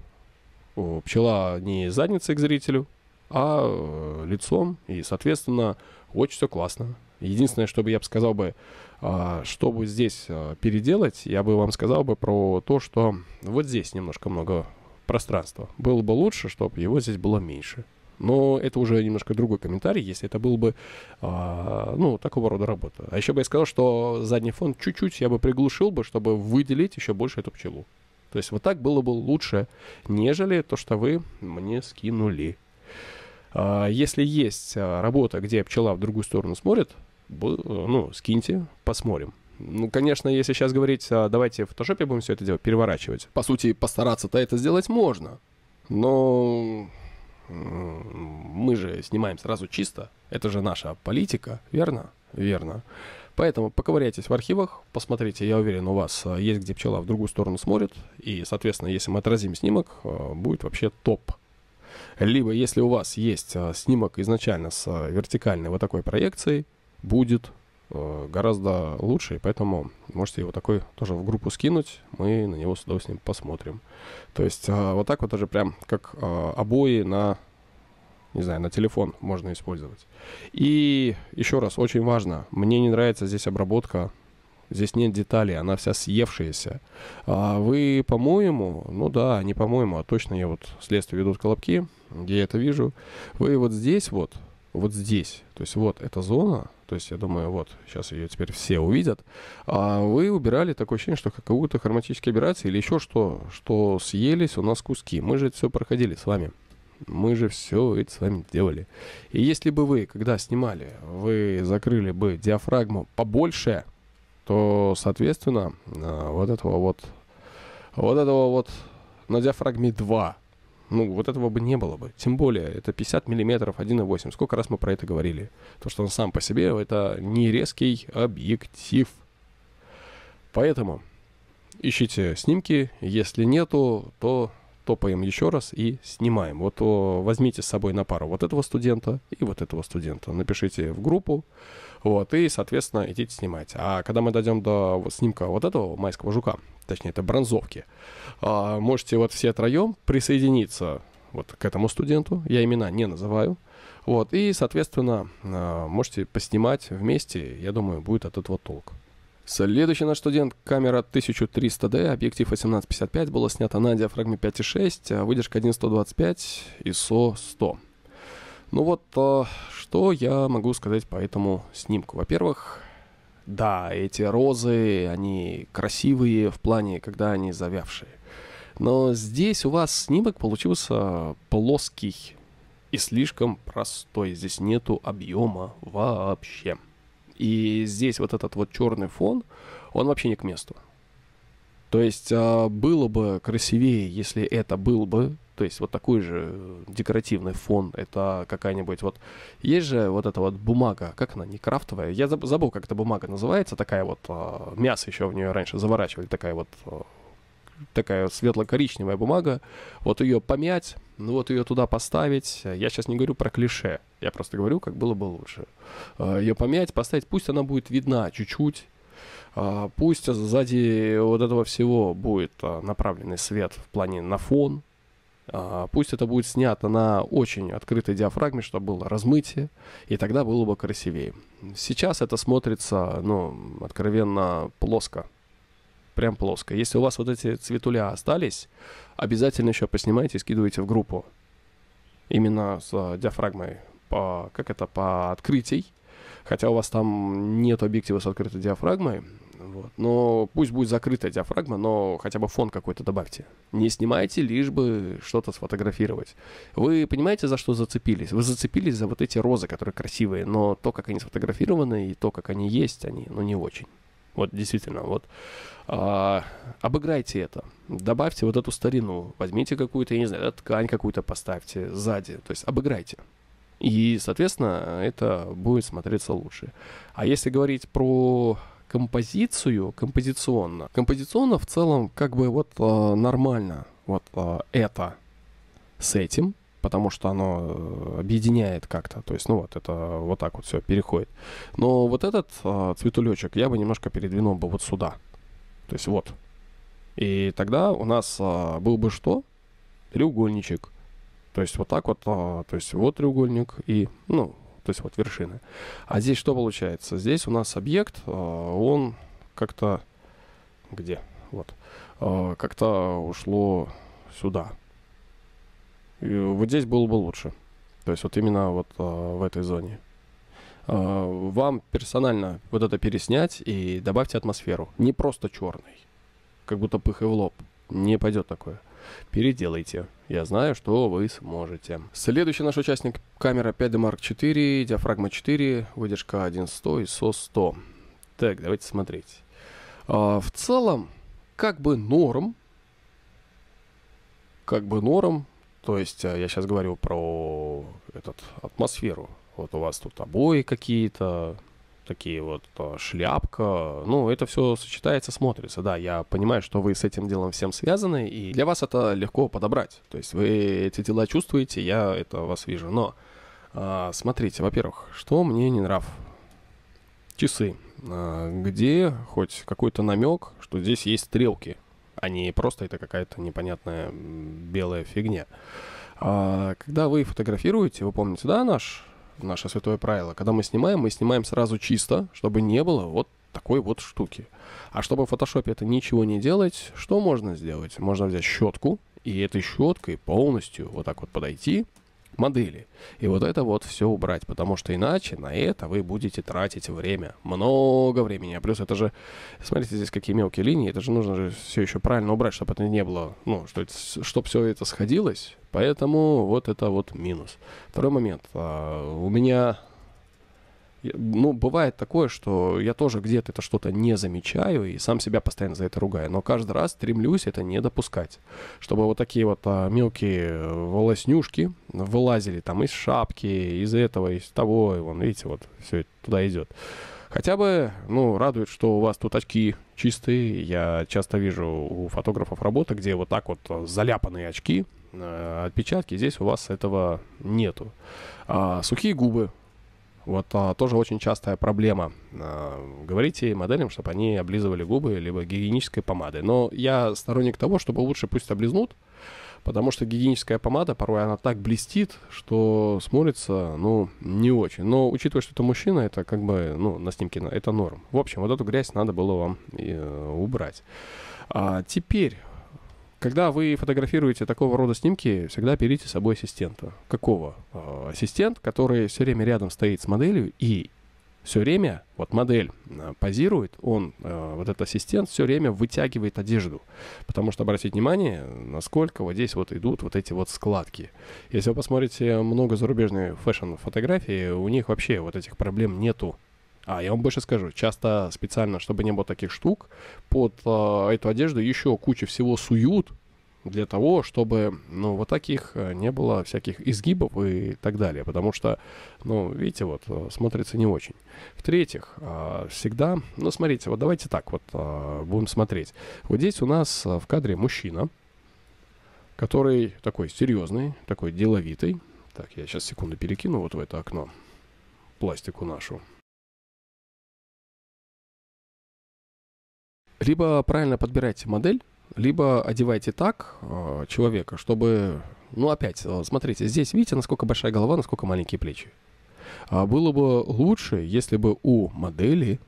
Пчела не задницей к зрителю, а э, лицом. И, соответственно, очень все классно. Единственное, что бы я бы сказал бы, а, чтобы здесь э, переделать, я бы вам сказал бы про то, что вот здесь немножко много пространства. Было бы лучше, чтобы его здесь было меньше. Но это уже немножко другой комментарий, если это был бы, э, ну, такого рода работа. А еще бы я сказал, что задний фон чуть-чуть я бы приглушил бы, чтобы выделить еще больше эту пчелу. То есть вот так было бы лучше, нежели то, что вы мне скинули. Э, если есть а, работа, где пчела в другую сторону смотрит, ну, скиньте, посмотрим. Ну, конечно, если сейчас говорить, давайте в фотошопе будем все это дело переворачивать. По сути, постараться-то это сделать можно. Но мы же снимаем сразу чисто. Это же наша политика, верно? Верно. Поэтому поковыряйтесь в архивах, посмотрите, я уверен, у вас э, есть где пчела в другую сторону смотрит, и, соответственно, если мы отразим снимок, э, будет вообще топ. Либо, если у вас есть э, снимок изначально с вертикальной вот такой проекцией, будет Э, гораздо лучше, и поэтому можете его такой тоже в группу скинуть, мы на него с удовольствием посмотрим. То есть а, вот так вот даже прям как а, обои на, не знаю, на телефон можно использовать. И еще раз, очень важно, мне не нравится здесь обработка Здесь нет деталей, она вся съевшаяся. А вы, по-моему, ну да, не по-моему, а точно я вот следствие ведут колобки, где я это вижу. Вы вот здесь вот, вот здесь, то есть вот эта зона, то есть я думаю, вот, сейчас ее теперь все увидят, а вы убирали такое ощущение, что какую-то хроматические операции или еще что, что съелись у нас куски. Мы же это все проходили с вами. Мы же все это с вами делали. И если бы вы, когда снимали, вы закрыли бы диафрагму побольше, то, соответственно, э, вот этого вот, вот этого вот на диафрагме 2 ну, вот этого бы не было бы. Тем более, это 50 миллиметров 1.8. Сколько раз мы про это говорили? То, что он сам по себе, это не резкий объектив. Поэтому ищите снимки. Если нету, то топаем еще раз и снимаем. Вот возьмите с собой на пару вот этого студента и вот этого студента. Напишите в группу. Вот, и, соответственно, идите снимать. А когда мы дойдем до снимка вот этого майского жука, точнее, это бронзовки, а, можете вот все троем присоединиться вот к этому студенту, я имена не называю, вот, и, соответственно, а, можете поснимать вместе, я думаю, будет от этого толк. Следующий наш студент, камера 1300D, объектив 18-55 было снято на диафрагме 5.6, а выдержка 1.125, ISO 100. Ну вот, э, что я могу сказать по этому снимку? Во-первых, да, эти розы, они красивые в плане, когда они завявшие. Но здесь у вас снимок получился плоский и слишком простой. Здесь нету объема вообще. И здесь вот этот вот черный фон, он вообще не к месту. То есть э, было бы красивее, если это был бы то есть вот такой же э, декоративный фон, это какая-нибудь вот... Есть же вот эта вот бумага, как она, не крафтовая? Я забыл, как эта бумага называется, такая вот, а, мясо еще в нее раньше заворачивали, такая вот а, такая светло-коричневая бумага, вот ее помять, ну вот ее туда поставить. Я сейчас не говорю про клише, я просто говорю, как было бы лучше. А, ее помять, поставить, пусть она будет видна чуть-чуть, пусть сзади вот этого всего будет направленный свет в плане на фон, а, пусть это будет снято на очень открытой диафрагме, чтобы было размытие, и тогда было бы красивее. Сейчас это смотрится, ну, откровенно плоско. Прям плоско. Если у вас вот эти цветуля остались, обязательно еще поснимайте и скидывайте в группу. Именно с а, диафрагмой, по, как это, по открытий. Хотя у вас там нет объектива с открытой диафрагмой, вот. Но пусть будет закрытая диафрагма, но хотя бы фон какой-то добавьте. Не снимайте, лишь бы что-то сфотографировать. Вы понимаете, за что зацепились? Вы зацепились за вот эти розы, которые красивые, но то, как они сфотографированы и то, как они есть, они, ну, не очень. Вот действительно, вот а, обыграйте это, добавьте вот эту старину, возьмите какую-то, я не знаю, ткань какую-то поставьте сзади, то есть обыграйте. И, соответственно, это будет смотреться лучше. А если говорить про композицию композиционно. Композиционно в целом как бы вот э, нормально вот э, это с этим, потому что оно э, объединяет как-то. То есть, ну вот, это вот так вот все переходит. Но вот этот э, цветулечек я бы немножко передвинул бы вот сюда. То есть вот. И тогда у нас э, был бы что? Треугольничек. То есть вот так вот, э, то есть вот треугольник и, ну, то есть вот вершины. А здесь что получается? Здесь у нас объект, а, он как-то... Где? Вот. А, как-то ушло сюда. И вот здесь было бы лучше. То есть вот именно вот а, в этой зоне вам персонально вот это переснять и добавьте атмосферу. Не просто черный, как будто пых и в лоб. Не пойдет такое переделайте. Я знаю, что вы сможете. Следующий наш участник – камера 5D Mark IV, диафрагма 4, выдержка 1.100 и SO100. Так, давайте смотреть. А, в целом, как бы норм, как бы норм, то есть э, я сейчас говорю про этот атмосферу. Вот у вас тут обои какие-то, такие вот э, шляпка. Ну, это все сочетается, смотрится. Да, я понимаю, что вы с этим делом всем связаны, и для вас это легко подобрать. То есть вы эти дела чувствуете, я это вас вижу. Но э, смотрите, во-первых, что мне не нрав? Часы. Э, где хоть какой-то намек, что здесь есть стрелки, а не просто это какая-то непонятная белая фигня. А, когда вы фотографируете, вы помните, да, наш наше святое правило. Когда мы снимаем, мы снимаем сразу чисто, чтобы не было вот такой вот штуки. А чтобы в фотошопе это ничего не делать, что можно сделать? Можно взять щетку и этой щеткой полностью вот так вот подойти, модели. И вот это вот все убрать, потому что иначе на это вы будете тратить время, много времени. А плюс это же, смотрите, здесь какие мелкие линии, это же нужно же все еще правильно убрать, чтобы это не было, ну, что, чтобы все это сходилось. Поэтому вот это вот минус. Второй момент. А, у меня ну, бывает такое, что я тоже где-то это что-то не замечаю и сам себя постоянно за это ругаю. Но каждый раз стремлюсь это не допускать, чтобы вот такие вот а, мелкие э, волоснюшки вылазили там из шапки, из этого, из того, и вон, видите, вот все это туда идет. Хотя бы, ну, радует, что у вас тут очки чистые. Я часто вижу у фотографов работы, где вот так вот а, заляпанные очки, э, отпечатки. Здесь у вас этого нету. А, сухие губы вот а, тоже очень частая проблема. А, говорите моделям, чтобы они облизывали губы либо гигиенической помадой. Но я сторонник того, чтобы лучше пусть облизнут, потому что гигиеническая помада порой она так блестит, что смотрится, ну, не очень. Но учитывая, что это мужчина, это как бы, ну, на снимке это норм. В общем, вот эту грязь надо было вам и, э, убрать. А теперь когда вы фотографируете такого рода снимки, всегда берите с собой ассистента. Какого? А, ассистент, который все время рядом стоит с моделью и все время, вот модель а, позирует, он, а, вот этот ассистент, все время вытягивает одежду. Потому что обратите внимание, насколько вот здесь вот идут вот эти вот складки. Если вы посмотрите много зарубежной фэшн фотографии у них вообще вот этих проблем нету. А, я вам больше скажу, часто специально, чтобы не было таких штук, под э, эту одежду еще кучу всего суют, для того, чтобы, ну, вот таких э, не было всяких изгибов и так далее, потому что, ну, видите, вот, э, смотрится не очень. В-третьих, а, всегда, ну, смотрите, вот давайте так вот а, будем смотреть. Вот здесь у нас э, в кадре мужчина, который такой серьезный, такой деловитый. Так, я сейчас секунду перекину вот в это окно пластику нашу. Либо правильно подбирайте модель, либо одевайте так э, человека, чтобы... Ну, опять, э, смотрите, здесь видите, насколько большая голова, насколько маленькие плечи. А было бы лучше, если бы у модели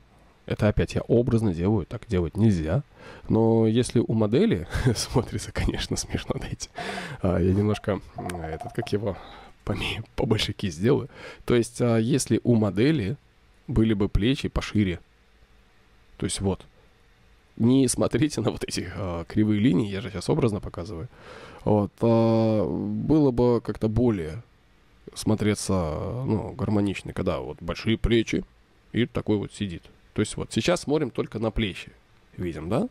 это опять я образно делаю, так делать нельзя. Но если у модели [LAUGHS] смотрится, конечно, смешно, дайте. А, я немножко этот, как его, [LAUGHS] побольше кисть сделаю. То есть, а, если у модели были бы плечи пошире, то есть вот, не смотрите на вот эти а, кривые линии, я же сейчас образно показываю. Вот, а, было бы как-то более смотреться ну, гармонично, когда вот большие плечи и такой вот сидит. То есть вот сейчас смотрим только на плечи, видим, да?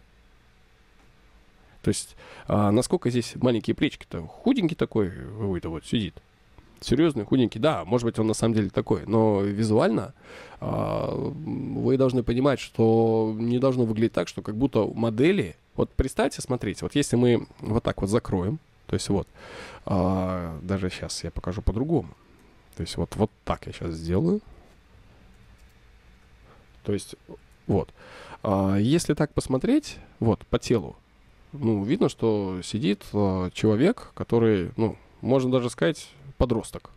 То есть а, насколько здесь маленькие плечики-то, худенький такой, какой-то вот сидит. Серьезный, худенький, да, может быть, он на самом деле такой, но визуально э, вы должны понимать, что не должно выглядеть так, что как будто модели... Вот представьте, смотрите, вот если мы вот так вот закроем, то есть вот, э, даже сейчас я покажу по-другому. То есть вот, вот так я сейчас сделаю. То есть вот. Э, если так посмотреть, вот, по телу, ну, видно, что сидит э, человек, который, ну, можно даже сказать, подросток.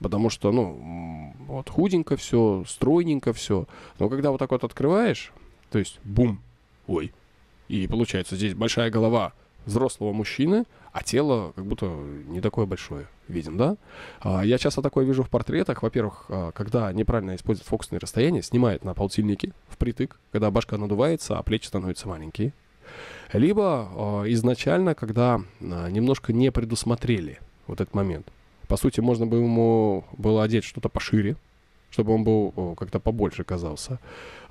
Потому что, ну, вот худенько все, стройненько все. Но когда вот так вот открываешь, то есть бум, ой, и получается здесь большая голова взрослого мужчины, а тело как будто не такое большое, видим, да? А, я часто такое вижу в портретах. Во-первых, а, когда неправильно используют фокусные расстояния, снимает на полтильнике впритык, когда башка надувается, а плечи становятся маленькие. Либо э, изначально, когда э, немножко не предусмотрели вот этот момент – по сути, можно бы ему было одеть что-то пошире, чтобы он был как-то побольше казался.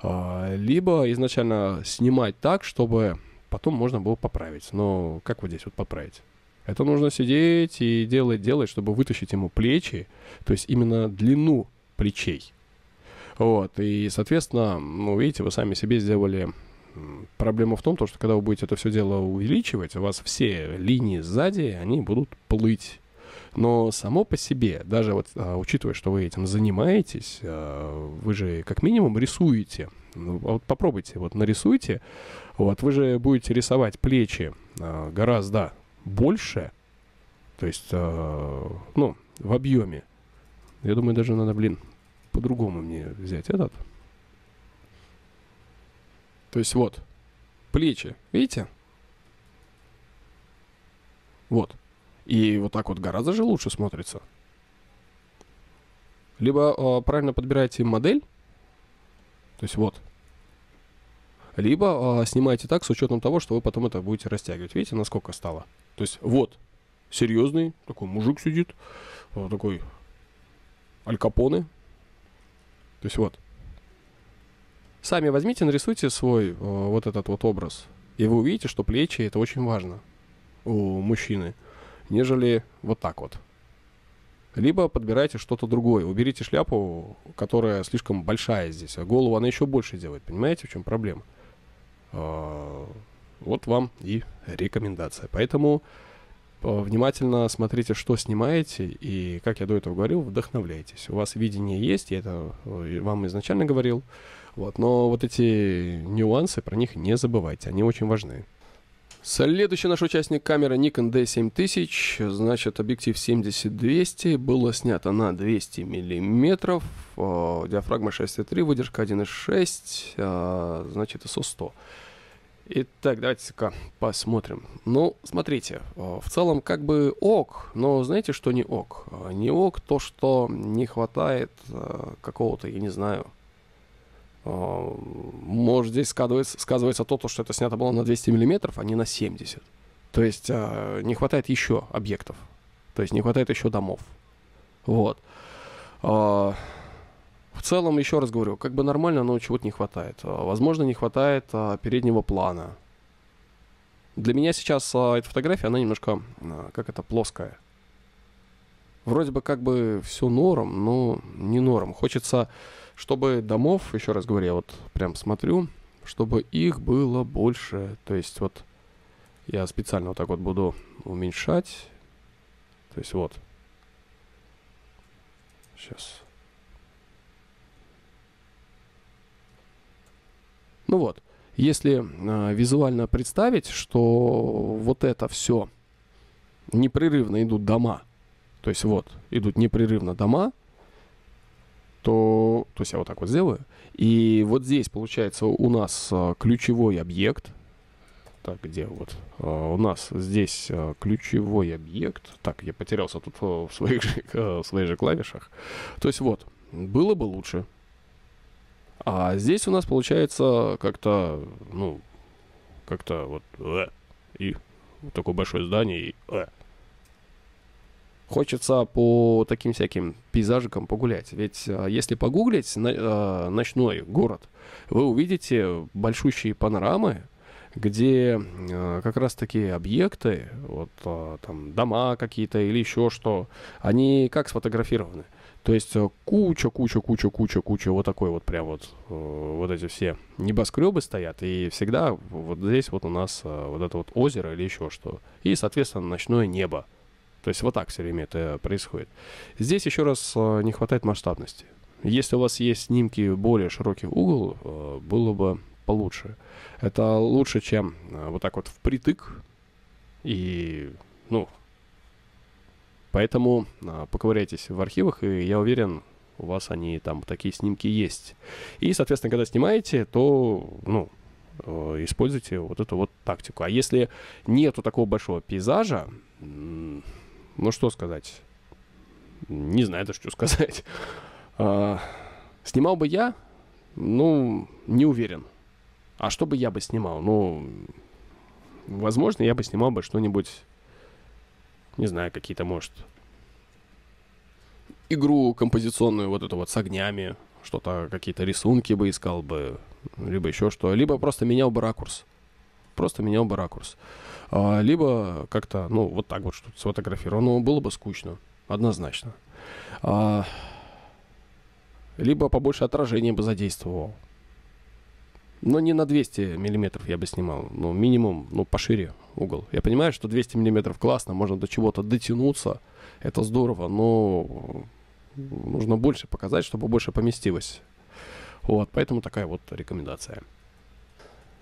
А, либо изначально снимать так, чтобы потом можно было поправить. Но как вот здесь вот поправить? Это нужно сидеть и делать, делать, чтобы вытащить ему плечи, то есть именно длину плечей. Вот, и, соответственно, ну, видите, вы сами себе сделали проблему в том, то, что когда вы будете это все дело увеличивать, у вас все линии сзади, они будут плыть. Но само по себе, даже вот а, учитывая, что вы этим занимаетесь, а, вы же как минимум рисуете. Ну, а вот попробуйте, вот нарисуйте. Вот вы же будете рисовать плечи а, гораздо больше, то есть, а, ну, в объеме. Я думаю, даже надо, блин, по-другому мне взять этот. То есть вот, плечи, видите? Вот. И вот так вот гораздо же лучше смотрится. Либо э, правильно подбираете модель, то есть вот, либо э, снимаете так с учетом того, что вы потом это будете растягивать. Видите, насколько стало? То есть вот, серьезный, такой мужик сидит, вот такой алькапоны. То есть вот. Сами возьмите, нарисуйте свой э, вот этот вот образ. И вы увидите, что плечи это очень важно у мужчины нежели вот так вот. Либо подбирайте что-то другое. Уберите шляпу, которая слишком большая здесь, а голову она еще больше делает. Понимаете, в чем проблема? А, вот вам и рекомендация. Поэтому а, внимательно смотрите, что снимаете, и, как я до этого говорил, вдохновляйтесь. У вас видение есть, я это э, вам изначально говорил, вот, но вот эти нюансы, про них не забывайте, они очень важны. Следующий наш участник камера Nikon D7000, значит объектив 70-200, было снято на 200 мм, э, диафрагма 6.3, выдержка 1.6, э, значит ISO 100. Итак, давайте-ка посмотрим. Ну, смотрите, э, в целом как бы ок, но знаете, что не ок? Не ок то, что не хватает какого-то, я не знаю, Э, может, здесь сказывается, сказывается то, что это снято было на 200 миллиметров, а не на 70. То есть э, не хватает еще объектов. То есть не хватает еще домов. Вот. Э, в целом, еще раз говорю, как бы нормально, но чего-то не хватает. Возможно, не хватает переднего плана. Для меня сейчас эта фотография, она немножко, как это, плоская. Вроде бы как бы все норм, но не норм. Хочется чтобы домов, еще раз говорю, я вот прям смотрю, чтобы их было больше. То есть вот я специально вот так вот буду уменьшать. То есть вот. Сейчас. Ну вот, если э, визуально представить, что вот это все непрерывно идут дома, то есть вот идут непрерывно дома, то, то есть я вот так вот сделаю. И вот здесь получается у нас э, ключевой объект. Так, где вот? Э, у нас здесь э, ключевой объект. Так, я потерялся тут в своих же, [LAUGHS] в своих же клавишах. То есть вот, было бы лучше. А здесь у нас получается как-то, ну, как-то вот... И такое большое здание и хочется по таким всяким пейзажикам погулять. Ведь если погуглить на, ночной город, вы увидите большущие панорамы, где э, как раз такие объекты, вот э, там дома какие-то или еще что, они как сфотографированы. То есть куча, куча, куча, куча, куча вот такой вот прям вот э, вот эти все небоскребы стоят и всегда вот здесь вот у нас э, вот это вот озеро или еще что и соответственно ночное небо. То есть вот так все время это происходит. Здесь еще раз э, не хватает масштабности. Если у вас есть снимки более широкий угол, э, было бы получше. Это лучше, чем э, вот так вот впритык. И, ну, поэтому поковыряйтесь в архивах, и я уверен, у вас они там такие снимки есть. И, соответственно, когда снимаете, то, ну, используйте вот эту вот тактику. А если нету такого большого пейзажа, ну что сказать? Не знаю даже, что сказать. А, снимал бы я? Ну, не уверен. А что бы я бы снимал? Ну, возможно, я бы снимал бы что-нибудь, не знаю, какие-то, может, игру композиционную вот эту вот с огнями, что-то, какие-то рисунки бы искал бы, либо еще что, либо просто менял бы ракурс просто менял бы ракурс. А, либо как-то, ну, вот так вот что-то сфотографировал. Но было бы скучно, однозначно. А, либо побольше отражения бы задействовал. Но не на 200 миллиметров я бы снимал, ну, минимум, ну, пошире угол. Я понимаю, что 200 миллиметров классно, можно до чего-то дотянуться, это здорово, но нужно больше показать, чтобы больше поместилось. Вот, поэтому такая вот рекомендация.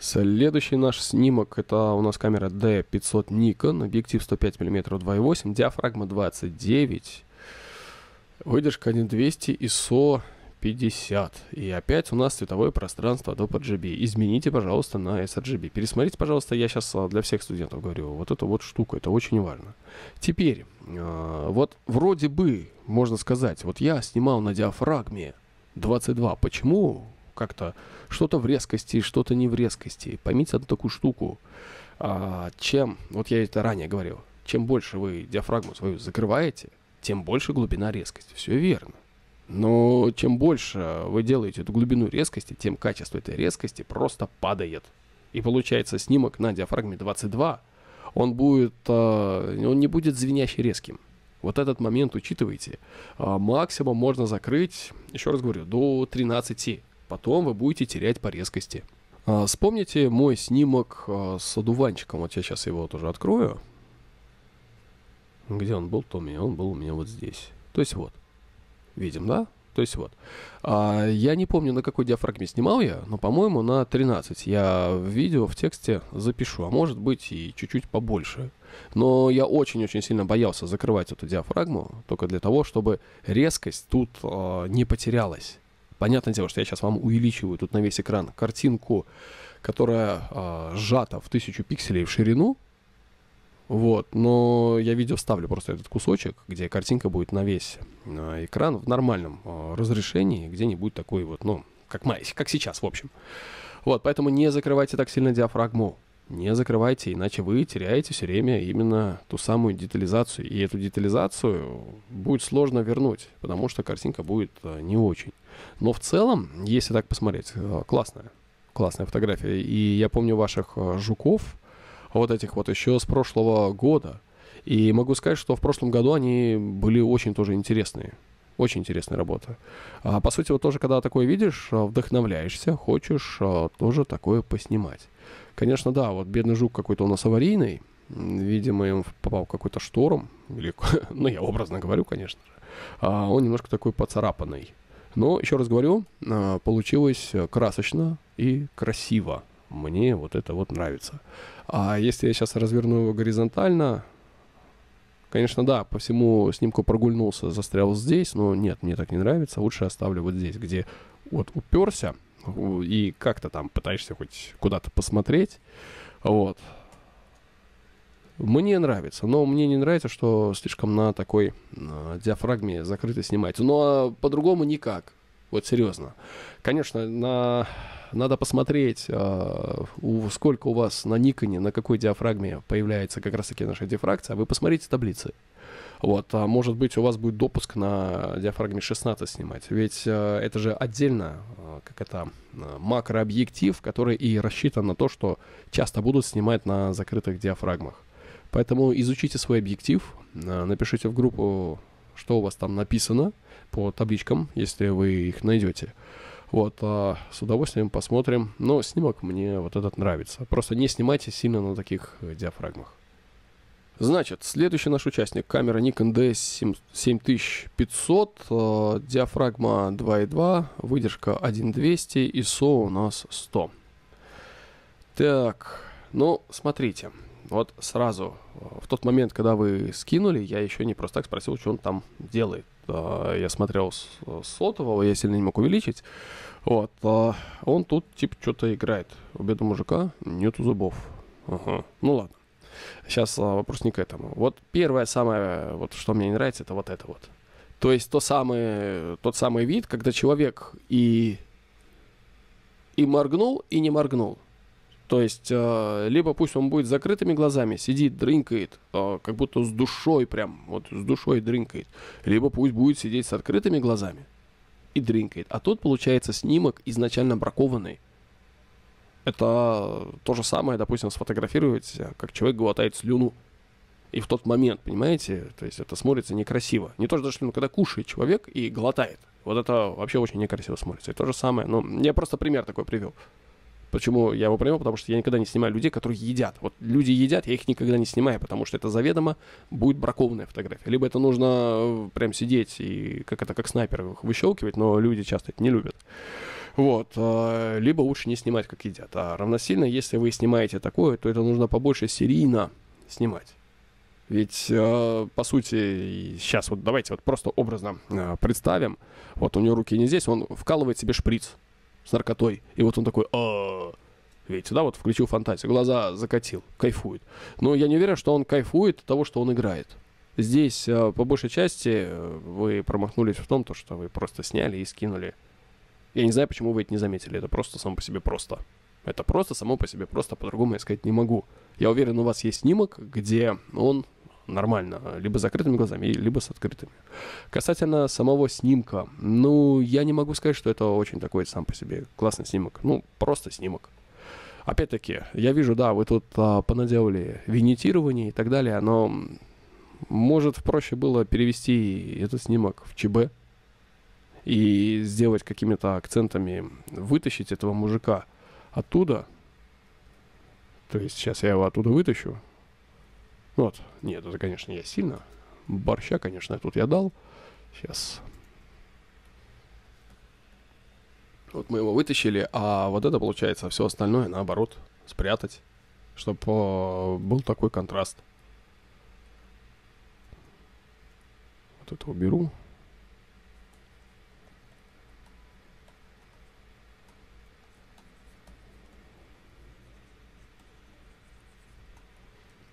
Следующий наш снимок, это у нас камера D500 Nikon, объектив 105 мм 2.8, диафрагма 29, выдержка 1200, ISO 50. И опять у нас цветовое пространство Adobe RGB. Измените, пожалуйста, на sRGB. Пересмотрите, пожалуйста, я сейчас а, для всех студентов говорю, вот эту вот штуку, это очень важно. Теперь, а, вот вроде бы, можно сказать, вот я снимал на диафрагме 22. Почему как-то что-то в резкости, что-то не в резкости. Поймите одну такую штуку. А, чем, вот я это ранее говорил, чем больше вы диафрагму свою закрываете, тем больше глубина резкости. Все верно. Но чем больше вы делаете эту глубину резкости, тем качество этой резкости просто падает. И получается снимок на диафрагме 22, он, будет, а, он не будет звенящий резким. Вот этот момент учитывайте. А, максимум можно закрыть, еще раз говорю, до 13. Потом вы будете терять по резкости. А, вспомните мой снимок а, с одуванчиком. Вот я сейчас его тоже открою. Где он был-то у меня? Он был у меня вот здесь. То есть вот. Видим, да? То есть вот. А, я не помню, на какой диафрагме снимал я, но, по-моему, на 13. Я в видео, в тексте запишу, а может быть и чуть-чуть побольше. Но я очень-очень сильно боялся закрывать эту диафрагму, только для того, чтобы резкость тут а, не потерялась. Понятное дело, что я сейчас вам увеличиваю тут на весь экран картинку, которая э, сжата в тысячу пикселей в ширину. Вот, но я видео вставлю просто этот кусочек, где картинка будет на весь э, экран в нормальном э, разрешении, где не будет такой вот, ну, как, как сейчас, в общем. Вот, поэтому не закрывайте так сильно диафрагму. Не закрывайте, иначе вы теряете все время именно ту самую детализацию. И эту детализацию будет сложно вернуть, потому что картинка будет не очень. Но в целом, если так посмотреть, э, классная, классная фотография. И я помню ваших э, жуков, вот этих вот еще с прошлого года. И могу сказать, что в прошлом году они были очень тоже интересные. Очень интересная работа. А, по сути, вот тоже, когда такое видишь, э, вдохновляешься, хочешь а, тоже такое поснимать. Конечно, да, вот бедный жук какой-то у нас аварийный. Видимо, им попал какой-то шторм. Или, [LAUGHS] ну, я образно говорю, конечно же. А, он немножко такой поцарапанный. Но, еще раз говорю, а, получилось э, красочно и красиво. Мне вот это вот нравится. А если я сейчас разверну его горизонтально, конечно, да, по всему снимку прогульнулся, застрял здесь, но нет, мне так не нравится. Лучше оставлю вот здесь, где вот уперся и как-то там пытаешься хоть куда-то посмотреть. Вот. Мне нравится, но мне не нравится, что слишком на такой на диафрагме закрыто снимать. Но ну, а по-другому никак. Вот серьезно. Конечно, на... надо посмотреть, э, у... сколько у вас на Никоне, на какой диафрагме появляется как раз-таки наша дифракция. Вы посмотрите таблицы. Вот, а может быть, у вас будет допуск на диафрагме 16 снимать. Ведь э, это же отдельно, э, как это, макрообъектив, который и рассчитан на то, что часто будут снимать на закрытых диафрагмах. Поэтому изучите свой объектив, э, напишите в группу, что у вас там написано по табличкам, если вы их найдете. Вот, а с удовольствием посмотрим. Но снимок мне вот этот нравится. Просто не снимайте сильно на таких э, диафрагмах. Значит, следующий наш участник. Камера Nikon D7500, э, диафрагма 2.2, выдержка 1.200, ISO у нас 100. Так, ну, Смотрите. Вот сразу, э, в тот момент, когда вы скинули, я еще не просто так спросил, что он там делает. Э, я смотрел слотового, я сильно не мог увеличить. Вот. Э, он тут, типа, что-то играет. У бедного мужика нету зубов. Ага. Ну ладно. Сейчас вопрос не к этому. Вот первое самое, вот что мне не нравится, это вот это вот. То есть то самое, тот самый вид, когда человек и, и моргнул, и не моргнул. То есть, э, либо пусть он будет закрытыми глазами, сидит, дрынкает, э, как будто с душой прям, вот с душой дрынкает. Либо пусть будет сидеть с открытыми глазами и дрынкает. А тут получается снимок изначально бракованный. Это то же самое, допустим, сфотографировать, э, как человек глотает слюну. И в тот момент, понимаете, то есть это смотрится некрасиво. Не то, что даже, ну, когда кушает человек и глотает. Вот это вообще очень некрасиво смотрится. И то же самое, Но ну, я просто пример такой привел. Почему я его провел? Потому что я никогда не снимаю людей, которые едят. Вот люди едят, я их никогда не снимаю, потому что это заведомо будет бракованная фотография. Либо это нужно э, прям сидеть и как это, как снайпер их выщелкивать, но люди часто это не любят. Вот. Э, либо лучше не снимать, как едят. А равносильно, если вы снимаете такое, то это нужно побольше серийно снимать. Ведь, э, по сути, сейчас вот давайте вот просто образно представим. Вот у него руки не здесь, он вкалывает себе шприц с наркотой. И вот он такой, а видите, да, вот включил фантазию, глаза закатил, кайфует. Но я не уверен, что он кайфует от того, что он играет. Здесь, э, по большей части, э, вы промахнулись в том, то, что вы просто сняли и скинули. Я не знаю, почему вы это не заметили, это просто само по себе просто. Это просто само по себе просто, по-другому я сказать не могу. Я уверен, у вас есть снимок, где он нормально, либо с закрытыми глазами, либо с открытыми. Касательно самого снимка, ну, я не могу сказать, что это очень такой сам по себе классный снимок, ну, просто снимок. Опять-таки, я вижу, да, вы тут а, понаделали винитирование и так далее, но может проще было перевести этот снимок в ЧБ и сделать какими-то акцентами, вытащить этого мужика оттуда. То есть сейчас я его оттуда вытащу, вот. Нет, это, конечно, я сильно. Борща, конечно, тут я дал. Сейчас. Вот мы его вытащили, а вот это получается все остальное, наоборот, спрятать, чтобы э, был такой контраст. Вот это уберу.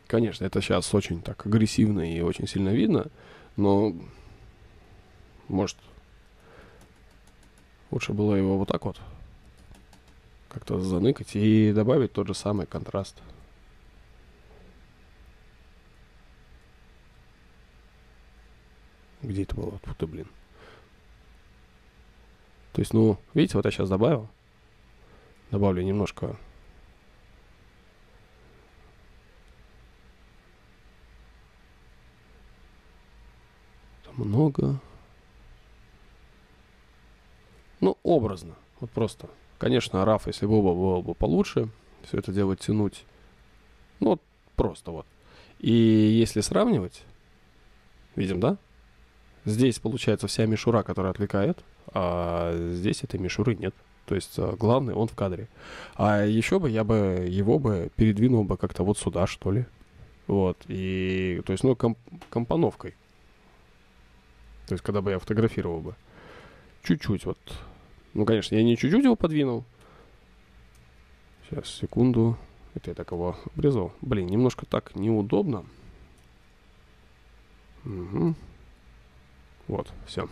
Конечно, это сейчас очень так агрессивно и очень сильно видно, но может лучше было его вот так вот как-то заныкать и добавить тот же самый контраст. Где это было? Откуда, блин? То есть, ну, видите, вот я сейчас добавил. Добавлю немножко много. Ну, образно. Вот просто. Конечно, Раф, если бы оба было бы получше, все это дело тянуть. Ну, вот просто вот. И если сравнивать, видим, да? Здесь получается вся мишура, которая отвлекает, а здесь этой мишуры нет. То есть а, главный он в кадре. А еще бы я бы его бы передвинул бы как-то вот сюда, что ли. Вот. И, то есть, ну, комп компоновкой. То есть, когда бы я фотографировал бы. Чуть-чуть вот. Ну, конечно, я не чуть-чуть его подвинул. Сейчас, секунду. Это я так его обрезал. Блин, немножко так неудобно. Угу. Вот, все.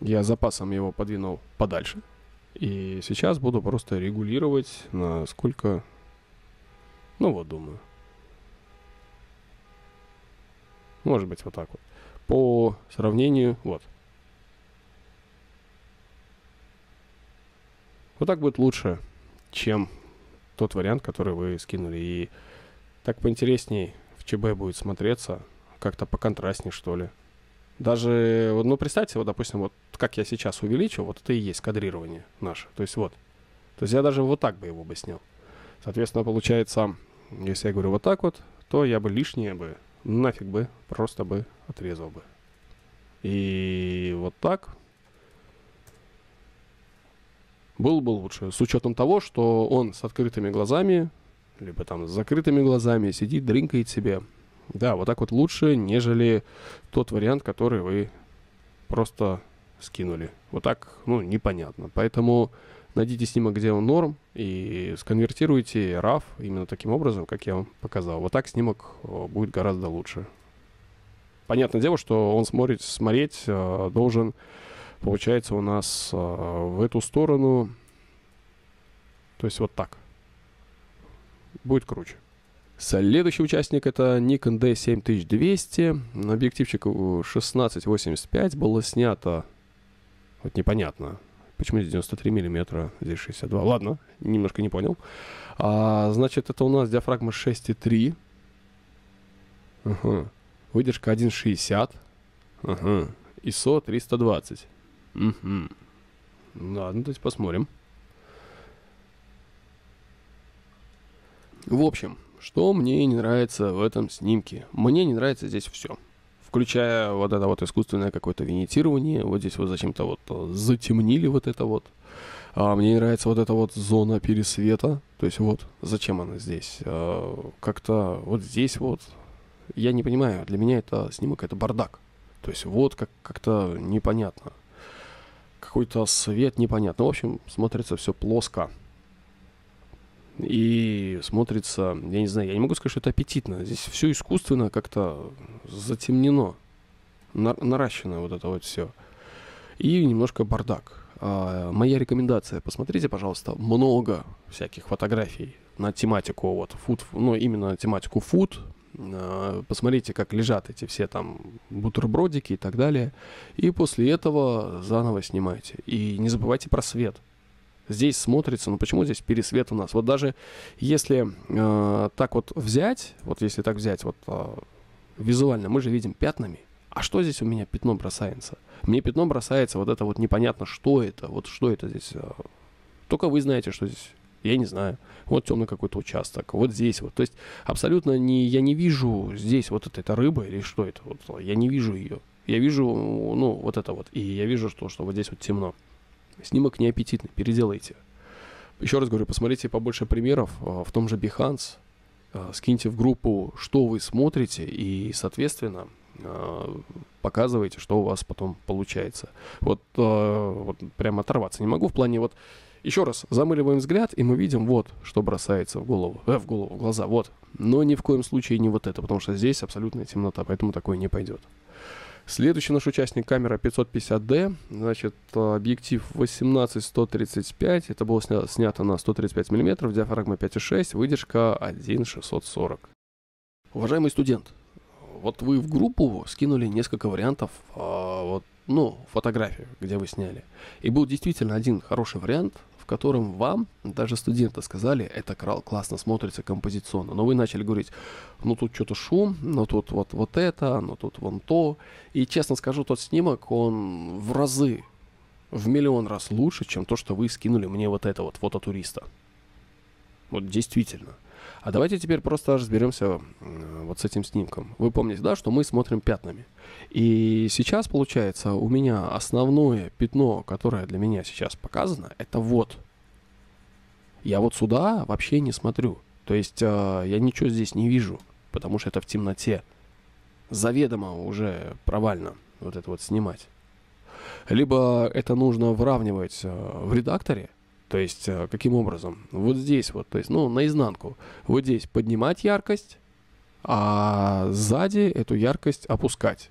Я запасом его подвинул подальше. И сейчас буду просто регулировать, насколько ну вот, думаю. Может быть, вот так вот. По сравнению, вот. Вот так будет лучше, чем тот вариант, который вы скинули. И так поинтересней в ЧБ будет смотреться, как-то поконтрастнее, что ли. Даже, ну, представьте, вот, допустим, вот как я сейчас увеличу, вот это и есть кадрирование наше. То есть вот. То есть я даже вот так бы его бы снял. Соответственно, получается, если я говорю вот так вот, то я бы лишнее бы, нафиг бы, просто бы отрезал бы. И вот так было бы лучше, с учетом того, что он с открытыми глазами, либо там с закрытыми глазами сидит, дринкает себе. Да, вот так вот лучше, нежели тот вариант, который вы просто скинули. Вот так, ну, непонятно. Поэтому найдите снимок, где он норм, и сконвертируйте RAW именно таким образом, как я вам показал. Вот так снимок э, будет гораздо лучше. Понятное дело, что он смотреть, смотреть э, должен, получается, у нас э, в эту сторону, то есть вот так. Будет круче. Следующий участник это Nikon D7200. Объективчик 1685. Было снято... Вот непонятно. Почему здесь 93 миллиметра, здесь 62? Ладно, немножко не понял. А, значит, это у нас диафрагма 6,3. Ага. Выдержка 1,60. Ага. ISO 320. Угу. Ладно, давайте посмотрим. В общем, что мне не нравится в этом снимке? Мне не нравится здесь все включая вот это вот искусственное какое-то винитирование. Вот здесь вот зачем-то вот э, затемнили вот это вот. А мне нравится вот эта вот зона пересвета. То есть вот зачем она здесь? А, как-то вот здесь вот. Я не понимаю, для меня это снимок, это бардак. То есть вот как- как-то непонятно. Какой-то свет непонятно. В общем, смотрится все плоско и смотрится, я не знаю, я не могу сказать, что это аппетитно. Здесь все искусственно как-то затемнено, на- наращено вот это вот все. И немножко бардак. А, моя рекомендация, посмотрите, пожалуйста, много всяких фотографий на тематику вот фуд, ну именно на тематику фуд. А, посмотрите, как лежат эти все там бутербродики и так далее. И после этого заново снимайте. И не забывайте про свет здесь смотрится, ну почему здесь пересвет у нас? Вот даже если э, так вот взять, вот если так взять, вот э, визуально мы же видим пятнами, а что здесь у меня пятно бросается? Мне пятно бросается вот это вот непонятно, что это, вот что это здесь. Э, только вы знаете, что здесь. Я не знаю. Вот темный какой-то участок. Вот здесь вот. То есть абсолютно не, я не вижу здесь вот это, это рыба или что это. Вот, я не вижу ее. Я вижу, ну, вот это вот. И я вижу, что, что вот здесь вот темно. Снимок неаппетитный, переделайте. Еще раз говорю, посмотрите побольше примеров а, в том же Behance, а, скиньте в группу, что вы смотрите, и, соответственно, а, показывайте, что у вас потом получается. Вот, вот прям оторваться не могу в плане вот еще раз замыливаем взгляд, и мы видим вот, что бросается в голову, э, в голову, в глаза, вот. Но ни в коем случае не вот это, потому что здесь абсолютная темнота, поэтому такое не пойдет. Следующий наш участник камера 550D, значит, объектив 18-135, это было сня- снято на 135 мм, диафрагма 5,6, выдержка 1,640. Уважаемый студент, вот вы в группу скинули несколько вариантов, а, вот, ну, фотографии, где вы сняли. И был действительно один хороший вариант, в котором вам, даже студенты сказали, это крал, классно смотрится композиционно, но вы начали говорить, ну тут что-то шум, ну тут вот, вот это, ну тут вон то. И честно скажу, тот снимок, он в разы, в миллион раз лучше, чем то, что вы скинули мне вот это вот фото туриста. Вот действительно. А давайте теперь просто разберемся вот с этим снимком. Вы помните, да, что мы смотрим пятнами. И сейчас, получается, у меня основное пятно, которое для меня сейчас показано, это вот. Я вот сюда вообще не смотрю. То есть э, я ничего здесь не вижу, потому что это в темноте. Заведомо уже провально вот это вот снимать либо это нужно выравнивать э, в редакторе, то есть, э, каким образом? Вот здесь вот, то есть, ну, наизнанку. Вот здесь поднимать яркость, а сзади эту яркость опускать.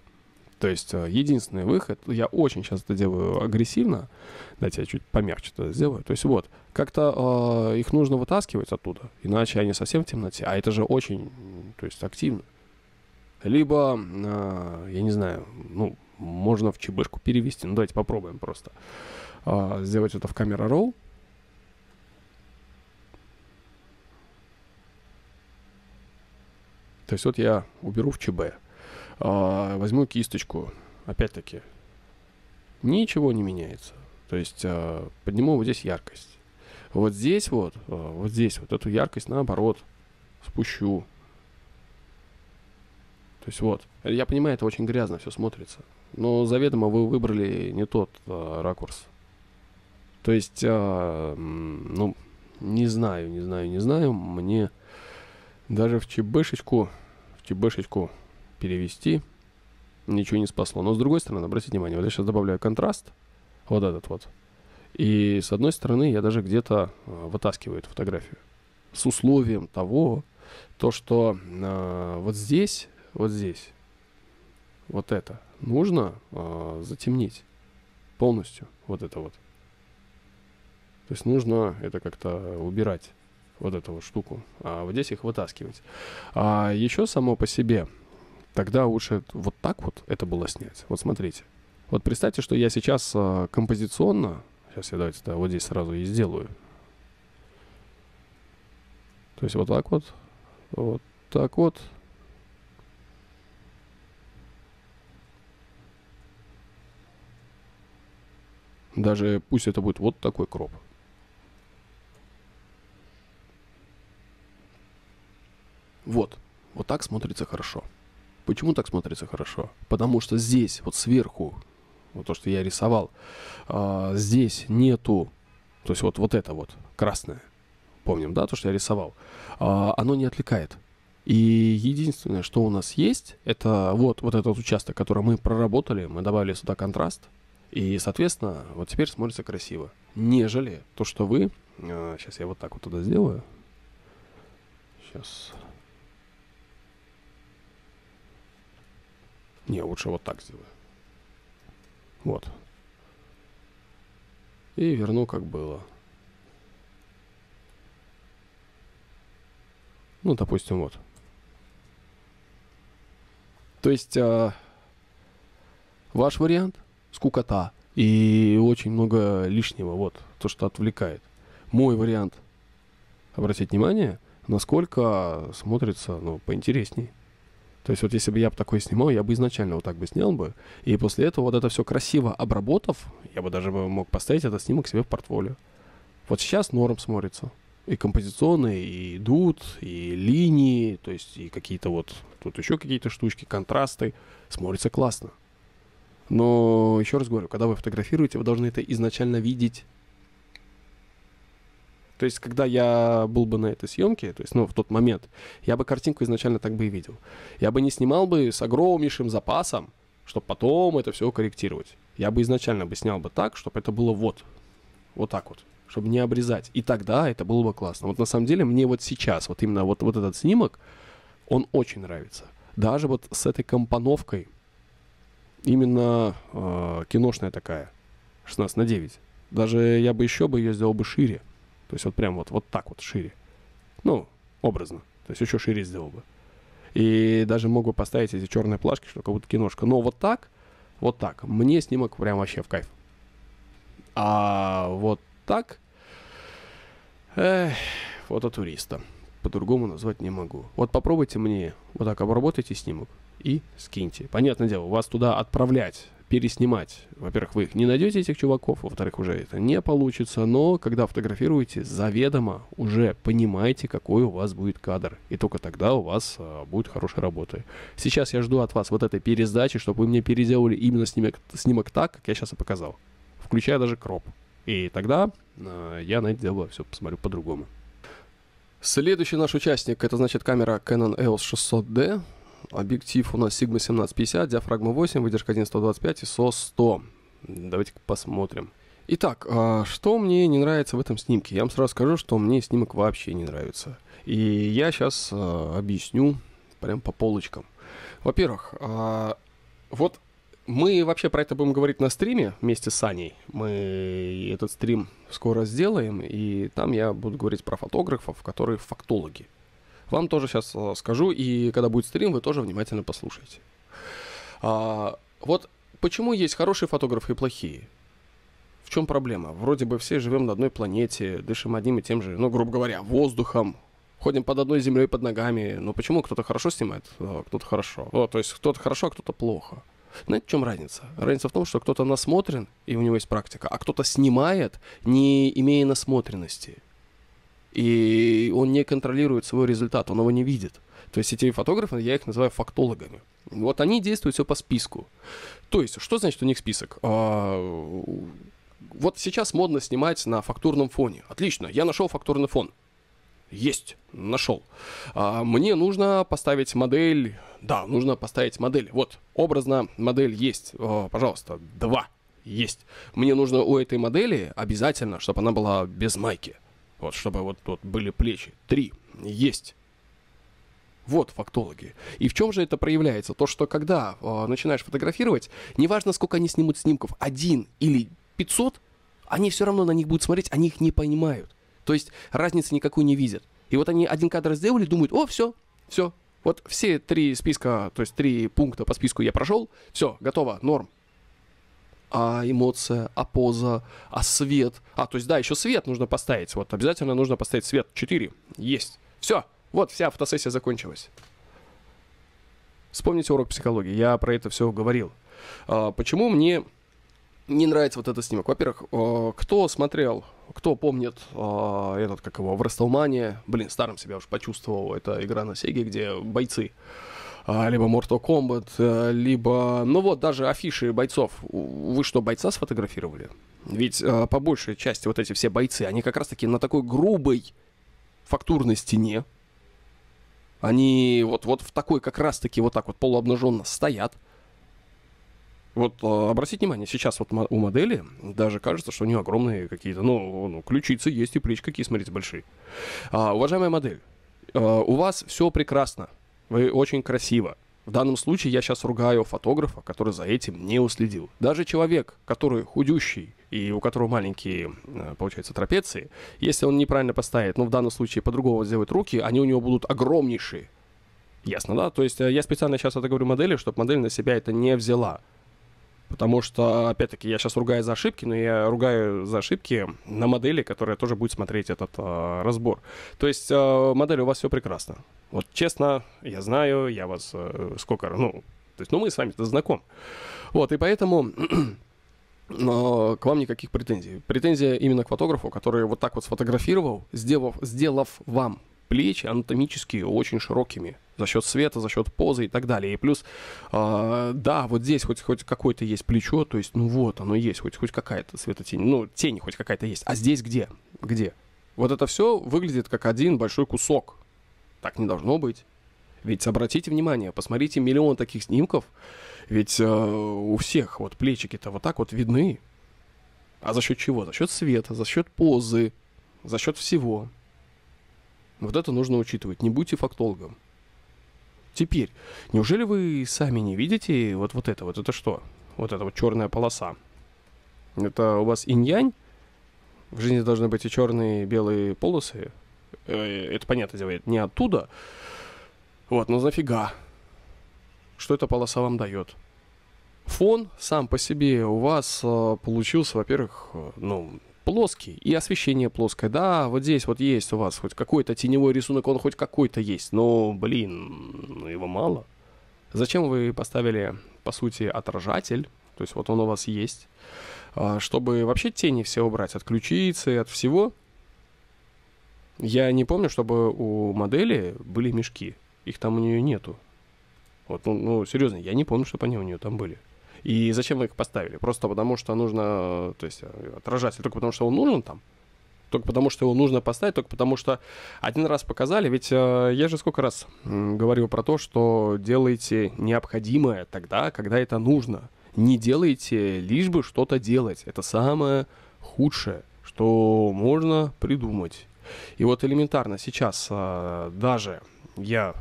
То есть э, единственный выход, я очень сейчас это делаю агрессивно, дайте я чуть помягче это сделаю. То есть вот, как-то э, их нужно вытаскивать оттуда, иначе они совсем в темноте, а это же очень, то есть активно. Либо, э, я не знаю, ну, можно в чебышку перевести, ну давайте попробуем просто э, сделать это в камера ролл, То есть вот я уберу в ЧБ, а, возьму кисточку, опять-таки, ничего не меняется. То есть а, подниму вот здесь яркость. Вот здесь вот, а, вот здесь вот эту яркость наоборот спущу. То есть вот, я понимаю, это очень грязно все смотрится, но заведомо вы выбрали не тот ракурс. То есть, ну, не знаю, не знаю, не знаю, мне даже в ЧБшечку, в ЧБшечку перевести ничего не спасло. Но с другой стороны, обратите внимание, вот я сейчас добавляю контраст, вот этот вот. И с одной стороны, я даже где-то э, вытаскиваю эту фотографию. С условием того, то, что э, вот здесь, вот здесь, вот это нужно э, затемнить полностью, вот это вот. То есть нужно это как-то убирать вот эту вот штуку. А вот здесь их вытаскивать. А еще само по себе, тогда лучше вот так вот это было снять. Вот смотрите. Вот представьте, что я сейчас а, композиционно, сейчас я давайте да, вот здесь сразу и сделаю. То есть вот так вот, вот так вот. Даже пусть это будет вот такой кроп. Вот, вот так смотрится хорошо. Почему так смотрится хорошо? Потому что здесь, вот сверху, вот то, что я рисовал, а, здесь нету, то есть вот, вот это вот, красное, помним, да, то, что я рисовал, а, оно не отвлекает. И единственное, что у нас есть, это вот, вот этот участок, который мы проработали, мы добавили сюда контраст, и, соответственно, вот теперь смотрится красиво. Нежели то, что вы... А, сейчас я вот так вот туда сделаю. Сейчас... Не, лучше вот так сделаю. Вот. И верну, как было. Ну, допустим, вот. То есть, э, ваш вариант – скукота. И очень много лишнего, вот, то, что отвлекает. Мой вариант – обратить внимание, насколько смотрится, ну, поинтереснее. То есть вот если бы я бы такой снимал, я бы изначально вот так бы снял бы, и после этого вот это все красиво обработав, я бы даже бы мог поставить этот снимок себе в портфолио. Вот сейчас норм смотрится. И композиционные, и идут, и линии, то есть и какие-то вот, тут еще какие-то штучки, контрасты. Смотрится классно. Но еще раз говорю, когда вы фотографируете, вы должны это изначально видеть то есть, когда я был бы на этой съемке, то есть, ну, в тот момент, я бы картинку изначально так бы и видел. Я бы не снимал бы с огромнейшим запасом, чтобы потом это все корректировать. Я бы изначально бы снял бы так, чтобы это было вот, вот так вот, чтобы не обрезать. И тогда это было бы классно. Вот на самом деле мне вот сейчас, вот именно вот, вот этот снимок, он очень нравится. Даже вот с этой компоновкой, именно э, киношная такая, 16 на 9. Даже я бы еще бы ее сделал бы шире. То есть вот прям вот, вот так вот шире. Ну, образно. То есть еще шире сделал бы. И даже мог бы поставить эти черные плашки, что как будто киношка. Но вот так, вот так. Мне снимок прям вообще в кайф. А вот так... Эх, фото туриста. По-другому назвать не могу. Вот попробуйте мне вот так обработайте снимок и скиньте. Понятное дело, вас туда отправлять переснимать. Во-первых, вы их не найдете, этих чуваков, во-вторых, уже это не получится, но когда фотографируете, заведомо уже понимаете, какой у вас будет кадр, и только тогда у вас а, будет хорошая работа. Сейчас я жду от вас вот этой пересдачи, чтобы вы мне переделали именно снимок, снимок так, как я сейчас и показал, включая даже кроп. И тогда а, я на это дело все посмотрю по-другому. Следующий наш участник, это значит камера Canon EOS 600D. Объектив у нас Sigma 1750, диафрагма 8, выдержка 1125 и ISO 100. Давайте посмотрим. Итак, а, что мне не нравится в этом снимке? Я вам сразу скажу, что мне снимок вообще не нравится. И я сейчас а, объясню прям по полочкам. Во-первых, а, вот мы вообще про это будем говорить на стриме вместе с Аней. Мы этот стрим скоро сделаем, и там я буду говорить про фотографов, которые фактологи. Вам тоже сейчас а, скажу, и когда будет стрим, вы тоже внимательно послушайте. А, вот почему есть хорошие фотографы и плохие? В чем проблема? Вроде бы все живем на одной планете, дышим одним и тем же, ну, грубо говоря, воздухом, ходим под одной землей под ногами. Но почему кто-то хорошо снимает, а кто-то хорошо? Вот, то есть кто-то хорошо, а кто-то плохо. Знаете, в чем разница? Разница в том, что кто-то насмотрен, и у него есть практика, а кто-то снимает, не имея насмотренности и он не контролирует свой результат, он его не видит. То есть эти фотографы, я их называю фактологами. Вот они действуют все по списку. То есть, что значит у них список? А, вот сейчас модно снимать на фактурном фоне. Отлично, я нашел фактурный фон. Есть, нашел. А, мне нужно поставить модель. Да, нужно поставить модель. Вот, образно модель есть. А, пожалуйста, два есть. Мне нужно у этой модели обязательно, чтобы она была без майки. Вот, чтобы вот тут были плечи. Три. Есть. Вот фактологи. И в чем же это проявляется? То, что когда э, начинаешь фотографировать, неважно, сколько они снимут снимков, один или 500, они все равно на них будут смотреть, они их не понимают. То есть разницы никакой не видят. И вот они один кадр сделали, думают, о, все, все. Вот все три списка, то есть три пункта по списку я прошел, все, готово, норм, а эмоция, а поза, а свет. А, то есть, да, еще свет нужно поставить. Вот, обязательно нужно поставить свет. четыре Есть. Все. Вот, вся фотосессия закончилась. Вспомните урок психологии. Я про это все говорил. А, почему мне не нравится вот этот снимок? Во-первых, а, кто смотрел, кто помнит э, этот, как его, в Растлмане, блин, старым себя уже почувствовал, это игра на Сеге, где бойцы а, либо Mortal Kombat, а, либо, ну вот, даже афиши бойцов. Вы что, бойца сфотографировали? Ведь а, по большей части вот эти все бойцы, они как раз-таки на такой грубой фактурной стене, они вот, вот в такой как раз-таки вот так вот полуобнаженно стоят. Вот обратите внимание, сейчас вот у модели даже кажется, что у нее огромные какие-то, ну, ну, ключицы есть и плечи какие, смотрите, большие. А, уважаемая модель, у вас все прекрасно вы очень красиво. В данном случае я сейчас ругаю фотографа, который за этим не уследил. Даже человек, который худющий и у которого маленькие, э, получается, трапеции, если он неправильно поставит, ну, в данном случае по-другому сделает руки, они у него будут огромнейшие. Ясно, да? То есть э, я специально сейчас это говорю модели, чтобы модель на себя это не взяла. Потому что, опять-таки, я сейчас ругаю за ошибки, но я ругаю за ошибки на модели, которая тоже будет смотреть этот э, разбор. То есть, э, модель, у вас все прекрасно. Вот честно, я знаю, я вас э, сколько, ну, то есть, ну, мы с вами-то знакомы. Вот, и поэтому [CLEARS THROAT] но к вам никаких претензий. Претензия именно к фотографу, который вот так вот сфотографировал, сделав, сделав вам плечи анатомически очень широкими за счет света, за счет позы и так далее. И плюс, э, да, вот здесь хоть, хоть какое-то есть плечо, то есть, ну вот, оно есть, хоть, хоть какая-то светотень, ну, тень хоть какая-то есть. А здесь где? Где? Вот это все выглядит как один большой кусок. Так не должно быть. Ведь обратите внимание, посмотрите миллион таких снимков, ведь э, у всех вот плечики-то вот так вот видны. А за счет чего? За счет света, за счет позы, за счет всего. Вот это нужно учитывать. Не будьте фактологом. Теперь, неужели вы сами не видите вот, вот это вот? Это что? Вот эта вот черная полоса. Это у вас инь-янь? В жизни должны быть и черные, и белые полосы. Э, это понятно, делает, не оттуда. Вот, но ну зафига? Что эта полоса вам дает? Фон сам по себе у вас э, получился, во-первых, э, ну, плоский и освещение плоское. Да, вот здесь вот есть у вас хоть какой-то теневой рисунок, он хоть какой-то есть, но, блин, ну его мало. Зачем вы поставили, по сути, отражатель? То есть вот он у вас есть. А, чтобы вообще тени все убрать отключиться от всего. Я не помню, чтобы у модели были мешки. Их там у нее нету. Вот, ну, ну серьезно, я не помню, чтобы они у нее там были. И зачем вы их поставили? Просто потому, что нужно, э, то есть, э, отражатель только потому, что он нужен там? Только потому, что его нужно поставить, только потому, что один раз показали. Ведь э, я же сколько раз э, говорил про то, что делайте необходимое тогда, когда это нужно. Не делайте лишь бы что-то делать. Это самое худшее, что можно придумать. И вот элементарно сейчас э, даже я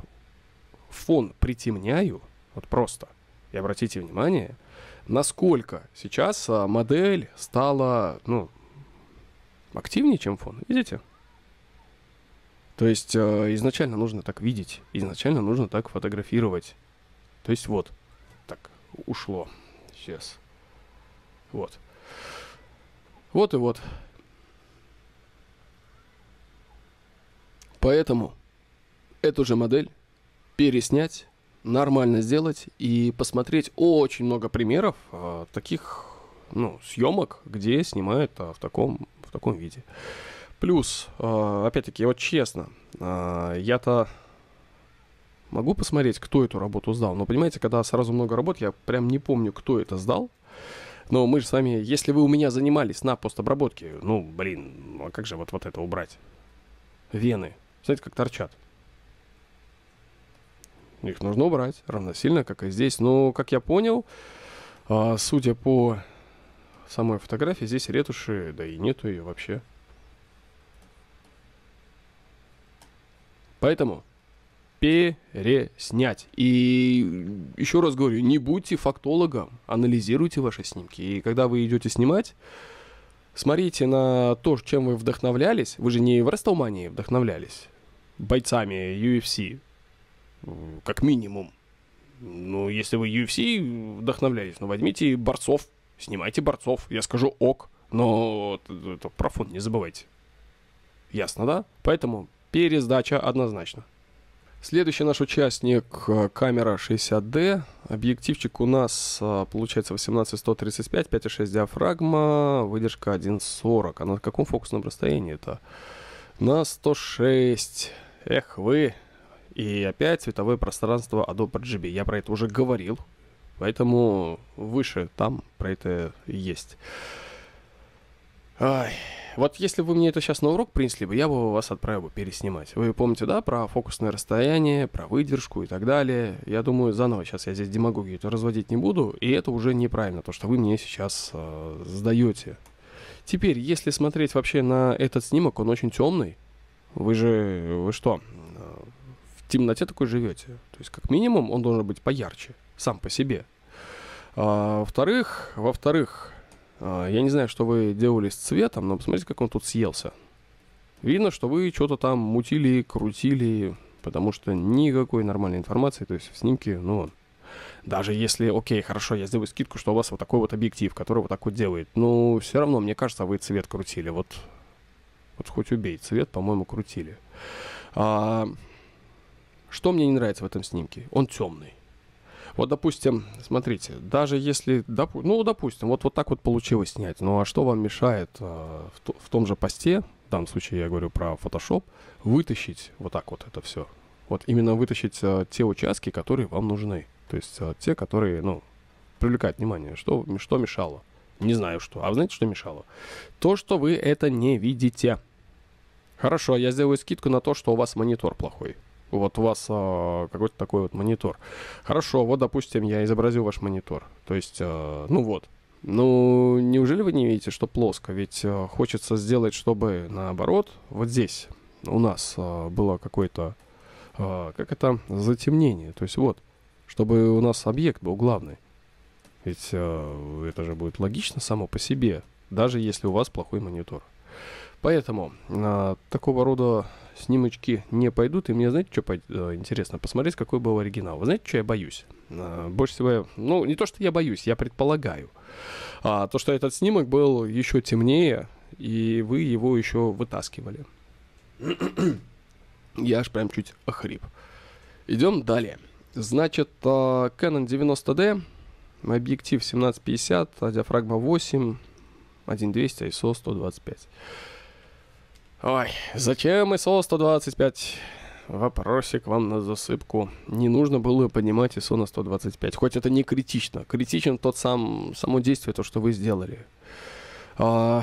фон притемняю, вот просто, и обратите внимание – насколько сейчас а, модель стала, ну, активнее, чем фон. Видите? То есть э, изначально нужно так видеть, изначально нужно так фотографировать. То есть вот, так, ушло. Сейчас. Вот. Вот и вот. Поэтому эту же модель переснять нормально сделать и посмотреть очень много примеров э, таких ну, съемок, где снимают э, в, таком, в таком виде. Плюс, э, опять-таки, вот честно, э, я-то могу посмотреть, кто эту работу сдал. Но понимаете, когда сразу много работ, я прям не помню, кто это сдал. Но мы же с вами, если вы у меня занимались на постобработке, ну, блин, а как же вот, вот это убрать? Вены. Знаете, как торчат. Их нужно убрать, равносильно, как и здесь. Но, как я понял, а, судя по самой фотографии, здесь ретуши, да и нету ее вообще. Поэтому переснять. И еще раз говорю, не будьте фактологом, анализируйте ваши снимки. И когда вы идете снимать, смотрите на то, чем вы вдохновлялись. Вы же не в Расталмании вдохновлялись бойцами UFC как минимум. Ну, если вы UFC вдохновлялись, ну, возьмите борцов, снимайте борцов. Я скажу ок, но это, про фонд не забывайте. Ясно, да? Поэтому пересдача однозначно. Следующий наш участник, э, камера 60D. Объективчик у нас э, получается 18135, 5,6 диафрагма, выдержка 1.40. А на каком фокусном расстоянии это? На 106. Эх вы, и опять цветовое пространство Adobe RGB. Я про это уже говорил, поэтому выше там про это есть. Ай. Вот если вы мне это сейчас на урок принесли бы, я бы вас отправил бы переснимать. Вы помните, да, про фокусное расстояние, про выдержку и так далее. Я думаю, заново сейчас я здесь демагогию это разводить не буду, и это уже неправильно, то, что вы мне сейчас э, сдаете. Теперь, если смотреть вообще на этот снимок, он очень темный. Вы же, вы что, темноте такой живете. То есть, как минимум, он должен быть поярче, сам по себе. А, во-вторых, во-вторых, а, я не знаю, что вы делали с цветом, но посмотрите, как он тут съелся. Видно, что вы что-то там мутили, крутили, потому что никакой нормальной информации, то есть в снимке, ну, даже если, окей, хорошо, я сделаю скидку, что у вас вот такой вот объектив, который вот так вот делает, но ну, все равно, мне кажется, вы цвет крутили, вот, вот хоть убей, цвет, по-моему, крутили. А, что мне не нравится в этом снимке? Он темный. Вот, допустим, смотрите, даже если, допу- ну, допустим, вот, вот так вот получилось снять, ну, а что вам мешает э, в, то, в том же посте, в данном случае я говорю про Photoshop, вытащить вот так вот это все? Вот именно вытащить э, те участки, которые вам нужны. То есть э, те, которые, ну, привлекают внимание. Что, что мешало? Не знаю что. А знаете, что мешало? То, что вы это не видите. Хорошо, я сделаю скидку на то, что у вас монитор плохой. Вот у вас э, какой-то такой вот монитор. Хорошо, вот, допустим, я изобразил ваш монитор. То есть, э, ну вот. Ну, неужели вы не видите, что плоско? Ведь э, хочется сделать, чтобы наоборот, вот здесь у нас э, было какое-то, э, как это, затемнение. То есть вот, чтобы у нас объект был главный. Ведь э, это же будет логично само по себе, даже если у вас плохой монитор. Поэтому э, такого рода снимочки не пойдут, и мне, знаете, что э, интересно, посмотреть, какой был оригинал. Вы знаете, что я боюсь? Э, больше всего, ну, не то, что я боюсь, я предполагаю, а, то, что этот снимок был еще темнее, и вы его еще вытаскивали. [CLEARS THROAT] я аж прям чуть охрип. Идем далее. Значит, э, Canon 90D, объектив 1750, а диафрагма 8, 1200, ISO 125. Ой, зачем ISO-125? Вопросик вам на засыпку. Не нужно было понимать ISO на 125. Хоть это не критично. Критичен тот сам, само действие, то, что вы сделали. А,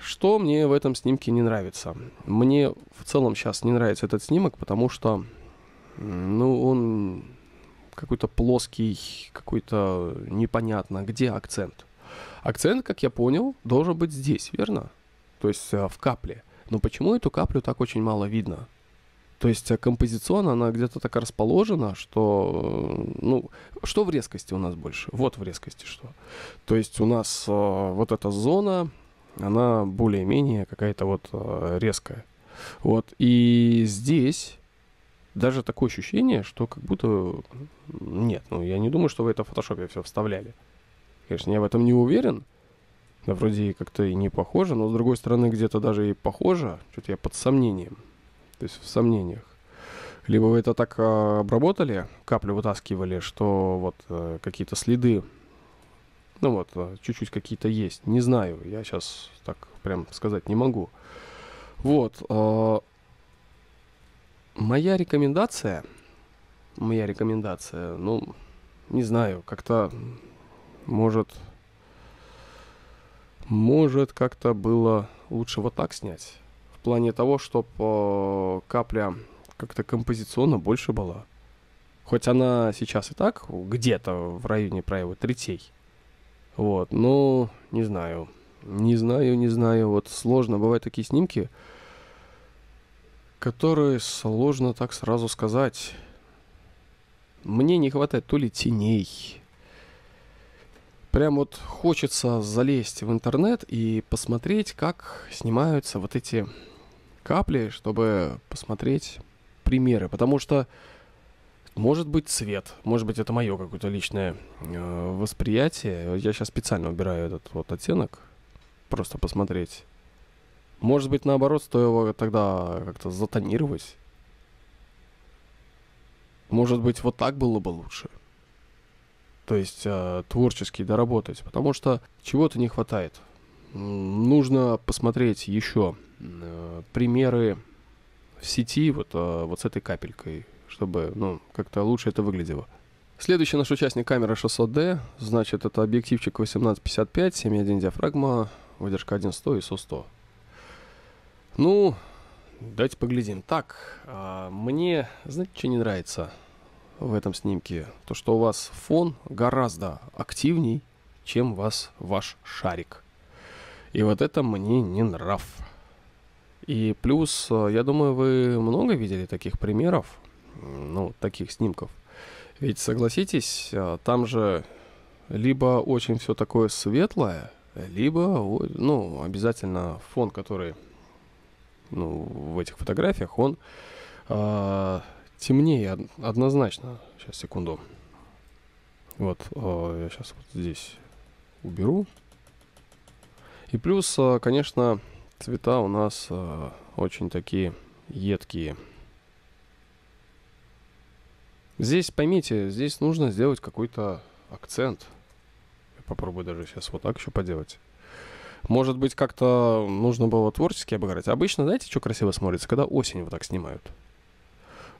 что мне в этом снимке не нравится? Мне в целом сейчас не нравится этот снимок, потому что ну, он какой-то плоский, какой-то непонятно, где акцент. Акцент, как я понял, должен быть здесь, верно? То есть э, в капле. Но почему эту каплю так очень мало видно? То есть э, композиционно она где-то так расположена, что, э, ну, что в резкости у нас больше? Вот в резкости что. То есть у нас э, вот эта зона, она более-менее какая-то вот э, резкая. Вот, и здесь даже такое ощущение, что как будто... Нет, ну, я не думаю, что вы это в фотошопе все вставляли. Конечно, я в этом не уверен, да, вроде как-то и не похоже, но с другой стороны где-то даже и похоже. Что-то я под сомнением. То есть в сомнениях. Либо вы это так а, обработали, каплю вытаскивали, что вот а, какие-то следы, ну вот, э, чуть-чуть какие-то есть. Не знаю, я сейчас так прям сказать не могу. Вот. А, моя рекомендация, моя рекомендация, ну, не знаю, как-то может может, как-то было лучше вот так снять. В плане того, чтобы э, капля как-то композиционно больше была. Хоть она сейчас и так где-то в районе проявы третей. Вот, но не знаю. Не знаю, не знаю. Вот сложно. Бывают такие снимки, которые сложно так сразу сказать. Мне не хватает то ли теней, прям вот хочется залезть в интернет и посмотреть, как снимаются вот эти капли, чтобы посмотреть примеры. Потому что может быть цвет, может быть это мое какое-то личное э, восприятие. Я сейчас специально убираю этот вот оттенок, просто посмотреть. Может быть наоборот, стоило тогда как-то затонировать. Может быть вот так было бы лучше то есть э, а, творчески доработать, потому что чего-то не хватает. Нужно посмотреть еще э, а, примеры в сети вот, э, вот с этой капелькой, чтобы ну, как-то лучше это выглядело. Следующий наш участник камера 600D, значит, это объективчик 1855, 7.1 диафрагма, выдержка 1.100 и СУ-100. Ну, давайте поглядим. Так, мне, знаете, что не нравится? в этом снимке, то что у вас фон гораздо активней, чем у вас ваш шарик. И вот это мне не нрав. И плюс, э, я думаю, вы много видели таких примеров, ну, таких снимков. Ведь согласитесь, э, там же либо очень все такое светлое, либо, ну, обязательно фон, который ну, в этих фотографиях, он э, темнее, однозначно. Сейчас, секунду. Вот, э, я сейчас вот здесь уберу. И плюс, э, конечно, цвета у нас э, очень такие едкие. Здесь, поймите, здесь нужно сделать какой-то акцент. Я попробую даже сейчас вот так еще поделать. Может быть, как-то нужно было творчески обыграть. Обычно, знаете, что красиво смотрится? Когда осень вот так снимают.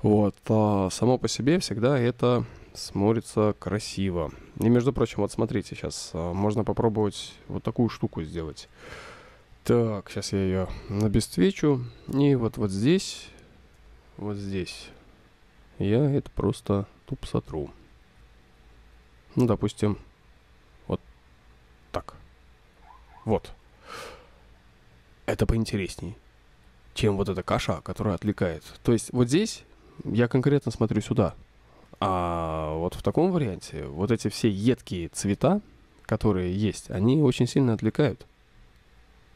Вот. А само по себе всегда это смотрится красиво. И, между прочим, вот смотрите, сейчас а, можно попробовать вот такую штуку сделать. Так, сейчас я ее обесцвечу. И вот, вот здесь, вот здесь я это просто тупо сотру. Ну, допустим, вот так. Вот. Это поинтересней, чем вот эта каша, которая отвлекает. То есть вот здесь я конкретно смотрю сюда. А вот в таком варианте вот эти все едкие цвета, которые есть, они очень сильно отвлекают.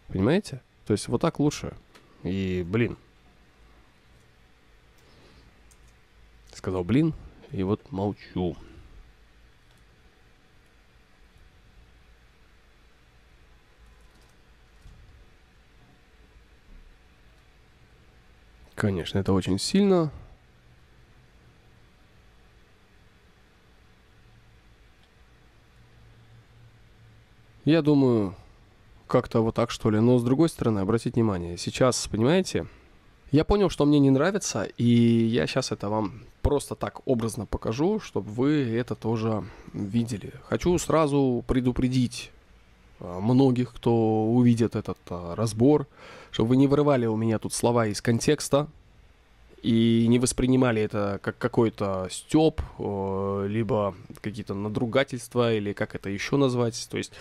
Понимаете? То есть вот так лучше. И, блин. Сказал, блин, и вот молчу. Конечно, это очень сильно Я думаю, как-то вот так, что ли. Но с другой стороны, обратите внимание, сейчас, понимаете, я понял, что мне не нравится, и я сейчас это вам просто так образно покажу, чтобы вы это тоже видели. Хочу сразу предупредить а, многих, кто увидит этот а, разбор, чтобы вы не вырывали у меня тут слова из контекста, и не воспринимали это как какой-то степ, э, либо какие-то надругательства, или как это еще назвать. То есть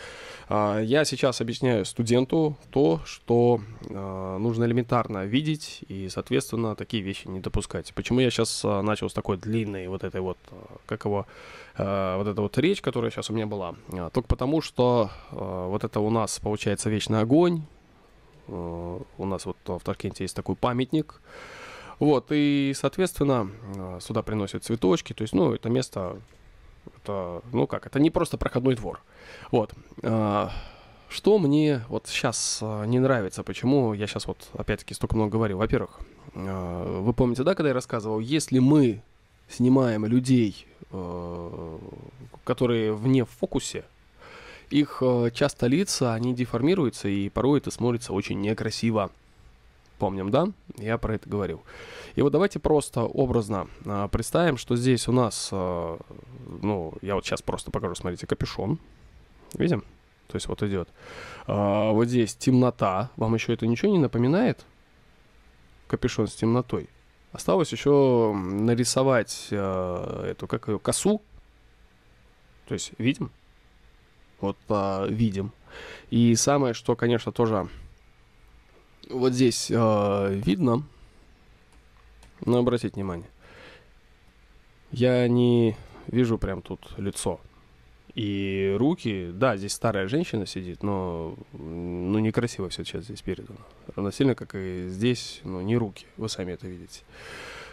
а, я сейчас объясняю студенту то, что э, нужно элементарно видеть и, соответственно, такие вещи не допускать. Почему я сейчас э, начал с такой длинной вот этой вот, как его, вот эта вот речь, которая сейчас у меня была? А, только потому, что вот это у нас получается вечный огонь, у нас вот в Таркенте есть такой памятник, вот, и, соответственно, э, сюда приносят цветочки, то есть, ну, это место, это, ну как, это не просто проходной двор. Вот. Э, что мне вот сейчас э, не нравится, почему я сейчас вот опять-таки столько много говорю. Во-первых, вы помните, да, когда я рассказывал, если мы снимаем людей, которые вне фокусе, их часто лица, они деформируются, и порой это смотрится очень некрасиво. Помним, да? Я про это говорил. И вот давайте просто образно э, представим, что здесь у нас, э, ну, я вот сейчас просто покажу, смотрите, капюшон. Видим? То есть вот идет. Э, вот здесь темнота. Вам еще это ничего не напоминает? Капюшон с темнотой. Осталось еще нарисовать э, эту, как ее, косу. То есть видим? Вот э, видим. И самое, что, конечно, тоже вот здесь э, видно, но обратите внимание, я не вижу прям тут лицо. И руки, да, здесь старая женщина сидит, но ну, некрасиво все сейчас здесь передано. Равносильно, как и здесь, ну, не руки, вы сами это видите.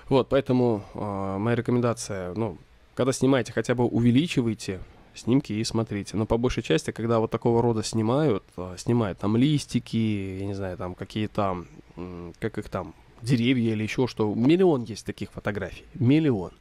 Вот, поэтому э, моя рекомендация, ну, когда снимаете, хотя бы увеличивайте снимки и смотрите. Но по большей части, когда вот такого рода снимают, а, снимают там листики, я не знаю, там какие-то, как их там, деревья или еще что. Миллион есть таких фотографий. Миллион.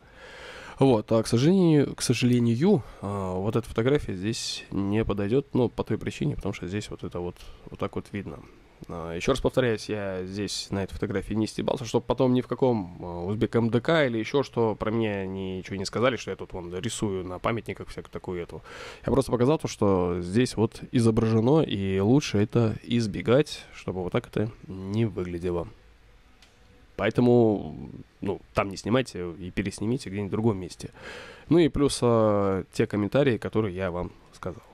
Вот, а к сожалению, к сожалению, а, вот эта фотография здесь не подойдет, ну, по той причине, потому что здесь вот это вот, вот так вот видно. А, еще раз повторяюсь, я здесь на этой фотографии не стебался, чтобы потом ни в каком а, узбек МДК или еще что про меня ничего не сказали, что я тут вон рисую на памятниках всякую такую эту. Я просто показал то, что здесь вот изображено, и лучше это избегать, чтобы вот так это не выглядело. Поэтому, ну, там не снимайте и переснимите где-нибудь в другом месте. Ну и плюс э, те комментарии, которые я вам сказал.